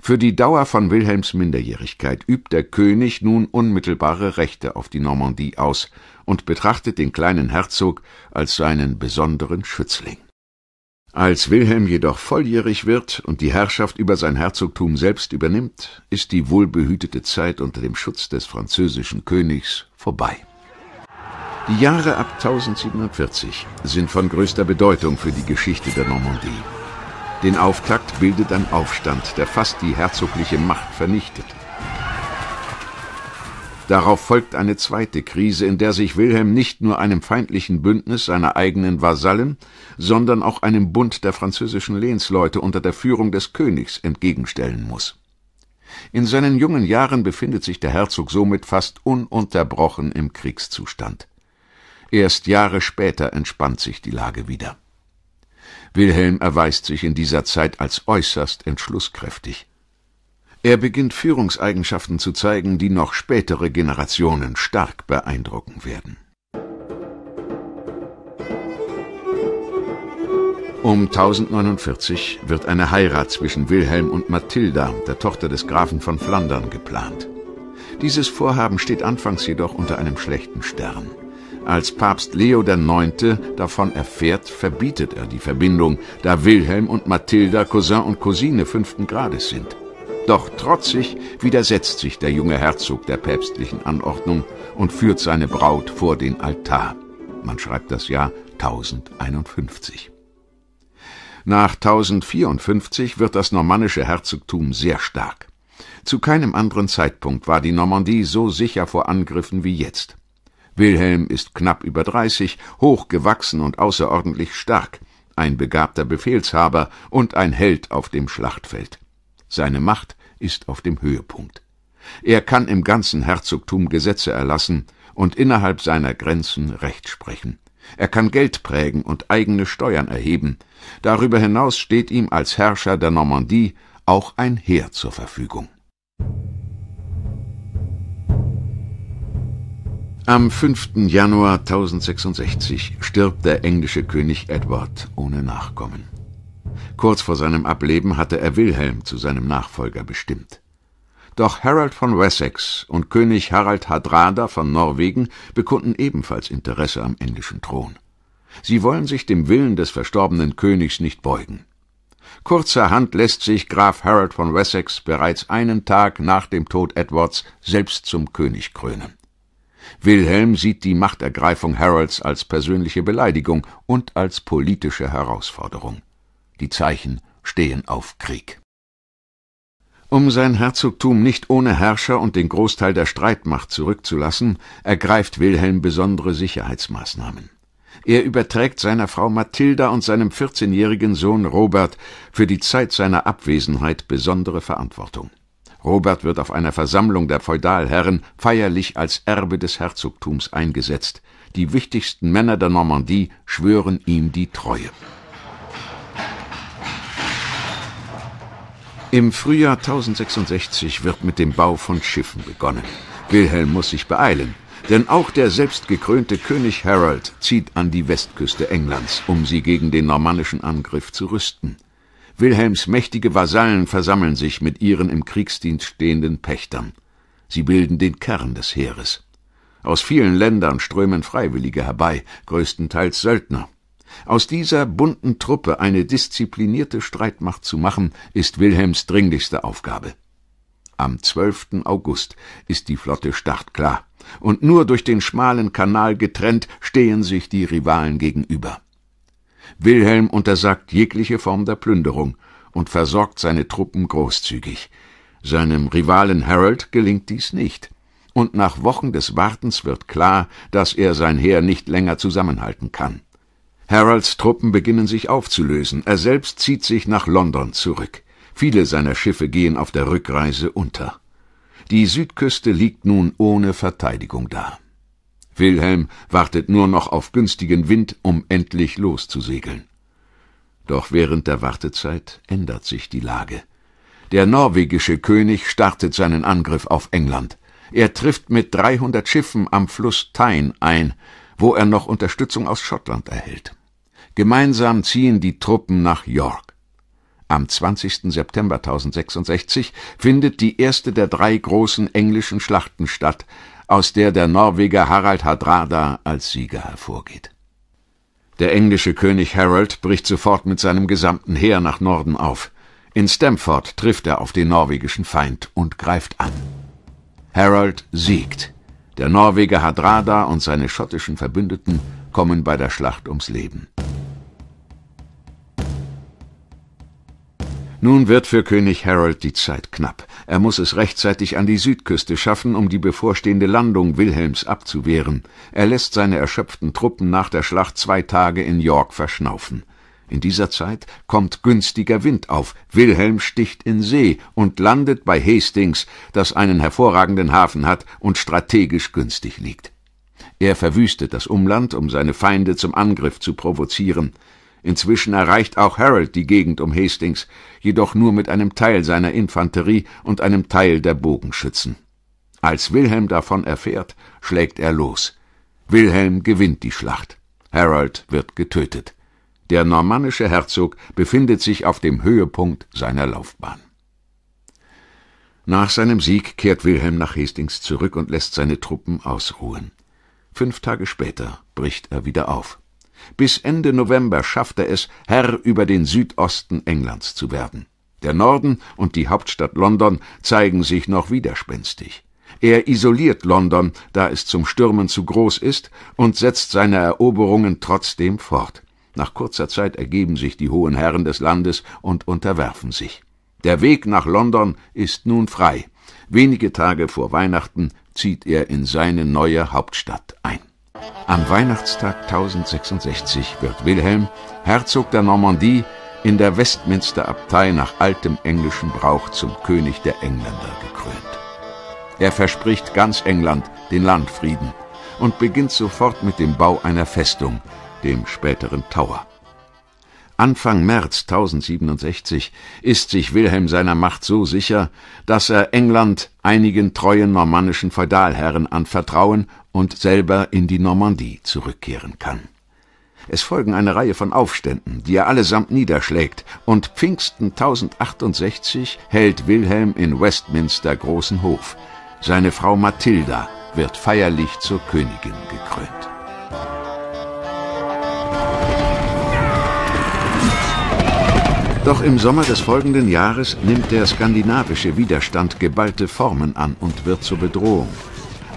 Für die Dauer von Wilhelms Minderjährigkeit übt der König nun unmittelbare Rechte auf die Normandie aus und betrachtet den kleinen Herzog als seinen besonderen Schützling. Als Wilhelm jedoch volljährig wird und die Herrschaft über sein Herzogtum selbst übernimmt, ist die wohlbehütete Zeit unter dem Schutz des französischen Königs vorbei. Die Jahre ab 1740 sind von größter Bedeutung für die Geschichte der Normandie. Den Auftakt bildet ein Aufstand, der fast die herzogliche Macht vernichtet. Darauf folgt eine zweite Krise, in der sich Wilhelm nicht nur einem feindlichen Bündnis seiner eigenen Vasallen, sondern auch einem Bund der französischen Lehnsleute unter der Führung des Königs entgegenstellen muss. In seinen jungen Jahren befindet sich der Herzog somit fast ununterbrochen im Kriegszustand. Erst Jahre später entspannt sich die Lage wieder. Wilhelm erweist sich in dieser Zeit als äußerst entschlusskräftig. Er beginnt Führungseigenschaften zu zeigen, die noch spätere Generationen stark beeindrucken werden. Um 1049 wird eine Heirat zwischen Wilhelm und Mathilda, der Tochter des Grafen von Flandern, geplant. Dieses Vorhaben steht anfangs jedoch unter einem schlechten Stern. Als Papst Leo IX. davon erfährt, verbietet er die Verbindung, da Wilhelm und Mathilda Cousin und Cousine fünften Grades sind. Doch trotzig widersetzt sich der junge Herzog der päpstlichen Anordnung und führt seine Braut vor den Altar. Man schreibt das Jahr 1051. Nach 1054 wird das normannische Herzogtum sehr stark. Zu keinem anderen Zeitpunkt war die Normandie so sicher vor Angriffen wie jetzt. Wilhelm ist knapp über 30, hochgewachsen und außerordentlich stark, ein begabter Befehlshaber und ein Held auf dem Schlachtfeld. Seine Macht ist auf dem Höhepunkt. Er kann im ganzen Herzogtum Gesetze erlassen und innerhalb seiner Grenzen Recht sprechen. Er kann Geld prägen und eigene Steuern erheben. Darüber hinaus steht ihm als Herrscher der Normandie auch ein Heer zur Verfügung. Am 5. Januar 1066 stirbt der englische König Edward ohne Nachkommen. Kurz vor seinem Ableben hatte er Wilhelm zu seinem Nachfolger bestimmt. Doch Harold von Wessex und König Harald Hadrada von Norwegen bekunden ebenfalls Interesse am englischen Thron. Sie wollen sich dem Willen des verstorbenen Königs nicht beugen. Kurzerhand lässt sich Graf Harold von Wessex bereits einen Tag nach dem Tod Edwards selbst zum König krönen. Wilhelm sieht die Machtergreifung Harolds als persönliche Beleidigung und als politische Herausforderung. Die Zeichen stehen auf Krieg. Um sein Herzogtum nicht ohne Herrscher und den Großteil der Streitmacht zurückzulassen, ergreift Wilhelm besondere Sicherheitsmaßnahmen. Er überträgt seiner Frau Mathilda und seinem 14-jährigen Sohn Robert für die Zeit seiner Abwesenheit besondere Verantwortung. Robert wird auf einer Versammlung der Feudalherren feierlich als Erbe des Herzogtums eingesetzt. Die wichtigsten Männer der Normandie schwören ihm die Treue. Im Frühjahr 1066 wird mit dem Bau von Schiffen begonnen. Wilhelm muss sich beeilen, denn auch der selbstgekrönte König Harold zieht an die Westküste Englands, um sie gegen den normannischen Angriff zu rüsten. Wilhelms mächtige Vasallen versammeln sich mit ihren im Kriegsdienst stehenden Pächtern. Sie bilden den Kern des Heeres. Aus vielen Ländern strömen Freiwillige herbei, größtenteils Söldner. Aus dieser bunten Truppe eine disziplinierte Streitmacht zu machen, ist Wilhelms dringlichste Aufgabe. Am 12. August ist die Flotte startklar, und nur durch den schmalen Kanal getrennt stehen sich die Rivalen gegenüber. Wilhelm untersagt jegliche Form der Plünderung und versorgt seine Truppen großzügig. Seinem Rivalen Harold gelingt dies nicht, und nach Wochen des Wartens wird klar, dass er sein Heer nicht länger zusammenhalten kann. Harolds Truppen beginnen sich aufzulösen, er selbst zieht sich nach London zurück. Viele seiner Schiffe gehen auf der Rückreise unter. Die Südküste liegt nun ohne Verteidigung da. Wilhelm wartet nur noch auf günstigen Wind, um endlich loszusegeln. Doch während der Wartezeit ändert sich die Lage. Der norwegische König startet seinen Angriff auf England. Er trifft mit 300 Schiffen am Fluss Tyne ein, wo er noch Unterstützung aus Schottland erhält. Gemeinsam ziehen die Truppen nach York. Am 20. September 1066 findet die erste der drei großen englischen Schlachten statt, aus der der Norweger Harald Hardrada als Sieger hervorgeht. Der englische König Harold bricht sofort mit seinem gesamten Heer nach Norden auf. In Stamford trifft er auf den norwegischen Feind und greift an. Harold siegt. Der Norweger Hadrada und seine schottischen Verbündeten kommen bei der Schlacht ums Leben. Nun wird für König Harold die Zeit knapp. Er muss es rechtzeitig an die Südküste schaffen, um die bevorstehende Landung Wilhelms abzuwehren. Er lässt seine erschöpften Truppen nach der Schlacht zwei Tage in York verschnaufen. In dieser Zeit kommt günstiger Wind auf, Wilhelm sticht in See und landet bei Hastings, das einen hervorragenden Hafen hat und strategisch günstig liegt. Er verwüstet das Umland, um seine Feinde zum Angriff zu provozieren. Inzwischen erreicht auch Harold die Gegend um Hastings, jedoch nur mit einem Teil seiner Infanterie und einem Teil der Bogenschützen. Als Wilhelm davon erfährt, schlägt er los. Wilhelm gewinnt die Schlacht. Harold wird getötet. Der normannische Herzog befindet sich auf dem Höhepunkt seiner Laufbahn. Nach seinem Sieg kehrt Wilhelm nach Hastings zurück und lässt seine Truppen ausruhen. Fünf Tage später bricht er wieder auf. Bis Ende November schafft er es, Herr über den Südosten Englands zu werden. Der Norden und die Hauptstadt London zeigen sich noch widerspenstig. Er isoliert London, da es zum Stürmen zu groß ist, und setzt seine Eroberungen trotzdem fort. Nach kurzer Zeit ergeben sich die hohen Herren des Landes und unterwerfen sich. Der Weg nach London ist nun frei. Wenige Tage vor Weihnachten zieht er in seine neue Hauptstadt ein. Am Weihnachtstag 1066 wird Wilhelm, Herzog der Normandie, in der Westminster Abtei nach altem englischen Brauch zum König der Engländer gekrönt. Er verspricht ganz England den Landfrieden und beginnt sofort mit dem Bau einer Festung, dem späteren Tower. Anfang März 1067 ist sich Wilhelm seiner Macht so sicher, dass er England einigen treuen normannischen Feudalherren anvertrauen und selber in die Normandie zurückkehren kann. Es folgen eine Reihe von Aufständen, die er allesamt niederschlägt, und Pfingsten 1068 hält Wilhelm in Westminster großen Hof. Seine Frau Mathilda wird feierlich zur Königin gekrönt. Doch im Sommer des folgenden Jahres nimmt der skandinavische Widerstand geballte Formen an und wird zur Bedrohung.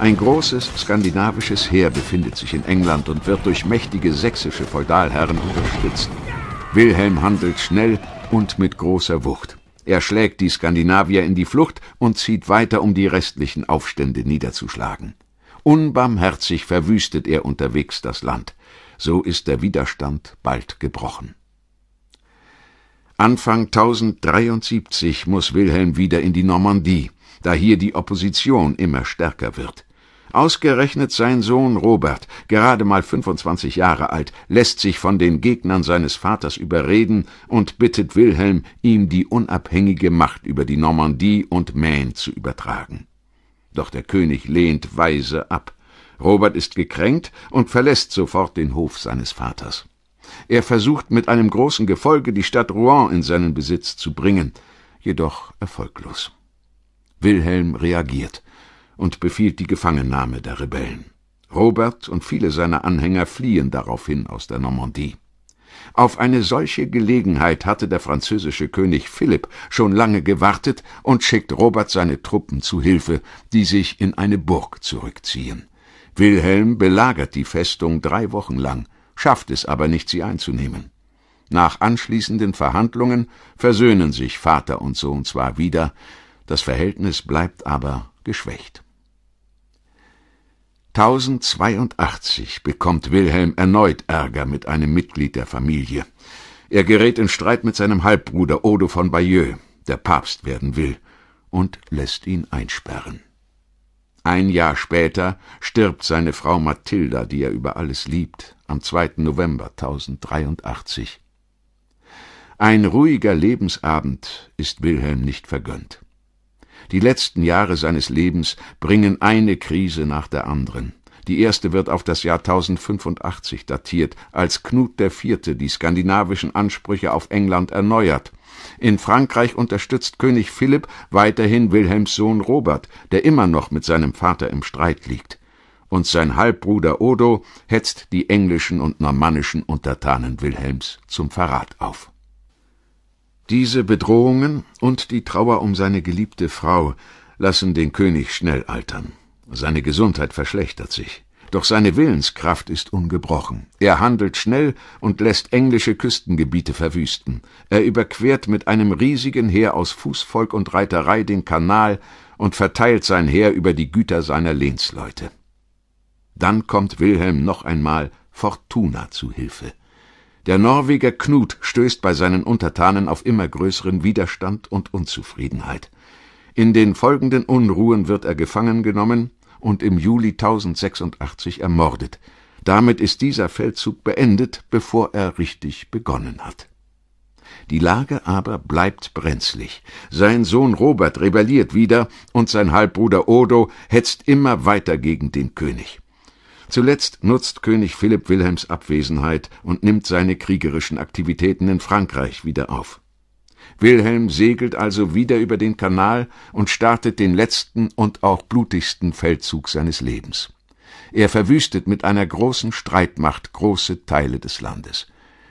Ein großes skandinavisches Heer befindet sich in England und wird durch mächtige sächsische Feudalherren unterstützt. Wilhelm handelt schnell und mit großer Wucht. Er schlägt die Skandinavier in die Flucht und zieht weiter, um die restlichen Aufstände niederzuschlagen. Unbarmherzig verwüstet er unterwegs das Land. So ist der Widerstand bald gebrochen. Anfang 1073 muss Wilhelm wieder in die Normandie, da hier die Opposition immer stärker wird. Ausgerechnet sein Sohn Robert, gerade mal 25 Jahre alt, lässt sich von den Gegnern seines Vaters überreden und bittet Wilhelm, ihm die unabhängige Macht über die Normandie und Maine zu übertragen. Doch der König lehnt weise ab. Robert ist gekränkt und verlässt sofort den Hof seines Vaters. Er versucht mit einem großen Gefolge die Stadt Rouen in seinen Besitz zu bringen, jedoch erfolglos. Wilhelm reagiert und befiehlt die Gefangennahme der Rebellen. Robert und viele seiner Anhänger fliehen daraufhin aus der Normandie. Auf eine solche Gelegenheit hatte der französische König Philipp schon lange gewartet und schickt Robert seine Truppen zu Hilfe, die sich in eine Burg zurückziehen. Wilhelm belagert die Festung drei Wochen lang, schafft es aber nicht, sie einzunehmen. Nach anschließenden Verhandlungen versöhnen sich Vater und Sohn zwar wieder, das Verhältnis bleibt aber geschwächt. 1082 bekommt Wilhelm erneut Ärger mit einem Mitglied der Familie. Er gerät in Streit mit seinem Halbbruder Odo von Bayeux, der Papst werden will, und lässt ihn einsperren. Ein Jahr später stirbt seine Frau Mathilda, die er über alles liebt, am 2. November 1083. Ein ruhiger Lebensabend ist Wilhelm nicht vergönnt. Die letzten Jahre seines Lebens bringen eine Krise nach der anderen. Die erste wird auf das Jahr 1085 datiert, als Knut IV. die skandinavischen Ansprüche auf England erneuert. In Frankreich unterstützt König Philipp weiterhin Wilhelms Sohn Robert, der immer noch mit seinem Vater im Streit liegt. Und sein Halbbruder Odo hetzt die englischen und normannischen Untertanen Wilhelms zum Verrat auf. Diese Bedrohungen und die Trauer um seine geliebte Frau lassen den König schnell altern. Seine Gesundheit verschlechtert sich. Doch seine Willenskraft ist ungebrochen. Er handelt schnell und lässt englische Küstengebiete verwüsten. Er überquert mit einem riesigen Heer aus Fußvolk und Reiterei den Kanal und verteilt sein Heer über die Güter seiner Lehnsleute. Dann kommt Wilhelm noch einmal Fortuna zu Hilfe. Der Norweger Knut stößt bei seinen Untertanen auf immer größeren Widerstand und Unzufriedenheit. In den folgenden Unruhen wird er gefangen genommen und im Juli 1086 ermordet. Damit ist dieser Feldzug beendet, bevor er richtig begonnen hat. Die Lage aber bleibt brenzlig. Sein Sohn Robert rebelliert wieder und sein Halbbruder Odo hetzt immer weiter gegen den König. Zuletzt nutzt König Philipp Wilhelms Abwesenheit und nimmt seine kriegerischen Aktivitäten in Frankreich wieder auf. Wilhelm segelt also wieder über den Kanal und startet den letzten und auch blutigsten Feldzug seines Lebens. Er verwüstet mit einer großen Streitmacht große Teile des Landes.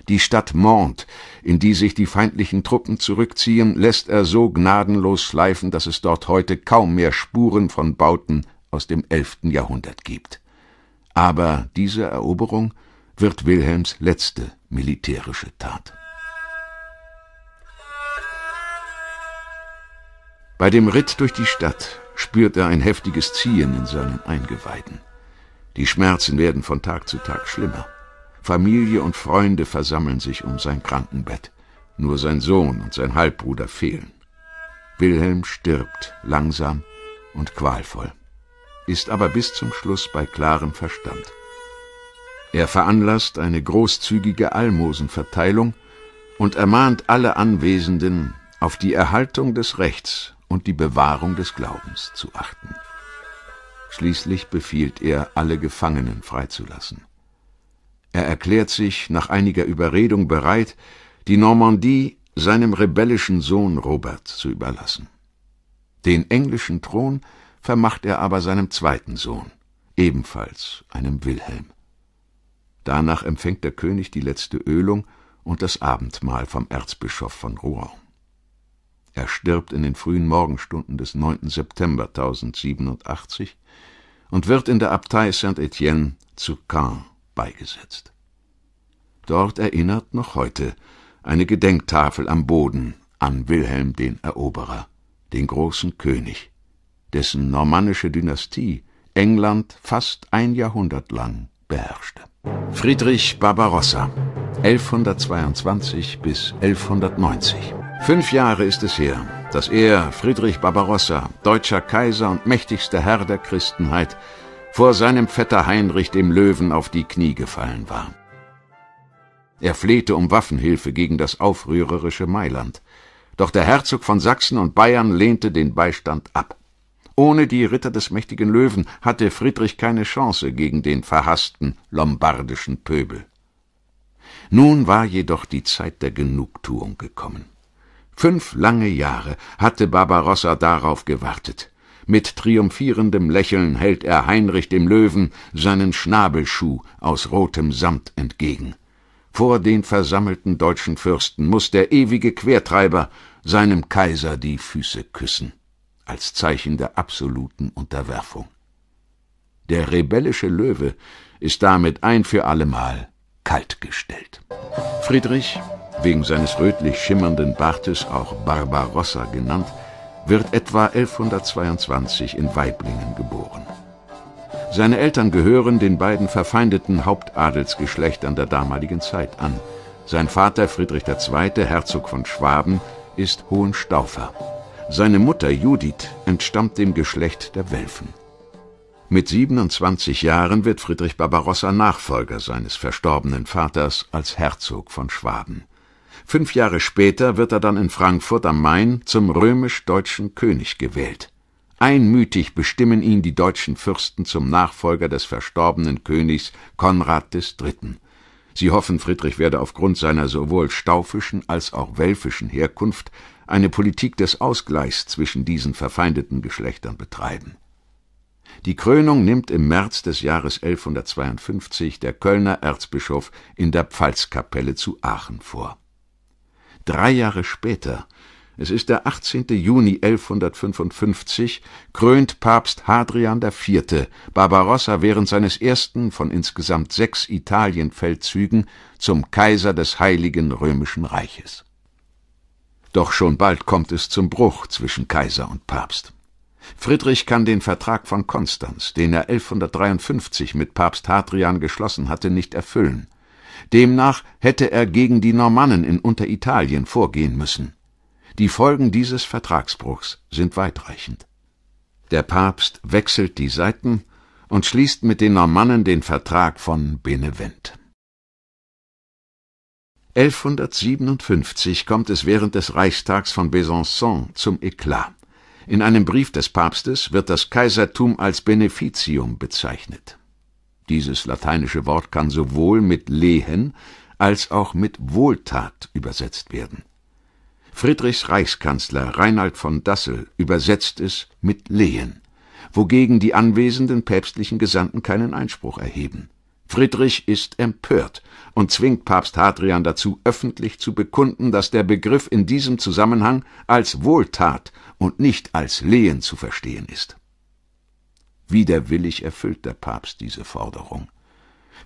Die Stadt Mont, in die sich die feindlichen Truppen zurückziehen, lässt er so gnadenlos schleifen, dass es dort heute kaum mehr Spuren von Bauten aus dem 11. Jahrhundert gibt. Aber diese Eroberung wird Wilhelms letzte militärische Tat. Bei dem Ritt durch die Stadt spürt er ein heftiges Ziehen in seinen Eingeweiden. Die Schmerzen werden von Tag zu Tag schlimmer. Familie und Freunde versammeln sich um sein Krankenbett. Nur sein Sohn und sein Halbbruder fehlen. Wilhelm stirbt langsam und qualvoll ist aber bis zum Schluss bei klarem Verstand. Er veranlasst eine großzügige Almosenverteilung und ermahnt alle Anwesenden, auf die Erhaltung des Rechts und die Bewahrung des Glaubens zu achten. Schließlich befiehlt er, alle Gefangenen freizulassen. Er erklärt sich nach einiger Überredung bereit, die Normandie seinem rebellischen Sohn Robert zu überlassen. Den englischen Thron vermacht er aber seinem zweiten Sohn, ebenfalls einem Wilhelm. Danach empfängt der König die letzte Ölung und das Abendmahl vom Erzbischof von Rouen. Er stirbt in den frühen Morgenstunden des 9. September 1087 und wird in der Abtei Saint-Étienne zu Caen beigesetzt. Dort erinnert noch heute eine Gedenktafel am Boden an Wilhelm den Eroberer, den großen König dessen normannische Dynastie England fast ein Jahrhundert lang beherrschte. Friedrich Barbarossa 1122 bis 1190 Fünf Jahre ist es her, dass er, Friedrich Barbarossa, deutscher Kaiser und mächtigster Herr der Christenheit, vor seinem Vetter Heinrich dem Löwen auf die Knie gefallen war. Er flehte um Waffenhilfe gegen das aufrührerische Mailand, doch der Herzog von Sachsen und Bayern lehnte den Beistand ab. Ohne die Ritter des mächtigen Löwen hatte Friedrich keine Chance gegen den verhaßten lombardischen Pöbel. Nun war jedoch die Zeit der Genugtuung gekommen. Fünf lange Jahre hatte Barbarossa darauf gewartet. Mit triumphierendem Lächeln hält er Heinrich dem Löwen seinen Schnabelschuh aus rotem Samt entgegen. Vor den versammelten deutschen Fürsten muß der ewige Quertreiber seinem Kaiser die Füße küssen als Zeichen der absoluten Unterwerfung. Der rebellische Löwe ist damit ein für allemal kaltgestellt. Friedrich, wegen seines rötlich schimmernden Bartes auch Barbarossa genannt, wird etwa 1122 in Weiblingen geboren. Seine Eltern gehören den beiden verfeindeten Hauptadelsgeschlechtern der damaligen Zeit an. Sein Vater Friedrich II., Herzog von Schwaben, ist Hohenstaufer. Seine Mutter Judith entstammt dem Geschlecht der Welfen. Mit 27 Jahren wird Friedrich Barbarossa Nachfolger seines verstorbenen Vaters als Herzog von Schwaben. Fünf Jahre später wird er dann in Frankfurt am Main zum römisch-deutschen König gewählt. Einmütig bestimmen ihn die deutschen Fürsten zum Nachfolger des verstorbenen Königs Konrad III. Sie hoffen, Friedrich werde aufgrund seiner sowohl staufischen als auch welfischen Herkunft eine Politik des Ausgleichs zwischen diesen verfeindeten Geschlechtern betreiben. Die Krönung nimmt im März des Jahres 1152 der Kölner Erzbischof in der Pfalzkapelle zu Aachen vor. Drei Jahre später, es ist der 18. Juni 1155, krönt Papst Hadrian IV. Barbarossa während seines ersten von insgesamt sechs Italienfeldzügen zum Kaiser des Heiligen Römischen Reiches. Doch schon bald kommt es zum Bruch zwischen Kaiser und Papst. Friedrich kann den Vertrag von Konstanz, den er 1153 mit Papst Hadrian geschlossen hatte, nicht erfüllen. Demnach hätte er gegen die Normannen in Unteritalien vorgehen müssen. Die Folgen dieses Vertragsbruchs sind weitreichend. Der Papst wechselt die Seiten und schließt mit den Normannen den Vertrag von Benevent. 1157 kommt es während des Reichstags von Besançon zum Eklat. In einem Brief des Papstes wird das Kaisertum als Beneficium bezeichnet. Dieses lateinische Wort kann sowohl mit Lehen als auch mit Wohltat übersetzt werden. Friedrichs Reichskanzler Reinhard von Dassel übersetzt es mit Lehen, wogegen die anwesenden päpstlichen Gesandten keinen Einspruch erheben. Friedrich ist empört und zwingt Papst Hadrian dazu, öffentlich zu bekunden, dass der Begriff in diesem Zusammenhang als Wohltat und nicht als Lehen zu verstehen ist. Widerwillig erfüllt der Papst diese Forderung.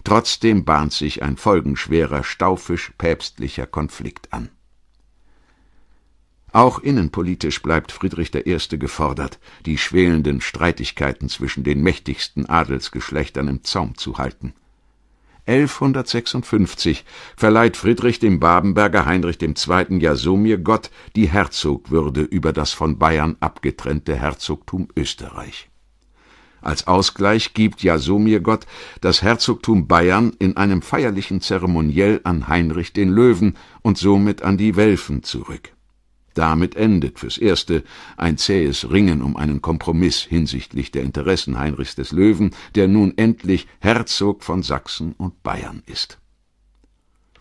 Trotzdem bahnt sich ein folgenschwerer, staufisch-päpstlicher Konflikt an. Auch innenpolitisch bleibt Friedrich I. gefordert, die schwelenden Streitigkeiten zwischen den mächtigsten Adelsgeschlechtern im Zaum zu halten. 1156 verleiht Friedrich dem Babenberger Heinrich II. Jasomir Gott die Herzogwürde über das von Bayern abgetrennte Herzogtum Österreich. Als Ausgleich gibt Jasomir Gott das Herzogtum Bayern in einem feierlichen Zeremoniell an Heinrich den Löwen und somit an die Welfen zurück damit endet fürs Erste ein zähes Ringen um einen Kompromiss hinsichtlich der Interessen Heinrichs des Löwen, der nun endlich Herzog von Sachsen und Bayern ist.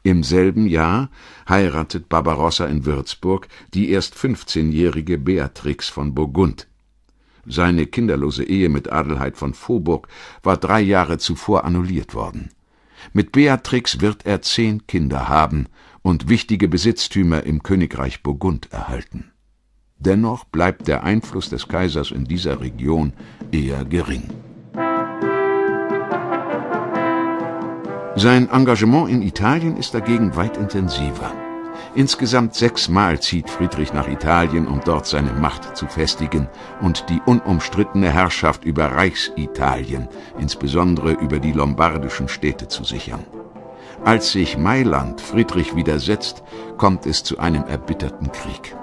Im selben Jahr heiratet Barbarossa in Würzburg die erst 15-jährige Beatrix von Burgund. Seine kinderlose Ehe mit Adelheid von Voburg war drei Jahre zuvor annulliert worden. Mit Beatrix wird er zehn Kinder haben und wichtige Besitztümer im Königreich Burgund erhalten. Dennoch bleibt der Einfluss des Kaisers in dieser Region eher gering. Sein Engagement in Italien ist dagegen weit intensiver. Insgesamt sechsmal zieht Friedrich nach Italien, um dort seine Macht zu festigen und die unumstrittene Herrschaft über Reichsitalien, insbesondere über die lombardischen Städte, zu sichern. Als sich Mailand Friedrich widersetzt, kommt es zu einem erbitterten Krieg.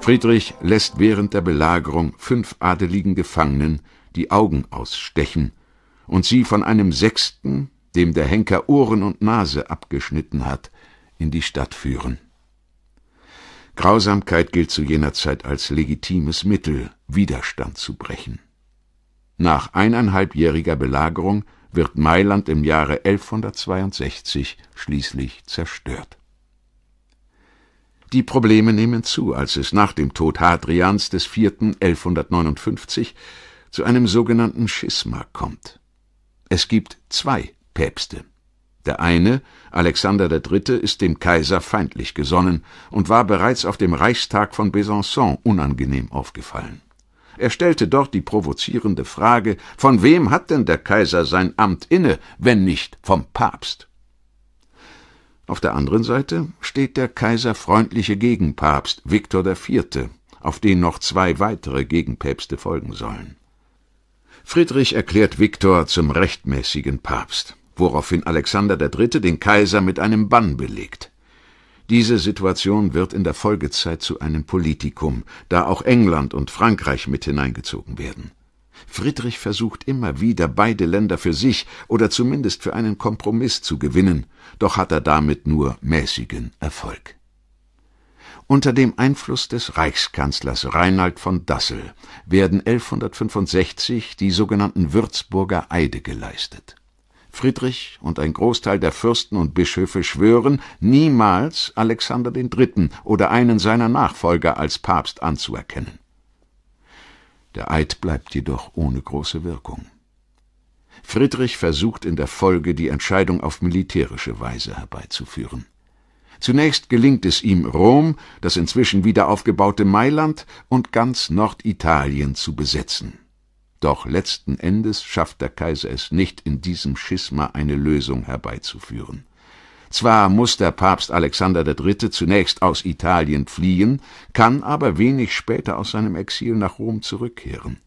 Friedrich lässt während der Belagerung fünf adeligen Gefangenen die Augen ausstechen und sie von einem sechsten, dem der Henker Ohren und Nase abgeschnitten hat, in die Stadt führen. Grausamkeit gilt zu jener Zeit als legitimes Mittel, Widerstand zu brechen. Nach eineinhalbjähriger Belagerung wird Mailand im Jahre 1162 schließlich zerstört. Die Probleme nehmen zu, als es nach dem Tod Hadrians des Vierten 1159 zu einem sogenannten Schisma kommt. Es gibt zwei Päpste. Der eine, Alexander III., ist dem Kaiser feindlich gesonnen und war bereits auf dem Reichstag von Besançon unangenehm aufgefallen. Er stellte dort die provozierende Frage, von wem hat denn der Kaiser sein Amt inne, wenn nicht vom Papst? Auf der anderen Seite steht der kaiserfreundliche Gegenpapst Viktor IV., auf den noch zwei weitere Gegenpäpste folgen sollen. Friedrich erklärt Viktor zum rechtmäßigen Papst, woraufhin Alexander III. den Kaiser mit einem Bann belegt. Diese Situation wird in der Folgezeit zu einem Politikum, da auch England und Frankreich mit hineingezogen werden. Friedrich versucht immer wieder, beide Länder für sich oder zumindest für einen Kompromiss zu gewinnen, doch hat er damit nur mäßigen Erfolg. Unter dem Einfluss des Reichskanzlers Reinhard von Dassel werden 1165 die sogenannten Würzburger Eide geleistet. Friedrich und ein Großteil der Fürsten und Bischöfe schwören, niemals Alexander III. oder einen seiner Nachfolger als Papst anzuerkennen. Der Eid bleibt jedoch ohne große Wirkung. Friedrich versucht in der Folge, die Entscheidung auf militärische Weise herbeizuführen. Zunächst gelingt es ihm, Rom, das inzwischen wieder aufgebaute Mailand und ganz Norditalien zu besetzen. Doch letzten Endes schafft der Kaiser es nicht, in diesem Schisma eine Lösung herbeizuführen. Zwar muss der Papst Alexander III. zunächst aus Italien fliehen, kann aber wenig später aus seinem Exil nach Rom zurückkehren.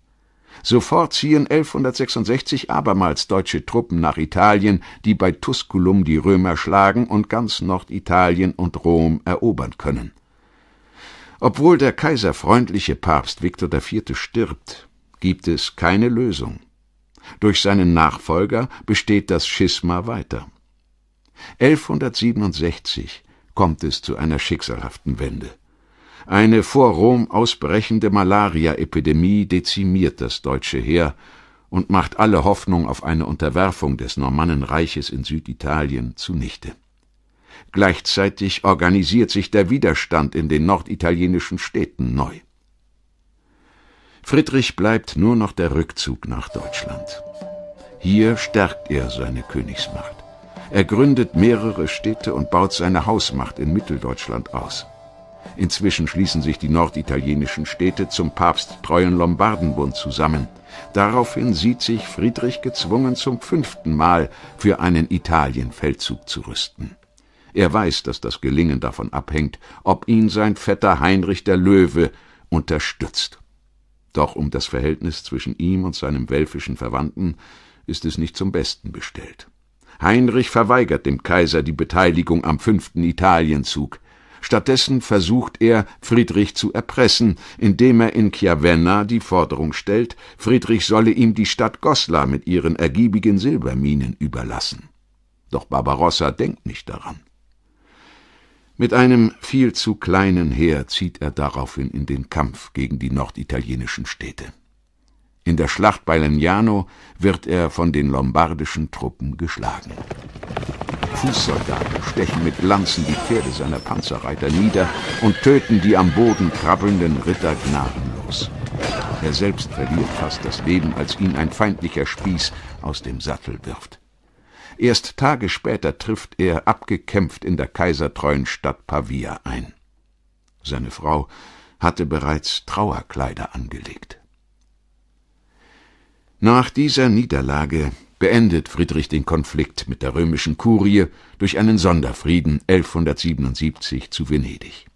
Sofort ziehen 1166 abermals deutsche Truppen nach Italien, die bei Tusculum die Römer schlagen und ganz Norditalien und Rom erobern können. Obwohl der kaiserfreundliche Papst Viktor IV. stirbt, gibt es keine Lösung. Durch seinen Nachfolger besteht das Schisma weiter. 1167 kommt es zu einer schicksalhaften Wende. Eine vor Rom ausbrechende Malaria-Epidemie dezimiert das deutsche Heer und macht alle Hoffnung auf eine Unterwerfung des Normannenreiches in Süditalien zunichte. Gleichzeitig organisiert sich der Widerstand in den norditalienischen Städten neu. Friedrich bleibt nur noch der Rückzug nach Deutschland. Hier stärkt er seine Königsmacht. Er gründet mehrere Städte und baut seine Hausmacht in Mitteldeutschland aus. Inzwischen schließen sich die norditalienischen Städte zum papsttreuen Lombardenbund zusammen. Daraufhin sieht sich Friedrich gezwungen, zum fünften Mal für einen Italienfeldzug zu rüsten. Er weiß, dass das Gelingen davon abhängt, ob ihn sein Vetter Heinrich der Löwe unterstützt doch um das Verhältnis zwischen ihm und seinem welfischen Verwandten ist es nicht zum Besten bestellt. Heinrich verweigert dem Kaiser die Beteiligung am fünften Italienzug. Stattdessen versucht er, Friedrich zu erpressen, indem er in Chiavenna die Forderung stellt, Friedrich solle ihm die Stadt Goslar mit ihren ergiebigen Silberminen überlassen. Doch Barbarossa denkt nicht daran. Mit einem viel zu kleinen Heer zieht er daraufhin in den Kampf gegen die norditalienischen Städte. In der Schlacht bei Legnano wird er von den lombardischen Truppen geschlagen. Fußsoldaten stechen mit Lanzen die Pferde seiner Panzerreiter nieder und töten die am Boden krabbelnden Ritter gnadenlos. Er selbst verliert fast das Leben, als ihn ein feindlicher Spieß aus dem Sattel wirft. Erst Tage später trifft er abgekämpft in der kaisertreuen Stadt Pavia ein. Seine Frau hatte bereits Trauerkleider angelegt. Nach dieser Niederlage beendet Friedrich den Konflikt mit der römischen Kurie durch einen Sonderfrieden 1177 zu Venedig.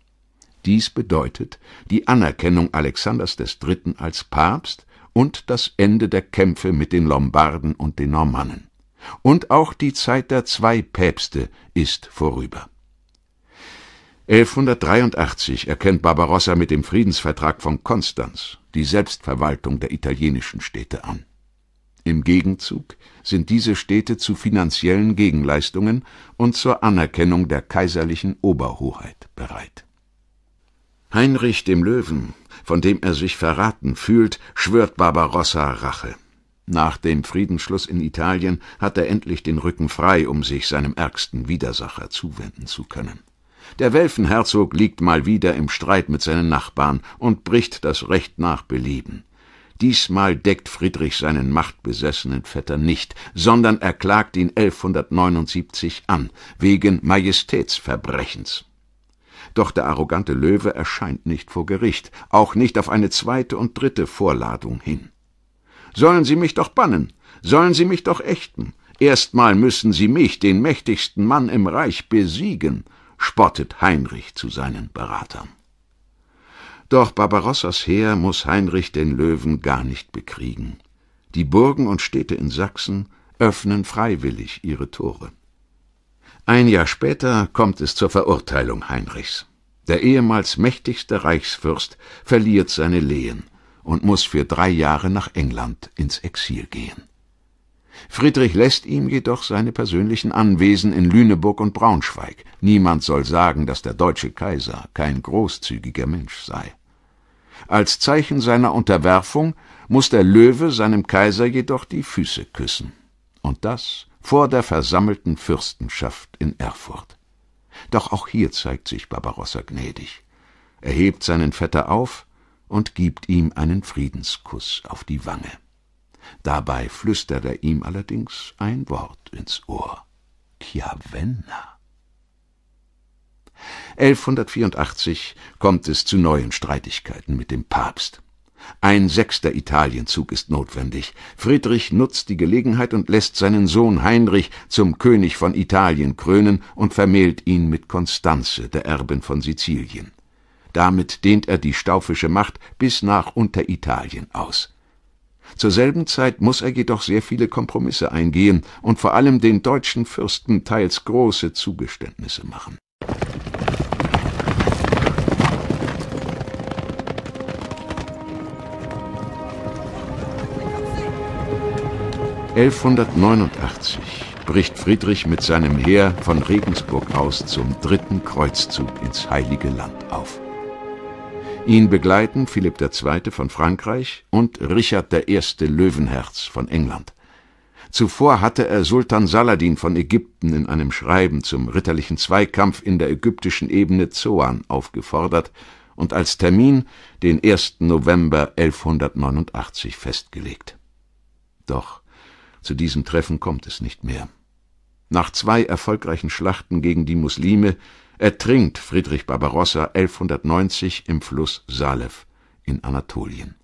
Dies bedeutet die Anerkennung Alexanders III. als Papst und das Ende der Kämpfe mit den Lombarden und den Normannen. Und auch die Zeit der zwei Päpste ist vorüber. 1183 erkennt Barbarossa mit dem Friedensvertrag von Konstanz die Selbstverwaltung der italienischen Städte an. Im Gegenzug sind diese Städte zu finanziellen Gegenleistungen und zur Anerkennung der kaiserlichen Oberhoheit bereit. Heinrich dem Löwen, von dem er sich verraten fühlt, schwört Barbarossa Rache. Nach dem Friedensschluss in Italien hat er endlich den Rücken frei, um sich seinem ärgsten Widersacher zuwenden zu können. Der Welfenherzog liegt mal wieder im Streit mit seinen Nachbarn und bricht das Recht nach Belieben. Diesmal deckt Friedrich seinen machtbesessenen Vetter nicht, sondern er klagt ihn 1179 an, wegen Majestätsverbrechens. Doch der arrogante Löwe erscheint nicht vor Gericht, auch nicht auf eine zweite und dritte Vorladung hin. Sollen Sie mich doch bannen, sollen Sie mich doch ächten. Erstmal müssen Sie mich, den mächtigsten Mann im Reich, besiegen, spottet Heinrich zu seinen Beratern. Doch Barbarossas Heer muß Heinrich den Löwen gar nicht bekriegen. Die Burgen und Städte in Sachsen öffnen freiwillig ihre Tore. Ein Jahr später kommt es zur Verurteilung Heinrichs. Der ehemals mächtigste Reichsfürst verliert seine Lehen und muss für drei Jahre nach England ins Exil gehen. Friedrich lässt ihm jedoch seine persönlichen Anwesen in Lüneburg und Braunschweig. Niemand soll sagen, dass der deutsche Kaiser kein großzügiger Mensch sei. Als Zeichen seiner Unterwerfung muss der Löwe seinem Kaiser jedoch die Füße küssen. Und das vor der versammelten Fürstenschaft in Erfurt. Doch auch hier zeigt sich Barbarossa gnädig. Er hebt seinen Vetter auf, und gibt ihm einen Friedenskuss auf die Wange. Dabei flüstert er ihm allerdings ein Wort ins Ohr. Chiavenna. 1184 kommt es zu neuen Streitigkeiten mit dem Papst. Ein sechster Italienzug ist notwendig. Friedrich nutzt die Gelegenheit und lässt seinen Sohn Heinrich zum König von Italien krönen und vermählt ihn mit Konstanze, der Erbin von Sizilien. Damit dehnt er die staufische Macht bis nach Unteritalien aus. Zur selben Zeit muss er jedoch sehr viele Kompromisse eingehen und vor allem den deutschen Fürsten teils große Zugeständnisse machen. (1189) bricht Friedrich mit seinem Heer von Regensburg aus zum dritten Kreuzzug ins Heilige Land auf Ihn begleiten Philipp II. von Frankreich und Richard I. Löwenherz von England. Zuvor hatte er Sultan Saladin von Ägypten in einem Schreiben zum ritterlichen Zweikampf in der ägyptischen Ebene Zoan aufgefordert und als Termin den 1. November 1189 festgelegt. Doch zu diesem Treffen kommt es nicht mehr. Nach zwei erfolgreichen Schlachten gegen die Muslime ertrinkt Friedrich Barbarossa 1190 im Fluss Salev in Anatolien.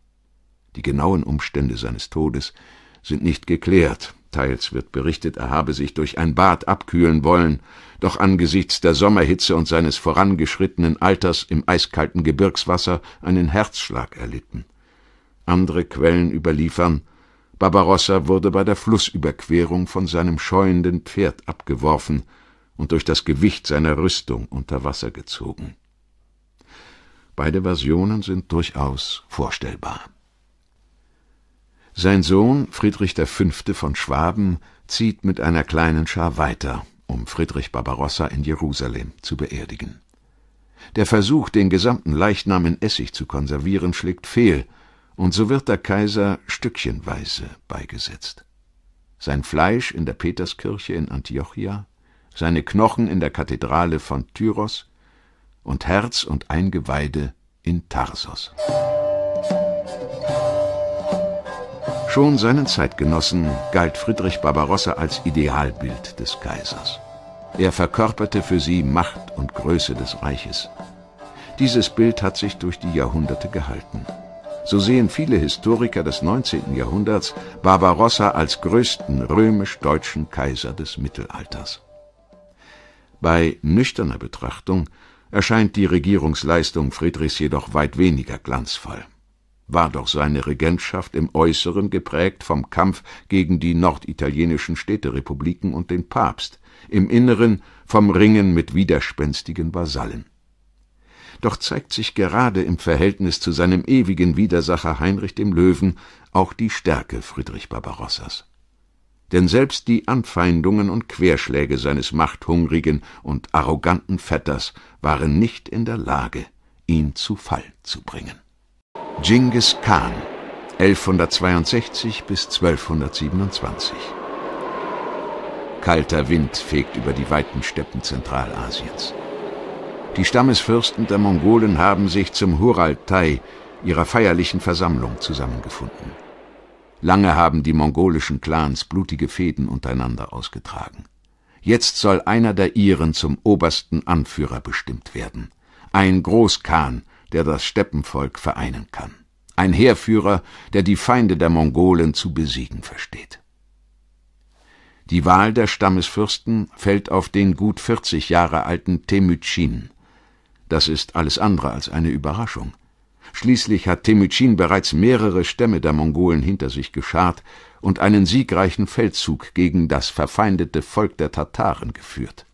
Die genauen Umstände seines Todes sind nicht geklärt. Teils wird berichtet, er habe sich durch ein Bad abkühlen wollen, doch angesichts der Sommerhitze und seines vorangeschrittenen Alters im eiskalten Gebirgswasser einen Herzschlag erlitten. Andere Quellen überliefern, Barbarossa wurde bei der Flussüberquerung von seinem scheuenden Pferd abgeworfen, und durch das Gewicht seiner Rüstung unter Wasser gezogen. Beide Versionen sind durchaus vorstellbar. Sein Sohn Friedrich V. von Schwaben zieht mit einer kleinen Schar weiter, um Friedrich Barbarossa in Jerusalem zu beerdigen. Der Versuch, den gesamten Leichnam in Essig zu konservieren, schlägt fehl, und so wird der Kaiser stückchenweise beigesetzt. Sein Fleisch in der Peterskirche in Antiochia seine Knochen in der Kathedrale von Tyros und Herz und Eingeweide in Tarsos. Schon seinen Zeitgenossen galt Friedrich Barbarossa als Idealbild des Kaisers. Er verkörperte für sie Macht und Größe des Reiches. Dieses Bild hat sich durch die Jahrhunderte gehalten. So sehen viele Historiker des 19. Jahrhunderts Barbarossa als größten römisch-deutschen Kaiser des Mittelalters. Bei nüchterner Betrachtung erscheint die Regierungsleistung Friedrichs jedoch weit weniger glanzvoll. War doch seine Regentschaft im Äußeren geprägt vom Kampf gegen die norditalienischen Städterepubliken und den Papst, im Inneren vom Ringen mit widerspenstigen Vasallen. Doch zeigt sich gerade im Verhältnis zu seinem ewigen Widersacher Heinrich dem Löwen auch die Stärke Friedrich Barbarossas denn selbst die Anfeindungen und Querschläge seines machthungrigen und arroganten Vetters waren nicht in der Lage, ihn zu Fall zu bringen. Genghis Khan 1162 bis 1227 Kalter Wind fegt über die weiten Steppen Zentralasiens. Die Stammesfürsten der Mongolen haben sich zum Huraltai, ihrer feierlichen Versammlung, zusammengefunden. Lange haben die mongolischen Clans blutige Fäden untereinander ausgetragen. Jetzt soll einer der ihren zum obersten Anführer bestimmt werden. Ein Großkhan, der das Steppenvolk vereinen kann. Ein Heerführer, der die Feinde der Mongolen zu besiegen versteht. Die Wahl der Stammesfürsten fällt auf den gut 40 Jahre alten Temücin. Das ist alles andere als eine Überraschung. Schließlich hat Temücin bereits mehrere Stämme der Mongolen hinter sich geschart und einen siegreichen Feldzug gegen das verfeindete Volk der Tataren geführt.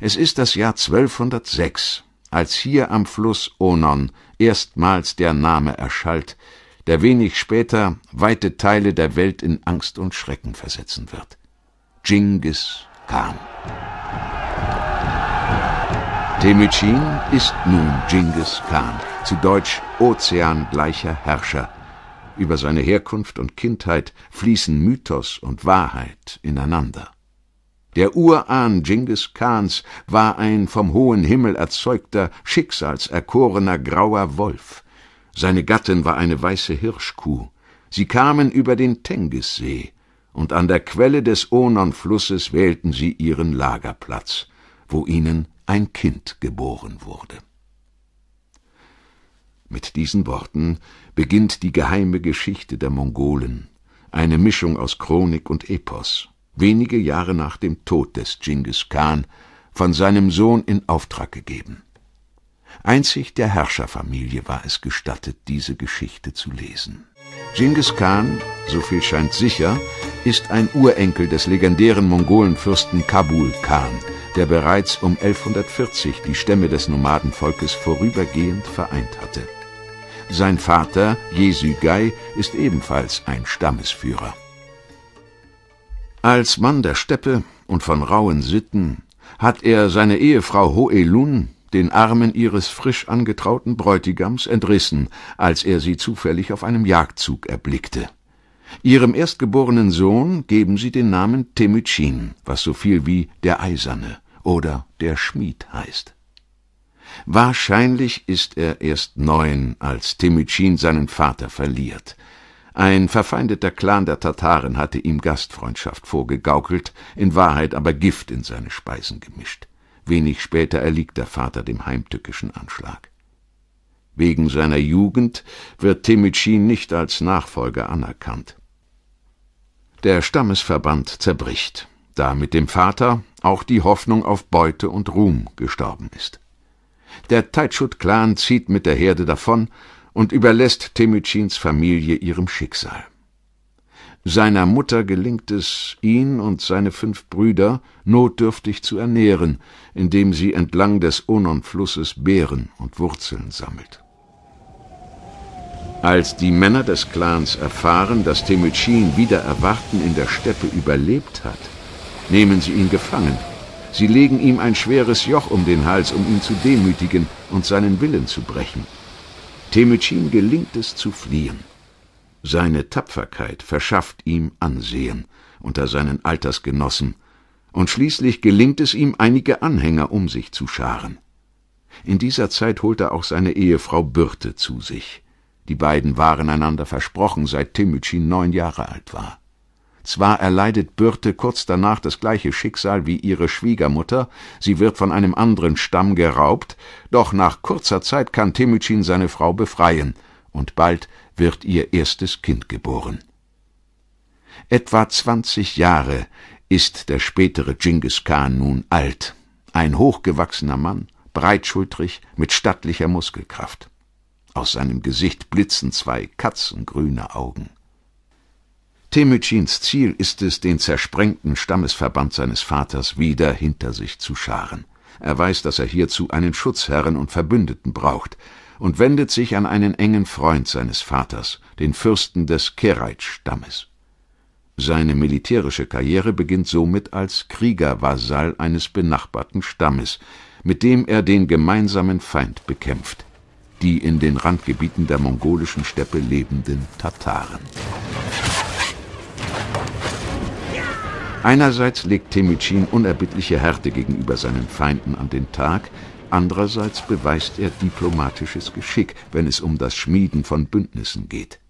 Es ist das Jahr 1206, als hier am Fluss Onon erstmals der Name erschallt, der wenig später weite Teile der Welt in Angst und Schrecken versetzen wird. Genghis Khan. Temücin ist nun Genghis Khan, zu Deutsch ozeangleicher Herrscher. Über seine Herkunft und Kindheit fließen Mythos und Wahrheit ineinander. Der Urahn Genghis Khans war ein vom hohen Himmel erzeugter, schicksalserkorener grauer Wolf. Seine Gattin war eine weiße Hirschkuh. Sie kamen über den Tengissee, und an der Quelle des Onon-Flusses wählten sie ihren Lagerplatz, wo ihnen ein Kind geboren wurde. Mit diesen Worten beginnt die geheime Geschichte der Mongolen, eine Mischung aus Chronik und Epos, wenige Jahre nach dem Tod des Genghis Khan, von seinem Sohn in Auftrag gegeben. Einzig der Herrscherfamilie war es gestattet, diese Geschichte zu lesen. Genghis Khan, so viel scheint sicher, ist ein Urenkel des legendären Mongolenfürsten Kabul Khan, der bereits um 1140 die Stämme des Nomadenvolkes vorübergehend vereint hatte. Sein Vater, Jesu Gai, ist ebenfalls ein Stammesführer. Als Mann der Steppe und von rauen Sitten hat er seine Ehefrau Hoelun den Armen ihres frisch angetrauten Bräutigams entrissen, als er sie zufällig auf einem Jagdzug erblickte. Ihrem erstgeborenen Sohn geben sie den Namen Temücin, was so viel wie der Eiserne oder der Schmied heißt. Wahrscheinlich ist er erst neun, als Temücin seinen Vater verliert. Ein verfeindeter Clan der Tataren hatte ihm Gastfreundschaft vorgegaukelt, in Wahrheit aber Gift in seine Speisen gemischt. Wenig später erliegt der Vater dem heimtückischen Anschlag. Wegen seiner Jugend wird Temücin nicht als Nachfolger anerkannt. Der Stammesverband zerbricht, da mit dem Vater auch die Hoffnung auf Beute und Ruhm gestorben ist. Der Taitschut-Clan zieht mit der Herde davon und überlässt Temüchins Familie ihrem Schicksal. Seiner Mutter gelingt es, ihn und seine fünf Brüder notdürftig zu ernähren, indem sie entlang des Onon-Flusses Beeren und Wurzeln sammelt. Als die Männer des Clans erfahren, dass Temücin wieder Erwarten in der Steppe überlebt hat, nehmen sie ihn gefangen. Sie legen ihm ein schweres Joch um den Hals, um ihn zu demütigen und seinen Willen zu brechen. Temücin gelingt es zu fliehen. Seine Tapferkeit verschafft ihm Ansehen unter seinen Altersgenossen, und schließlich gelingt es ihm, einige Anhänger um sich zu scharen. In dieser Zeit holt er auch seine Ehefrau Birte zu sich. Die beiden waren einander versprochen, seit Timücin neun Jahre alt war. Zwar erleidet Birte kurz danach das gleiche Schicksal wie ihre Schwiegermutter, sie wird von einem anderen Stamm geraubt, doch nach kurzer Zeit kann Temücin seine Frau befreien, und bald wird ihr erstes Kind geboren. Etwa zwanzig Jahre ist der spätere Genghis Khan nun alt, ein hochgewachsener Mann, breitschultrig, mit stattlicher Muskelkraft. Aus seinem Gesicht blitzen zwei katzengrüne Augen. Temüchins Ziel ist es, den zersprengten Stammesverband seines Vaters wieder hinter sich zu scharen. Er weiß, dass er hierzu einen Schutzherren und Verbündeten braucht, und wendet sich an einen engen Freund seines Vaters, den Fürsten des Keraitz-Stammes. Seine militärische Karriere beginnt somit als Kriegervasall eines benachbarten Stammes, mit dem er den gemeinsamen Feind bekämpft, die in den Randgebieten der mongolischen Steppe lebenden Tataren. Einerseits legt Temücin unerbittliche Härte gegenüber seinen Feinden an den Tag, Andererseits beweist er diplomatisches Geschick, wenn es um das Schmieden von Bündnissen geht.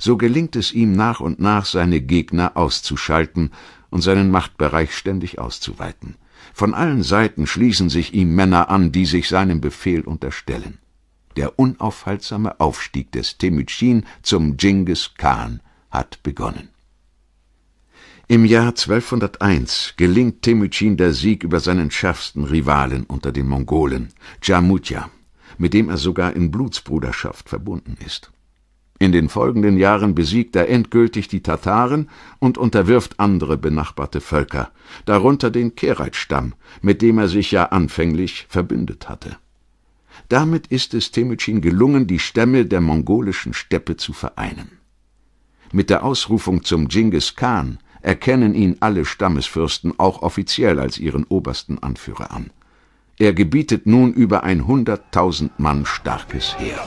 So gelingt es ihm nach und nach, seine Gegner auszuschalten und seinen Machtbereich ständig auszuweiten. Von allen Seiten schließen sich ihm Männer an, die sich seinem Befehl unterstellen. Der unaufhaltsame Aufstieg des Temücin zum Genghis Khan hat begonnen. Im Jahr 1201 gelingt Temücin der Sieg über seinen schärfsten Rivalen unter den Mongolen, Dschamutja, mit dem er sogar in Blutsbruderschaft verbunden ist. In den folgenden Jahren besiegt er endgültig die Tataren und unterwirft andere benachbarte Völker, darunter den Keraitstamm, mit dem er sich ja anfänglich verbündet hatte. Damit ist es Temücin gelungen, die Stämme der mongolischen Steppe zu vereinen. Mit der Ausrufung zum Genghis Khan erkennen ihn alle Stammesfürsten auch offiziell als ihren obersten Anführer an. Er gebietet nun über ein hunderttausend Mann starkes Heer.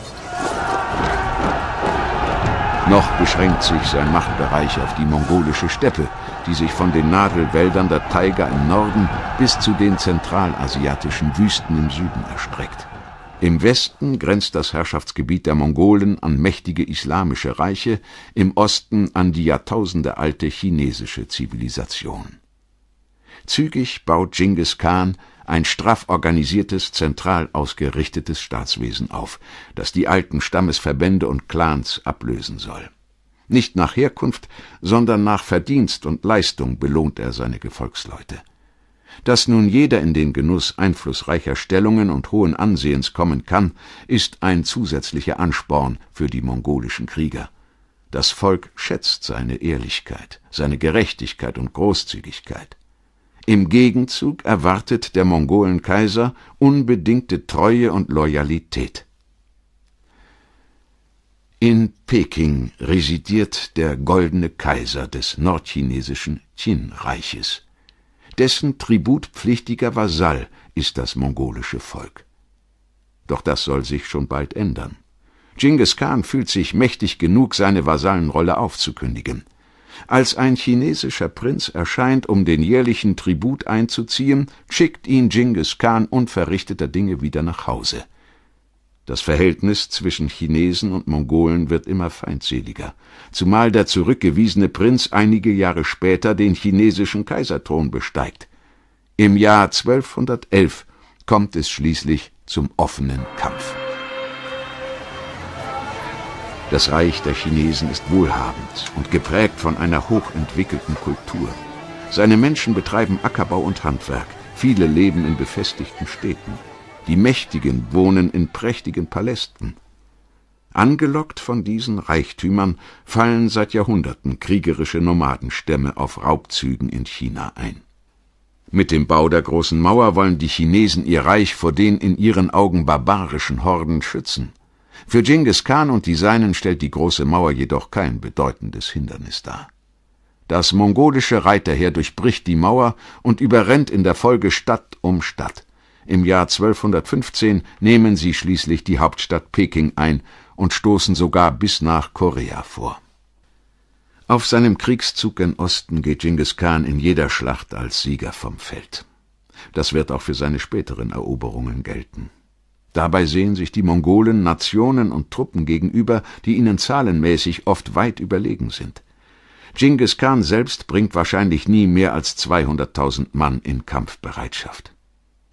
Noch beschränkt sich sein Machtbereich auf die mongolische Steppe, die sich von den Nadelwäldern der Taiga im Norden bis zu den zentralasiatischen Wüsten im Süden erstreckt. Im Westen grenzt das Herrschaftsgebiet der Mongolen an mächtige islamische Reiche, im Osten an die jahrtausendealte chinesische Zivilisation. Zügig baut Genghis Khan ein straff organisiertes, zentral ausgerichtetes Staatswesen auf, das die alten Stammesverbände und Clans ablösen soll. Nicht nach Herkunft, sondern nach Verdienst und Leistung belohnt er seine Gefolgsleute – dass nun jeder in den Genuss einflussreicher Stellungen und hohen Ansehens kommen kann, ist ein zusätzlicher Ansporn für die mongolischen Krieger. Das Volk schätzt seine Ehrlichkeit, seine Gerechtigkeit und Großzügigkeit. Im Gegenzug erwartet der Mongolenkaiser unbedingte Treue und Loyalität. In Peking residiert der goldene Kaiser des nordchinesischen Qin-Reiches dessen tributpflichtiger Vasall ist das mongolische Volk. Doch das soll sich schon bald ändern. Genghis Khan fühlt sich mächtig genug, seine Vasallenrolle aufzukündigen. Als ein chinesischer Prinz erscheint, um den jährlichen Tribut einzuziehen, schickt ihn Genghis Khan unverrichteter Dinge wieder nach Hause. Das Verhältnis zwischen Chinesen und Mongolen wird immer feindseliger, zumal der zurückgewiesene Prinz einige Jahre später den chinesischen Kaiserthron besteigt. Im Jahr 1211 kommt es schließlich zum offenen Kampf. Das Reich der Chinesen ist wohlhabend und geprägt von einer hochentwickelten Kultur. Seine Menschen betreiben Ackerbau und Handwerk, viele leben in befestigten Städten. Die Mächtigen wohnen in prächtigen Palästen. Angelockt von diesen Reichtümern fallen seit Jahrhunderten kriegerische Nomadenstämme auf Raubzügen in China ein. Mit dem Bau der großen Mauer wollen die Chinesen ihr Reich vor den in ihren Augen barbarischen Horden schützen. Für Genghis Khan und die Seinen stellt die große Mauer jedoch kein bedeutendes Hindernis dar. Das mongolische Reiterheer durchbricht die Mauer und überrennt in der Folge Stadt um Stadt. Im Jahr 1215 nehmen sie schließlich die Hauptstadt Peking ein und stoßen sogar bis nach Korea vor. Auf seinem Kriegszug in Osten geht Genghis Khan in jeder Schlacht als Sieger vom Feld. Das wird auch für seine späteren Eroberungen gelten. Dabei sehen sich die Mongolen Nationen und Truppen gegenüber, die ihnen zahlenmäßig oft weit überlegen sind. Genghis Khan selbst bringt wahrscheinlich nie mehr als 200.000 Mann in Kampfbereitschaft.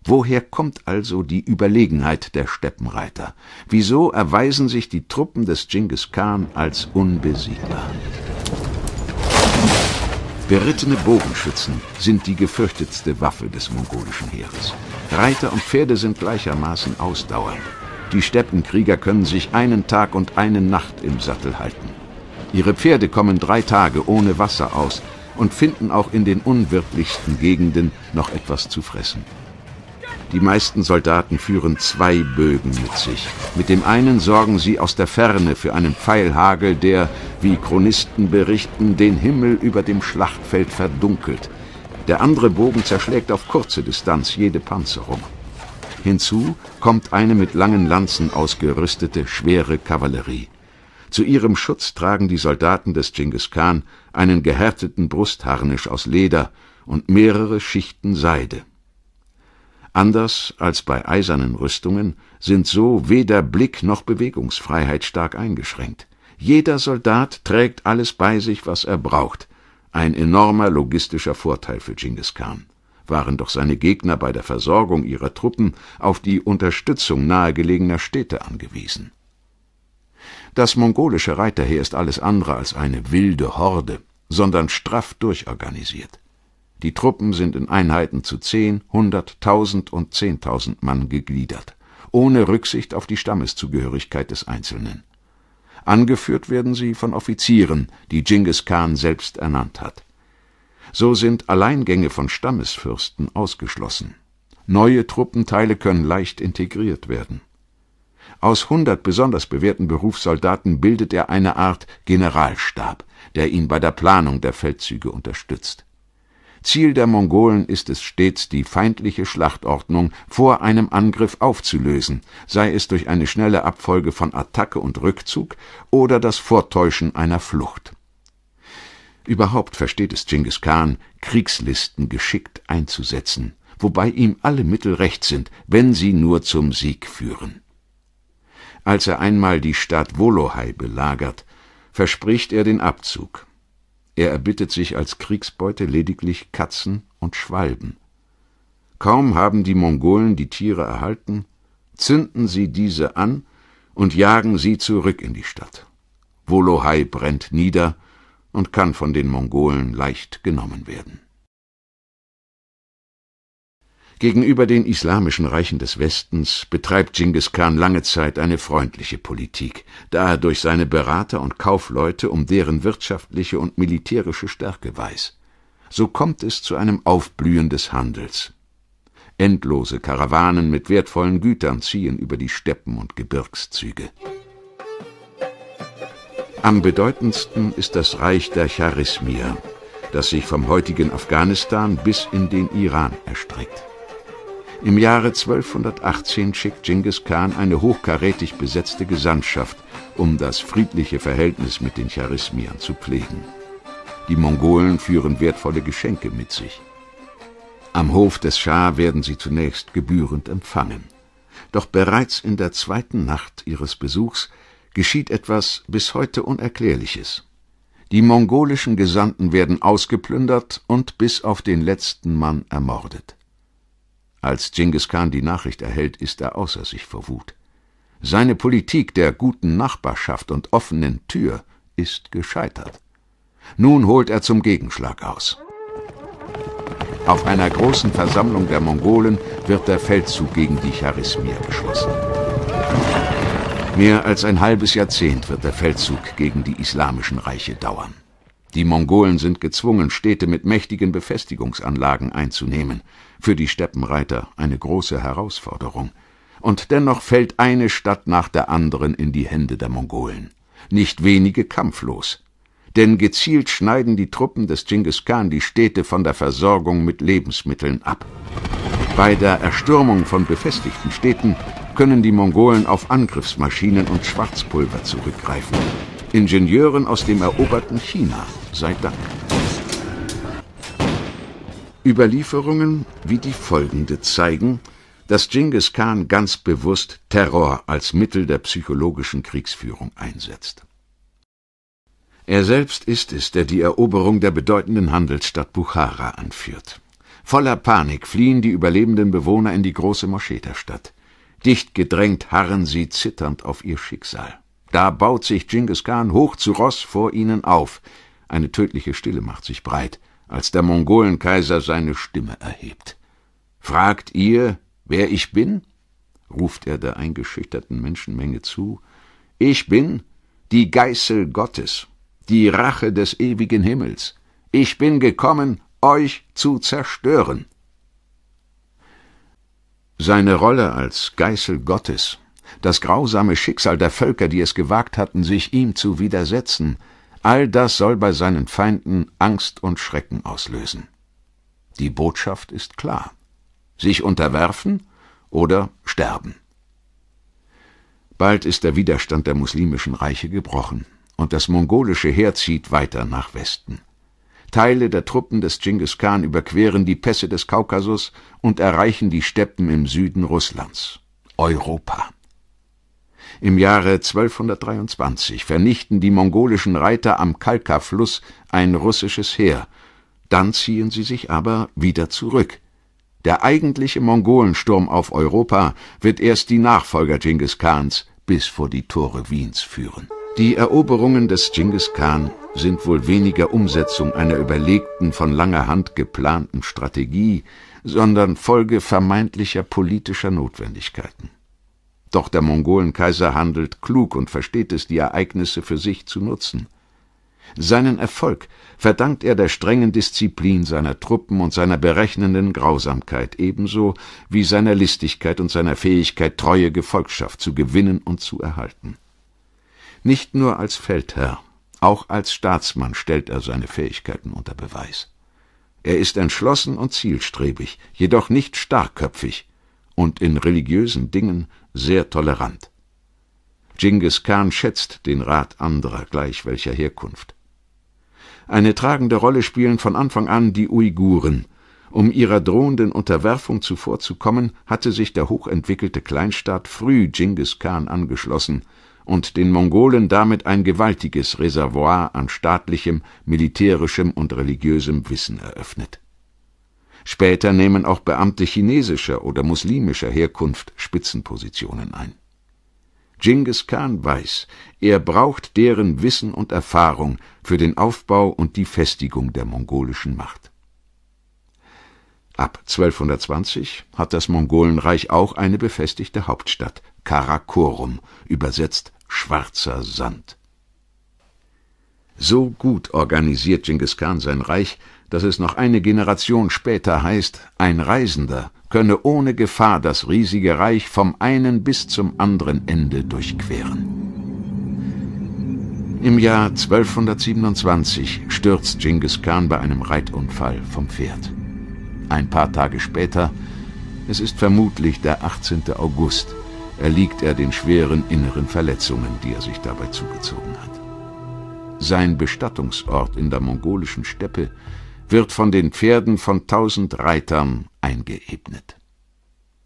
Woher kommt also die Überlegenheit der Steppenreiter? Wieso erweisen sich die Truppen des Genghis Khan als unbesiegbar? Berittene Bogenschützen sind die gefürchtetste Waffe des mongolischen Heeres. Reiter und Pferde sind gleichermaßen ausdauernd. Die Steppenkrieger können sich einen Tag und eine Nacht im Sattel halten. Ihre Pferde kommen drei Tage ohne Wasser aus und finden auch in den unwirtlichsten Gegenden noch etwas zu fressen. Die meisten Soldaten führen zwei Bögen mit sich. Mit dem einen sorgen sie aus der Ferne für einen Pfeilhagel, der, wie Chronisten berichten, den Himmel über dem Schlachtfeld verdunkelt. Der andere Bogen zerschlägt auf kurze Distanz jede Panzerung. Hinzu kommt eine mit langen Lanzen ausgerüstete, schwere Kavallerie. Zu ihrem Schutz tragen die Soldaten des Genghis Khan einen gehärteten Brustharnisch aus Leder und mehrere Schichten Seide. Anders als bei eisernen Rüstungen sind so weder Blick noch Bewegungsfreiheit stark eingeschränkt. Jeder Soldat trägt alles bei sich, was er braucht. Ein enormer logistischer Vorteil für Genghis Khan. Waren doch seine Gegner bei der Versorgung ihrer Truppen auf die Unterstützung nahegelegener Städte angewiesen. Das mongolische Reiterheer ist alles andere als eine wilde Horde, sondern straff durchorganisiert. Die Truppen sind in Einheiten zu zehn, hundert, tausend und zehntausend Mann gegliedert, ohne Rücksicht auf die Stammeszugehörigkeit des Einzelnen. Angeführt werden sie von Offizieren, die Genghis Khan selbst ernannt hat. So sind Alleingänge von Stammesfürsten ausgeschlossen. Neue Truppenteile können leicht integriert werden. Aus hundert besonders bewährten Berufssoldaten bildet er eine Art Generalstab, der ihn bei der Planung der Feldzüge unterstützt. Ziel der Mongolen ist es stets, die feindliche Schlachtordnung vor einem Angriff aufzulösen, sei es durch eine schnelle Abfolge von Attacke und Rückzug oder das Vortäuschen einer Flucht. Überhaupt versteht es Genghis Khan, Kriegslisten geschickt einzusetzen, wobei ihm alle Mittel recht sind, wenn sie nur zum Sieg führen. Als er einmal die Stadt Wolohai belagert, verspricht er den Abzug. Er erbittet sich als Kriegsbeute lediglich Katzen und Schwalben. Kaum haben die Mongolen die Tiere erhalten, zünden sie diese an und jagen sie zurück in die Stadt. Wolohai brennt nieder und kann von den Mongolen leicht genommen werden. Gegenüber den islamischen Reichen des Westens betreibt Genghis Khan lange Zeit eine freundliche Politik, da er durch seine Berater und Kaufleute um deren wirtschaftliche und militärische Stärke weiß. So kommt es zu einem Aufblühen des Handels. Endlose Karawanen mit wertvollen Gütern ziehen über die Steppen und Gebirgszüge. Am bedeutendsten ist das Reich der Charismier, das sich vom heutigen Afghanistan bis in den Iran erstreckt. Im Jahre 1218 schickt Genghis Khan eine hochkarätig besetzte Gesandtschaft, um das friedliche Verhältnis mit den Charismiern zu pflegen. Die Mongolen führen wertvolle Geschenke mit sich. Am Hof des Schah werden sie zunächst gebührend empfangen. Doch bereits in der zweiten Nacht ihres Besuchs geschieht etwas bis heute Unerklärliches. Die mongolischen Gesandten werden ausgeplündert und bis auf den letzten Mann ermordet. Als Genghis Khan die Nachricht erhält, ist er außer sich vor Wut. Seine Politik der guten Nachbarschaft und offenen Tür ist gescheitert. Nun holt er zum Gegenschlag aus. Auf einer großen Versammlung der Mongolen wird der Feldzug gegen die Charismir beschlossen. Mehr als ein halbes Jahrzehnt wird der Feldzug gegen die islamischen Reiche dauern. Die Mongolen sind gezwungen, Städte mit mächtigen Befestigungsanlagen einzunehmen für die Steppenreiter eine große Herausforderung. Und dennoch fällt eine Stadt nach der anderen in die Hände der Mongolen. Nicht wenige kampflos. Denn gezielt schneiden die Truppen des Genghis Khan die Städte von der Versorgung mit Lebensmitteln ab. Bei der Erstürmung von befestigten Städten können die Mongolen auf Angriffsmaschinen und Schwarzpulver zurückgreifen. Ingenieuren aus dem eroberten China sei Dank. Überlieferungen wie die folgende zeigen, dass Genghis Khan ganz bewusst Terror als Mittel der psychologischen Kriegsführung einsetzt. Er selbst ist es, der die Eroberung der bedeutenden Handelsstadt Bukhara anführt. Voller Panik fliehen die überlebenden Bewohner in die große Moschee der Stadt. Dicht gedrängt harren sie zitternd auf ihr Schicksal. Da baut sich Genghis Khan hoch zu Ross vor ihnen auf. Eine tödliche Stille macht sich breit als der Mongolenkaiser seine Stimme erhebt. Fragt ihr, wer ich bin? ruft er der eingeschüchterten Menschenmenge zu. Ich bin die Geißel Gottes, die Rache des ewigen Himmels. Ich bin gekommen, euch zu zerstören. Seine Rolle als Geißel Gottes, das grausame Schicksal der Völker, die es gewagt hatten, sich ihm zu widersetzen, All das soll bei seinen Feinden Angst und Schrecken auslösen. Die Botschaft ist klar. Sich unterwerfen oder sterben. Bald ist der Widerstand der muslimischen Reiche gebrochen und das mongolische Heer zieht weiter nach Westen. Teile der Truppen des Genghis Khan überqueren die Pässe des Kaukasus und erreichen die Steppen im Süden Russlands. Europa. Im Jahre 1223 vernichten die mongolischen Reiter am Kalka-Fluss ein russisches Heer. Dann ziehen sie sich aber wieder zurück. Der eigentliche Mongolensturm auf Europa wird erst die Nachfolger Genghis Khans bis vor die Tore Wiens führen. Die Eroberungen des Genghis Khan sind wohl weniger Umsetzung einer überlegten, von langer Hand geplanten Strategie, sondern Folge vermeintlicher politischer Notwendigkeiten. Doch der Mongolenkaiser handelt klug und versteht es, die Ereignisse für sich zu nutzen. Seinen Erfolg verdankt er der strengen Disziplin seiner Truppen und seiner berechnenden Grausamkeit ebenso wie seiner Listigkeit und seiner Fähigkeit, treue Gefolgschaft zu gewinnen und zu erhalten. Nicht nur als Feldherr, auch als Staatsmann stellt er seine Fähigkeiten unter Beweis. Er ist entschlossen und zielstrebig, jedoch nicht starrköpfig, und in religiösen Dingen sehr tolerant. Genghis Khan schätzt den Rat anderer, gleich welcher Herkunft. Eine tragende Rolle spielen von Anfang an die Uiguren. Um ihrer drohenden Unterwerfung zuvorzukommen, hatte sich der hochentwickelte Kleinstaat früh Genghis Khan angeschlossen und den Mongolen damit ein gewaltiges Reservoir an staatlichem, militärischem und religiösem Wissen eröffnet Später nehmen auch Beamte chinesischer oder muslimischer Herkunft Spitzenpositionen ein. Genghis Khan weiß, er braucht deren Wissen und Erfahrung für den Aufbau und die Festigung der mongolischen Macht. Ab 1220 hat das Mongolenreich auch eine befestigte Hauptstadt, Karakorum, übersetzt schwarzer Sand. So gut organisiert Genghis Khan sein Reich, dass es noch eine Generation später heißt, ein Reisender könne ohne Gefahr das riesige Reich vom einen bis zum anderen Ende durchqueren. Im Jahr 1227 stürzt Genghis Khan bei einem Reitunfall vom Pferd. Ein paar Tage später, es ist vermutlich der 18. August, erliegt er den schweren inneren Verletzungen, die er sich dabei zugezogen hat. Sein Bestattungsort in der mongolischen Steppe wird von den Pferden von tausend Reitern eingeebnet.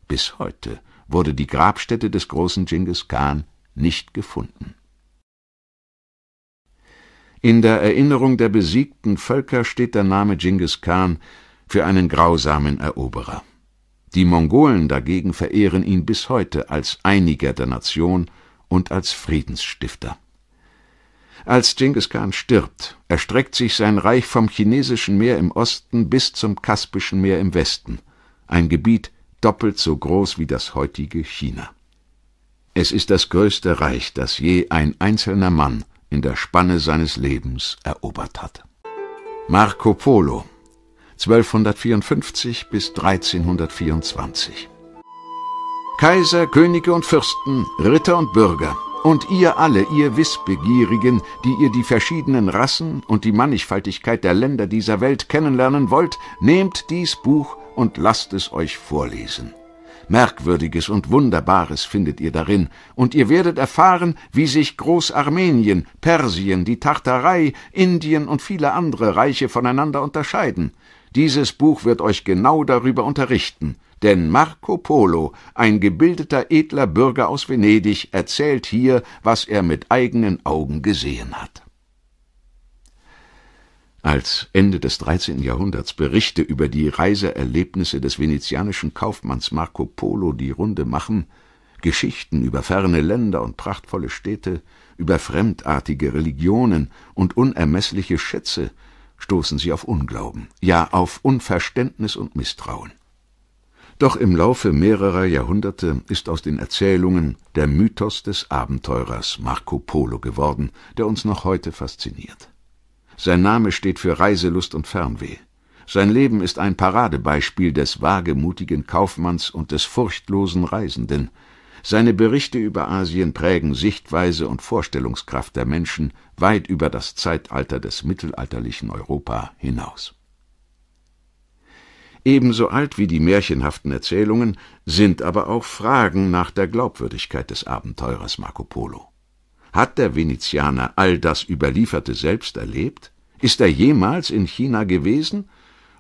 Bis heute wurde die Grabstätte des großen Genghis Khan nicht gefunden. In der Erinnerung der besiegten Völker steht der Name Genghis Khan für einen grausamen Eroberer. Die Mongolen dagegen verehren ihn bis heute als Einiger der Nation und als Friedensstifter. Als Genghis Khan stirbt, erstreckt sich sein Reich vom chinesischen Meer im Osten bis zum Kaspischen Meer im Westen, ein Gebiet doppelt so groß wie das heutige China. Es ist das größte Reich, das je ein einzelner Mann in der Spanne seines Lebens erobert hat. Marco Polo 1254 bis 1324 Kaiser, Könige und Fürsten, Ritter und Bürger und ihr alle, ihr Wissbegierigen, die ihr die verschiedenen Rassen und die Mannigfaltigkeit der Länder dieser Welt kennenlernen wollt, nehmt dies Buch und lasst es euch vorlesen. Merkwürdiges und Wunderbares findet ihr darin, und ihr werdet erfahren, wie sich Großarmenien, Persien, die Tartarei, Indien und viele andere Reiche voneinander unterscheiden. Dieses Buch wird euch genau darüber unterrichten. Denn Marco Polo, ein gebildeter, edler Bürger aus Venedig, erzählt hier, was er mit eigenen Augen gesehen hat. Als Ende des 13. Jahrhunderts Berichte über die Reiseerlebnisse des venezianischen Kaufmanns Marco Polo die Runde machen, Geschichten über ferne Länder und prachtvolle Städte, über fremdartige Religionen und unermeßliche Schätze, stoßen sie auf Unglauben, ja auf Unverständnis und Misstrauen. Doch im Laufe mehrerer Jahrhunderte ist aus den Erzählungen der Mythos des Abenteurers Marco Polo geworden, der uns noch heute fasziniert. Sein Name steht für Reiselust und Fernweh. Sein Leben ist ein Paradebeispiel des wagemutigen Kaufmanns und des furchtlosen Reisenden. Seine Berichte über Asien prägen Sichtweise und Vorstellungskraft der Menschen weit über das Zeitalter des mittelalterlichen Europa hinaus. Ebenso alt wie die märchenhaften Erzählungen sind aber auch Fragen nach der Glaubwürdigkeit des Abenteurers Marco Polo. Hat der Venezianer all das Überlieferte selbst erlebt? Ist er jemals in China gewesen?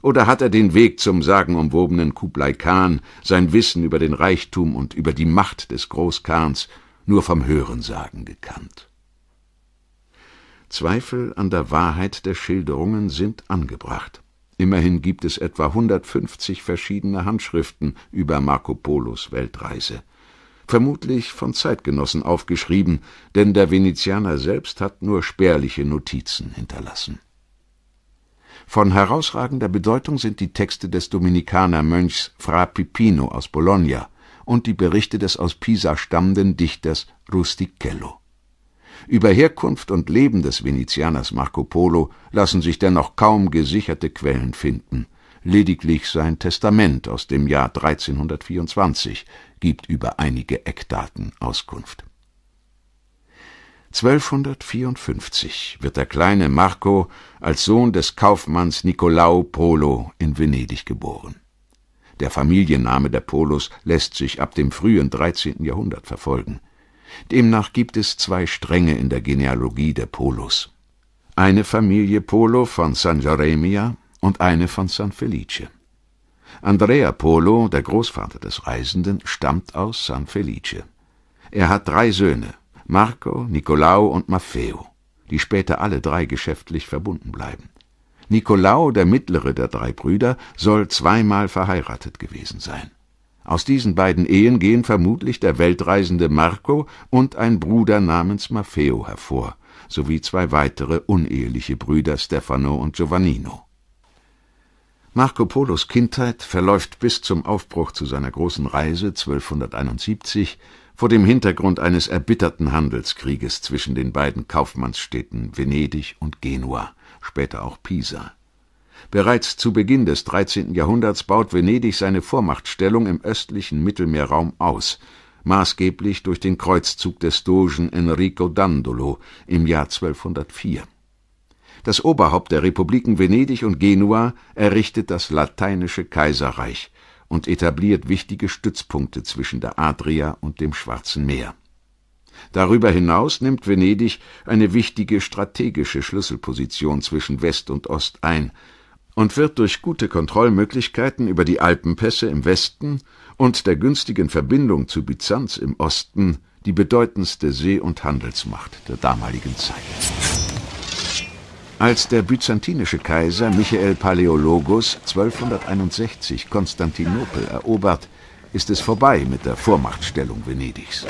Oder hat er den Weg zum sagenumwobenen Kublai Khan, sein Wissen über den Reichtum und über die Macht des Großkhans nur vom Hörensagen gekannt? Zweifel an der Wahrheit der Schilderungen sind angebracht. Immerhin gibt es etwa 150 verschiedene Handschriften über Marco Polos Weltreise. Vermutlich von Zeitgenossen aufgeschrieben, denn der Venezianer selbst hat nur spärliche Notizen hinterlassen. Von herausragender Bedeutung sind die Texte des Dominikanermönchs Fra Pipino aus Bologna und die Berichte des aus Pisa stammenden Dichters Rustichello. Über Herkunft und Leben des Venezianers Marco Polo lassen sich dennoch kaum gesicherte Quellen finden. Lediglich sein Testament aus dem Jahr 1324 gibt über einige Eckdaten Auskunft. 1254 wird der kleine Marco als Sohn des Kaufmanns Nicolao Polo in Venedig geboren. Der Familienname der Polos lässt sich ab dem frühen 13. Jahrhundert verfolgen. Demnach gibt es zwei Stränge in der Genealogie der Polos. Eine Familie Polo von San Jeremia und eine von San Felice. Andrea Polo, der Großvater des Reisenden, stammt aus San Felice. Er hat drei Söhne, Marco, Nicolao und Maffeo, die später alle drei geschäftlich verbunden bleiben. Nicolao, der mittlere der drei Brüder, soll zweimal verheiratet gewesen sein. Aus diesen beiden Ehen gehen vermutlich der weltreisende Marco und ein Bruder namens Maffeo hervor, sowie zwei weitere uneheliche Brüder Stefano und Giovannino. Marco Polos Kindheit verläuft bis zum Aufbruch zu seiner großen Reise 1271 vor dem Hintergrund eines erbitterten Handelskrieges zwischen den beiden Kaufmannsstädten Venedig und Genua, später auch Pisa. Bereits zu Beginn des 13. Jahrhunderts baut Venedig seine Vormachtstellung im östlichen Mittelmeerraum aus, maßgeblich durch den Kreuzzug des Dogen Enrico Dandolo im Jahr 1204. Das Oberhaupt der Republiken Venedig und Genua errichtet das lateinische Kaiserreich und etabliert wichtige Stützpunkte zwischen der Adria und dem Schwarzen Meer. Darüber hinaus nimmt Venedig eine wichtige strategische Schlüsselposition zwischen West und Ost ein und wird durch gute Kontrollmöglichkeiten über die Alpenpässe im Westen und der günstigen Verbindung zu Byzanz im Osten die bedeutendste See- und Handelsmacht der damaligen Zeit. Als der byzantinische Kaiser Michael Paleologus 1261 Konstantinopel erobert, ist es vorbei mit der Vormachtstellung Venedigs.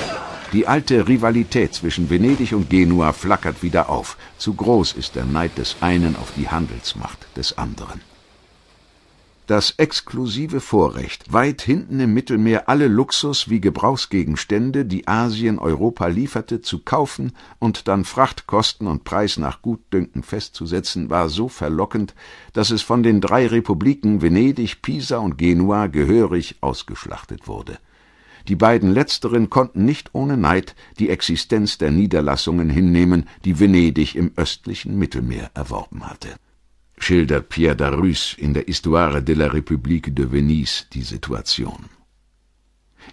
Die alte Rivalität zwischen Venedig und Genua flackert wieder auf. Zu groß ist der Neid des einen auf die Handelsmacht des anderen. Das exklusive Vorrecht, weit hinten im Mittelmeer alle Luxus wie Gebrauchsgegenstände, die Asien Europa lieferte, zu kaufen und dann Frachtkosten und Preis nach Gutdünken festzusetzen, war so verlockend, dass es von den drei Republiken Venedig, Pisa und Genua gehörig ausgeschlachtet wurde. Die beiden letzteren konnten nicht ohne Neid die Existenz der Niederlassungen hinnehmen, die Venedig im östlichen Mittelmeer erworben hatte. Schildert Pierre Darus in der Histoire de la République de Venise die Situation.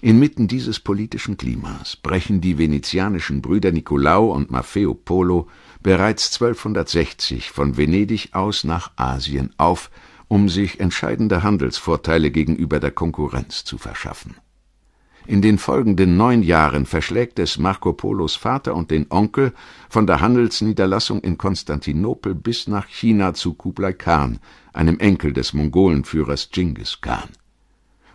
Inmitten dieses politischen Klimas brechen die venezianischen Brüder Nicolao und Maffeo Polo bereits 1260 von Venedig aus nach Asien auf, um sich entscheidende Handelsvorteile gegenüber der Konkurrenz zu verschaffen. In den folgenden neun Jahren verschlägt es Marco Polos Vater und den Onkel von der Handelsniederlassung in Konstantinopel bis nach China zu Kublai Khan, einem Enkel des Mongolenführers Genghis Khan.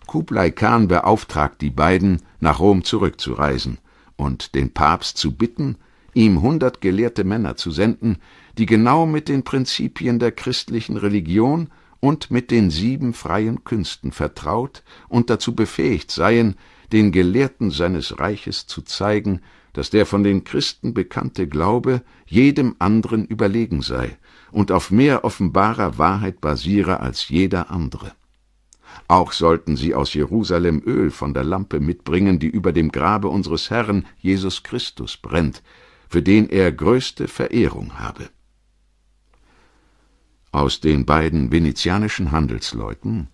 Kublai Khan beauftragt die beiden, nach Rom zurückzureisen und den Papst zu bitten, ihm hundert gelehrte Männer zu senden, die genau mit den Prinzipien der christlichen Religion und mit den sieben freien Künsten vertraut und dazu befähigt seien, den Gelehrten seines Reiches zu zeigen, dass der von den Christen bekannte Glaube jedem anderen überlegen sei und auf mehr offenbarer Wahrheit basiere als jeder andere. Auch sollten sie aus Jerusalem Öl von der Lampe mitbringen, die über dem Grabe unseres Herrn Jesus Christus brennt, für den er größte Verehrung habe. Aus den beiden venezianischen Handelsleuten,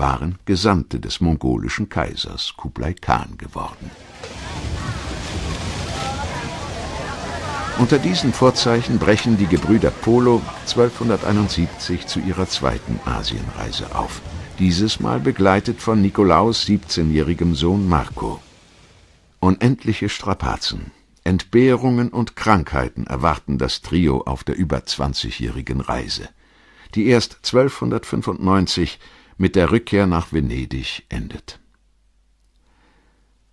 waren Gesandte des mongolischen Kaisers Kublai Khan geworden. Unter diesen Vorzeichen brechen die Gebrüder Polo 1271 zu ihrer zweiten Asienreise auf, dieses Mal begleitet von Nikolaus 17-jährigem Sohn Marco. Unendliche Strapazen, Entbehrungen und Krankheiten erwarten das Trio auf der über 20-jährigen Reise, die erst 1295 mit der Rückkehr nach Venedig endet.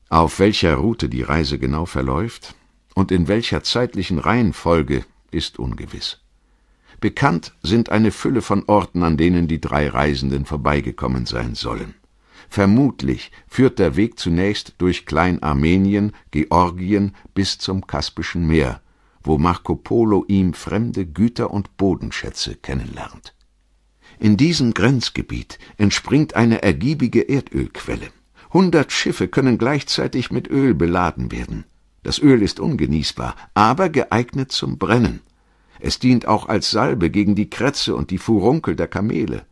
Auf welcher Route die Reise genau verläuft und in welcher zeitlichen Reihenfolge ist ungewiss. Bekannt sind eine Fülle von Orten, an denen die drei Reisenden vorbeigekommen sein sollen. Vermutlich führt der Weg zunächst durch Kleinarmenien, Georgien bis zum Kaspischen Meer, wo Marco Polo ihm fremde Güter und Bodenschätze kennenlernt. In diesem Grenzgebiet entspringt eine ergiebige Erdölquelle. Hundert Schiffe können gleichzeitig mit Öl beladen werden. Das Öl ist ungenießbar, aber geeignet zum Brennen. Es dient auch als Salbe gegen die Krätze und die Furunkel der Kamele.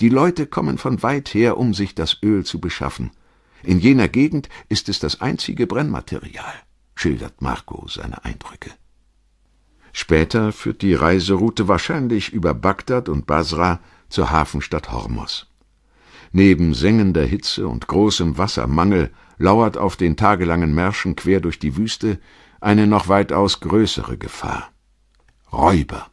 Die Leute kommen von weit her, um sich das Öl zu beschaffen. In jener Gegend ist es das einzige Brennmaterial, schildert Marco seine Eindrücke. Später führt die Reiseroute wahrscheinlich über Bagdad und Basra zur Hafenstadt Hormos. Neben sengender Hitze und großem Wassermangel lauert auf den tagelangen Märschen quer durch die Wüste eine noch weitaus größere Gefahr. Räuber.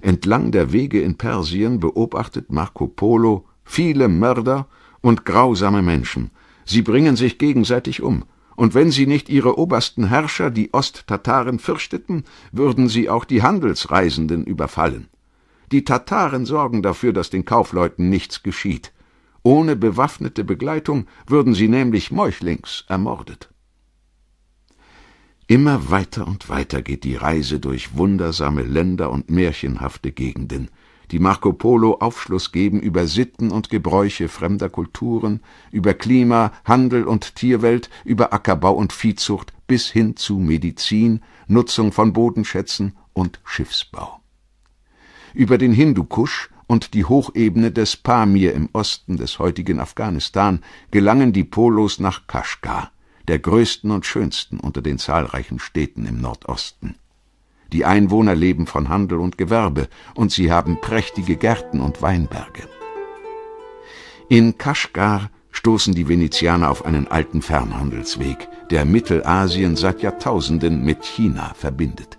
Entlang der Wege in Persien beobachtet Marco Polo viele Mörder und grausame Menschen. Sie bringen sich gegenseitig um. Und wenn sie nicht ihre obersten Herrscher, die Osttataren, fürchteten, würden sie auch die Handelsreisenden überfallen. Die Tataren sorgen dafür, dass den Kaufleuten nichts geschieht. Ohne bewaffnete Begleitung würden sie nämlich meuchlings ermordet. Immer weiter und weiter geht die Reise durch wundersame Länder und märchenhafte Gegenden, die Marco Polo Aufschluss geben über Sitten und Gebräuche fremder Kulturen, über Klima, Handel und Tierwelt, über Ackerbau und Viehzucht bis hin zu Medizin, Nutzung von Bodenschätzen und Schiffsbau über den Hindukusch und die Hochebene des Pamir im Osten des heutigen Afghanistan gelangen die Polos nach Kaschgar, der größten und schönsten unter den zahlreichen Städten im Nordosten. Die Einwohner leben von Handel und Gewerbe und sie haben prächtige Gärten und Weinberge. In Kaschgar stoßen die Venezianer auf einen alten Fernhandelsweg, der Mittelasien seit Jahrtausenden mit China verbindet,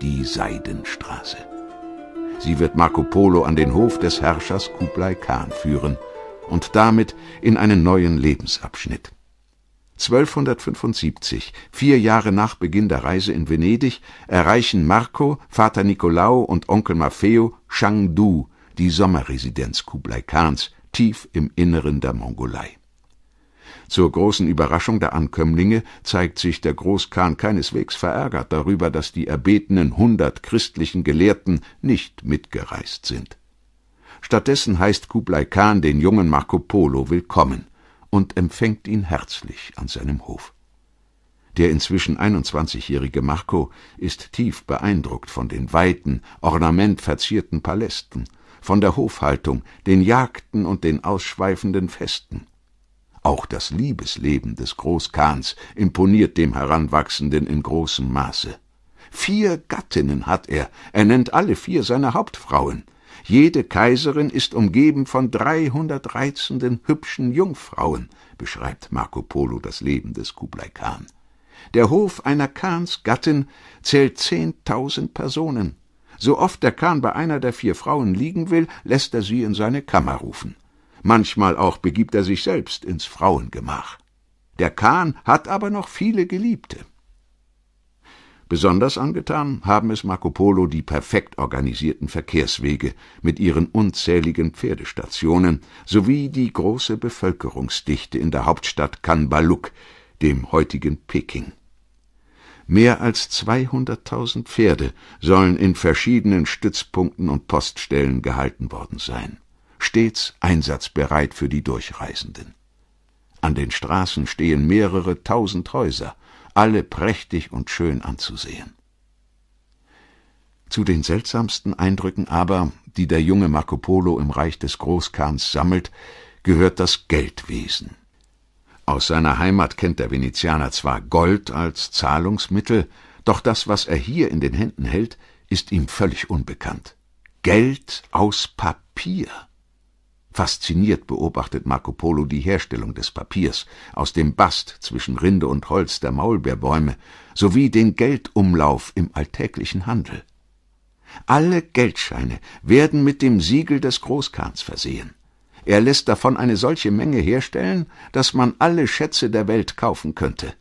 die Seidenstraße. Sie wird Marco Polo an den Hof des Herrschers Kublai Khan führen und damit in einen neuen Lebensabschnitt. 1275, vier Jahre nach Beginn der Reise in Venedig, erreichen Marco, Vater Nicolao und Onkel Maffeo Shangdu, die Sommerresidenz Kublai Khans, tief im Inneren der Mongolei. Zur großen Überraschung der Ankömmlinge zeigt sich der Großkhan keineswegs verärgert darüber, dass die erbetenen hundert christlichen Gelehrten nicht mitgereist sind. Stattdessen heißt Kublai Khan den jungen Marco Polo willkommen und empfängt ihn herzlich an seinem Hof. Der inzwischen 21-jährige Marco ist tief beeindruckt von den weiten, ornamentverzierten Palästen, von der Hofhaltung, den Jagden und den ausschweifenden Festen. Auch das Liebesleben des Großkahns imponiert dem Heranwachsenden in großem Maße. Vier Gattinnen hat er, er nennt alle vier seine Hauptfrauen. Jede Kaiserin ist umgeben von dreihundert reizenden, hübschen Jungfrauen, beschreibt Marco Polo das Leben des Kublai Khan. Der Hof einer Kahns Gattin zählt zehntausend Personen. So oft der Kahn bei einer der vier Frauen liegen will, lässt er sie in seine Kammer rufen manchmal auch begibt er sich selbst ins Frauengemach. Der Kahn hat aber noch viele Geliebte. Besonders angetan haben es Marco Polo die perfekt organisierten Verkehrswege mit ihren unzähligen Pferdestationen sowie die große Bevölkerungsdichte in der Hauptstadt Kanbaluk, dem heutigen Peking. Mehr als 200.000 Pferde sollen in verschiedenen Stützpunkten und Poststellen gehalten worden sein stets einsatzbereit für die Durchreisenden. An den Straßen stehen mehrere tausend Häuser, alle prächtig und schön anzusehen. Zu den seltsamsten Eindrücken aber, die der junge Marco Polo im Reich des Großkans sammelt, gehört das Geldwesen. Aus seiner Heimat kennt der Venezianer zwar Gold als Zahlungsmittel, doch das, was er hier in den Händen hält, ist ihm völlig unbekannt. Geld aus Papier. Fasziniert beobachtet Marco Polo die Herstellung des Papiers aus dem Bast zwischen Rinde und Holz der Maulbeerbäume sowie den Geldumlauf im alltäglichen Handel. Alle Geldscheine werden mit dem Siegel des Großkans versehen. Er lässt davon eine solche Menge herstellen, dass man alle Schätze der Welt kaufen könnte.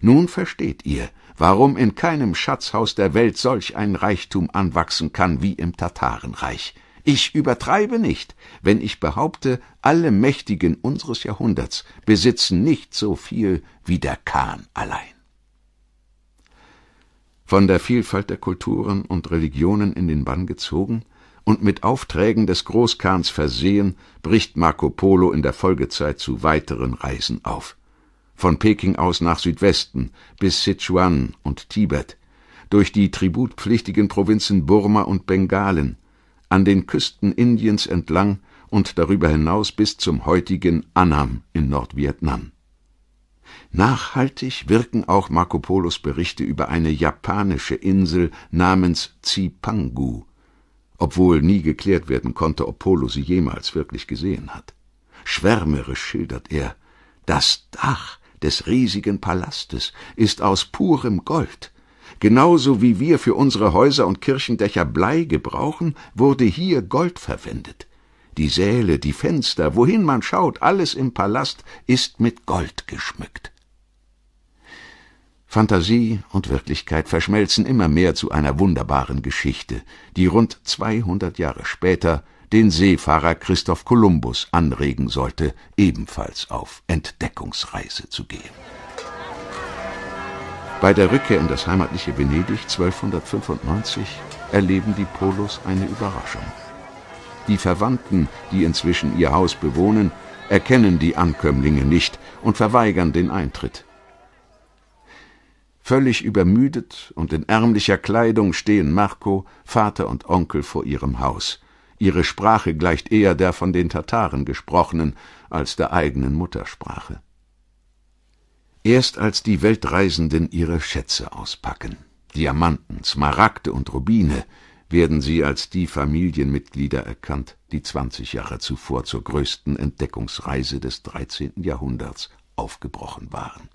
Nun versteht ihr, warum in keinem Schatzhaus der Welt solch ein Reichtum anwachsen kann wie im Tatarenreich. Ich übertreibe nicht, wenn ich behaupte, alle Mächtigen unseres Jahrhunderts besitzen nicht so viel wie der Kahn allein. Von der Vielfalt der Kulturen und Religionen in den Bann gezogen und mit Aufträgen des Großkahns versehen, bricht Marco Polo in der Folgezeit zu weiteren Reisen auf. Von Peking aus nach Südwesten bis Sichuan und Tibet, durch die tributpflichtigen Provinzen Burma und Bengalen, an den Küsten Indiens entlang und darüber hinaus bis zum heutigen Annam in Nordvietnam. Nachhaltig wirken auch Marco Polos Berichte über eine japanische Insel namens Zipangu, obwohl nie geklärt werden konnte, ob Polo sie jemals wirklich gesehen hat. Schwärmerisch schildert er, das Dach des riesigen Palastes ist aus purem Gold, Genauso wie wir für unsere Häuser und Kirchendächer Blei gebrauchen, wurde hier Gold verwendet. Die Säle, die Fenster, wohin man schaut, alles im Palast ist mit Gold geschmückt. Fantasie und Wirklichkeit verschmelzen immer mehr zu einer wunderbaren Geschichte, die rund 200 Jahre später den Seefahrer Christoph Kolumbus anregen sollte, ebenfalls auf Entdeckungsreise zu gehen. Bei der Rückkehr in das heimatliche Venedig 1295 erleben die Polos eine Überraschung. Die Verwandten, die inzwischen ihr Haus bewohnen, erkennen die Ankömmlinge nicht und verweigern den Eintritt. Völlig übermüdet und in ärmlicher Kleidung stehen Marco, Vater und Onkel vor ihrem Haus. Ihre Sprache gleicht eher der von den Tataren gesprochenen als der eigenen Muttersprache. Erst als die Weltreisenden ihre Schätze auspacken, Diamanten, Smaragde und Rubine, werden sie als die Familienmitglieder erkannt, die 20 Jahre zuvor zur größten Entdeckungsreise des 13. Jahrhunderts aufgebrochen waren.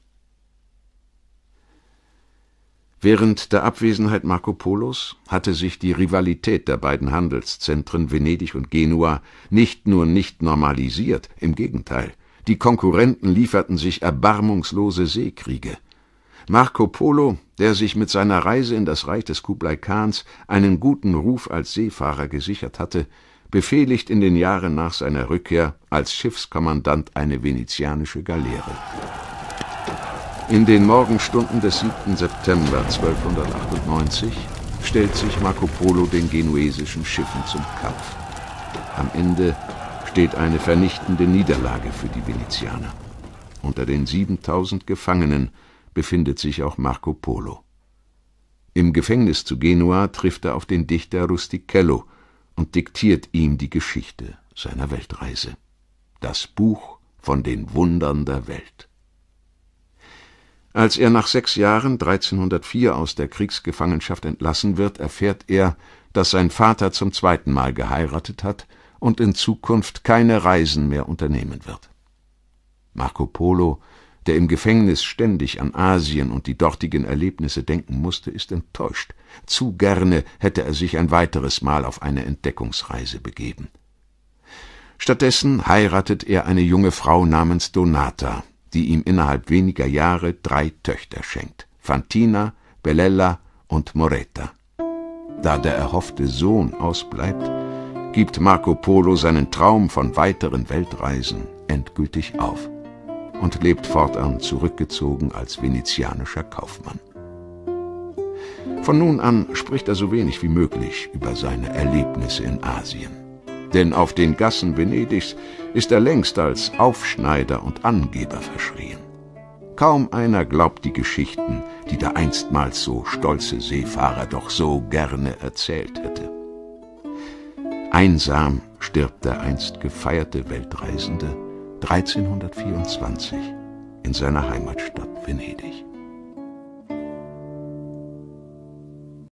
Während der Abwesenheit Marco Polos hatte sich die Rivalität der beiden Handelszentren Venedig und Genua nicht nur nicht normalisiert, im Gegenteil, die Konkurrenten lieferten sich erbarmungslose Seekriege. Marco Polo, der sich mit seiner Reise in das Reich des Kublai Khans einen guten Ruf als Seefahrer gesichert hatte, befehligt in den Jahren nach seiner Rückkehr als Schiffskommandant eine venezianische Galeere. In den Morgenstunden des 7. September 1298 stellt sich Marco Polo den genuesischen Schiffen zum Kampf. Am Ende steht eine vernichtende Niederlage für die Venezianer. Unter den 7000 Gefangenen befindet sich auch Marco Polo. Im Gefängnis zu Genua trifft er auf den Dichter Rustichello und diktiert ihm die Geschichte seiner Weltreise. Das Buch von den Wundern der Welt. Als er nach sechs Jahren 1304 aus der Kriegsgefangenschaft entlassen wird, erfährt er, dass sein Vater zum zweiten Mal geheiratet hat und in Zukunft keine Reisen mehr unternehmen wird. Marco Polo, der im Gefängnis ständig an Asien und die dortigen Erlebnisse denken musste, ist enttäuscht. Zu gerne hätte er sich ein weiteres Mal auf eine Entdeckungsreise begeben. Stattdessen heiratet er eine junge Frau namens Donata, die ihm innerhalb weniger Jahre drei Töchter schenkt: Fantina, Bellella und Moretta. Da der erhoffte Sohn ausbleibt, gibt Marco Polo seinen Traum von weiteren Weltreisen endgültig auf und lebt fortan zurückgezogen als venezianischer Kaufmann. Von nun an spricht er so wenig wie möglich über seine Erlebnisse in Asien. Denn auf den Gassen Venedigs ist er längst als Aufschneider und Angeber verschrien. Kaum einer glaubt die Geschichten, die der einstmals so stolze Seefahrer doch so gerne erzählt hätte. Einsam stirbt der einst gefeierte Weltreisende 1324 in seiner Heimatstadt Venedig.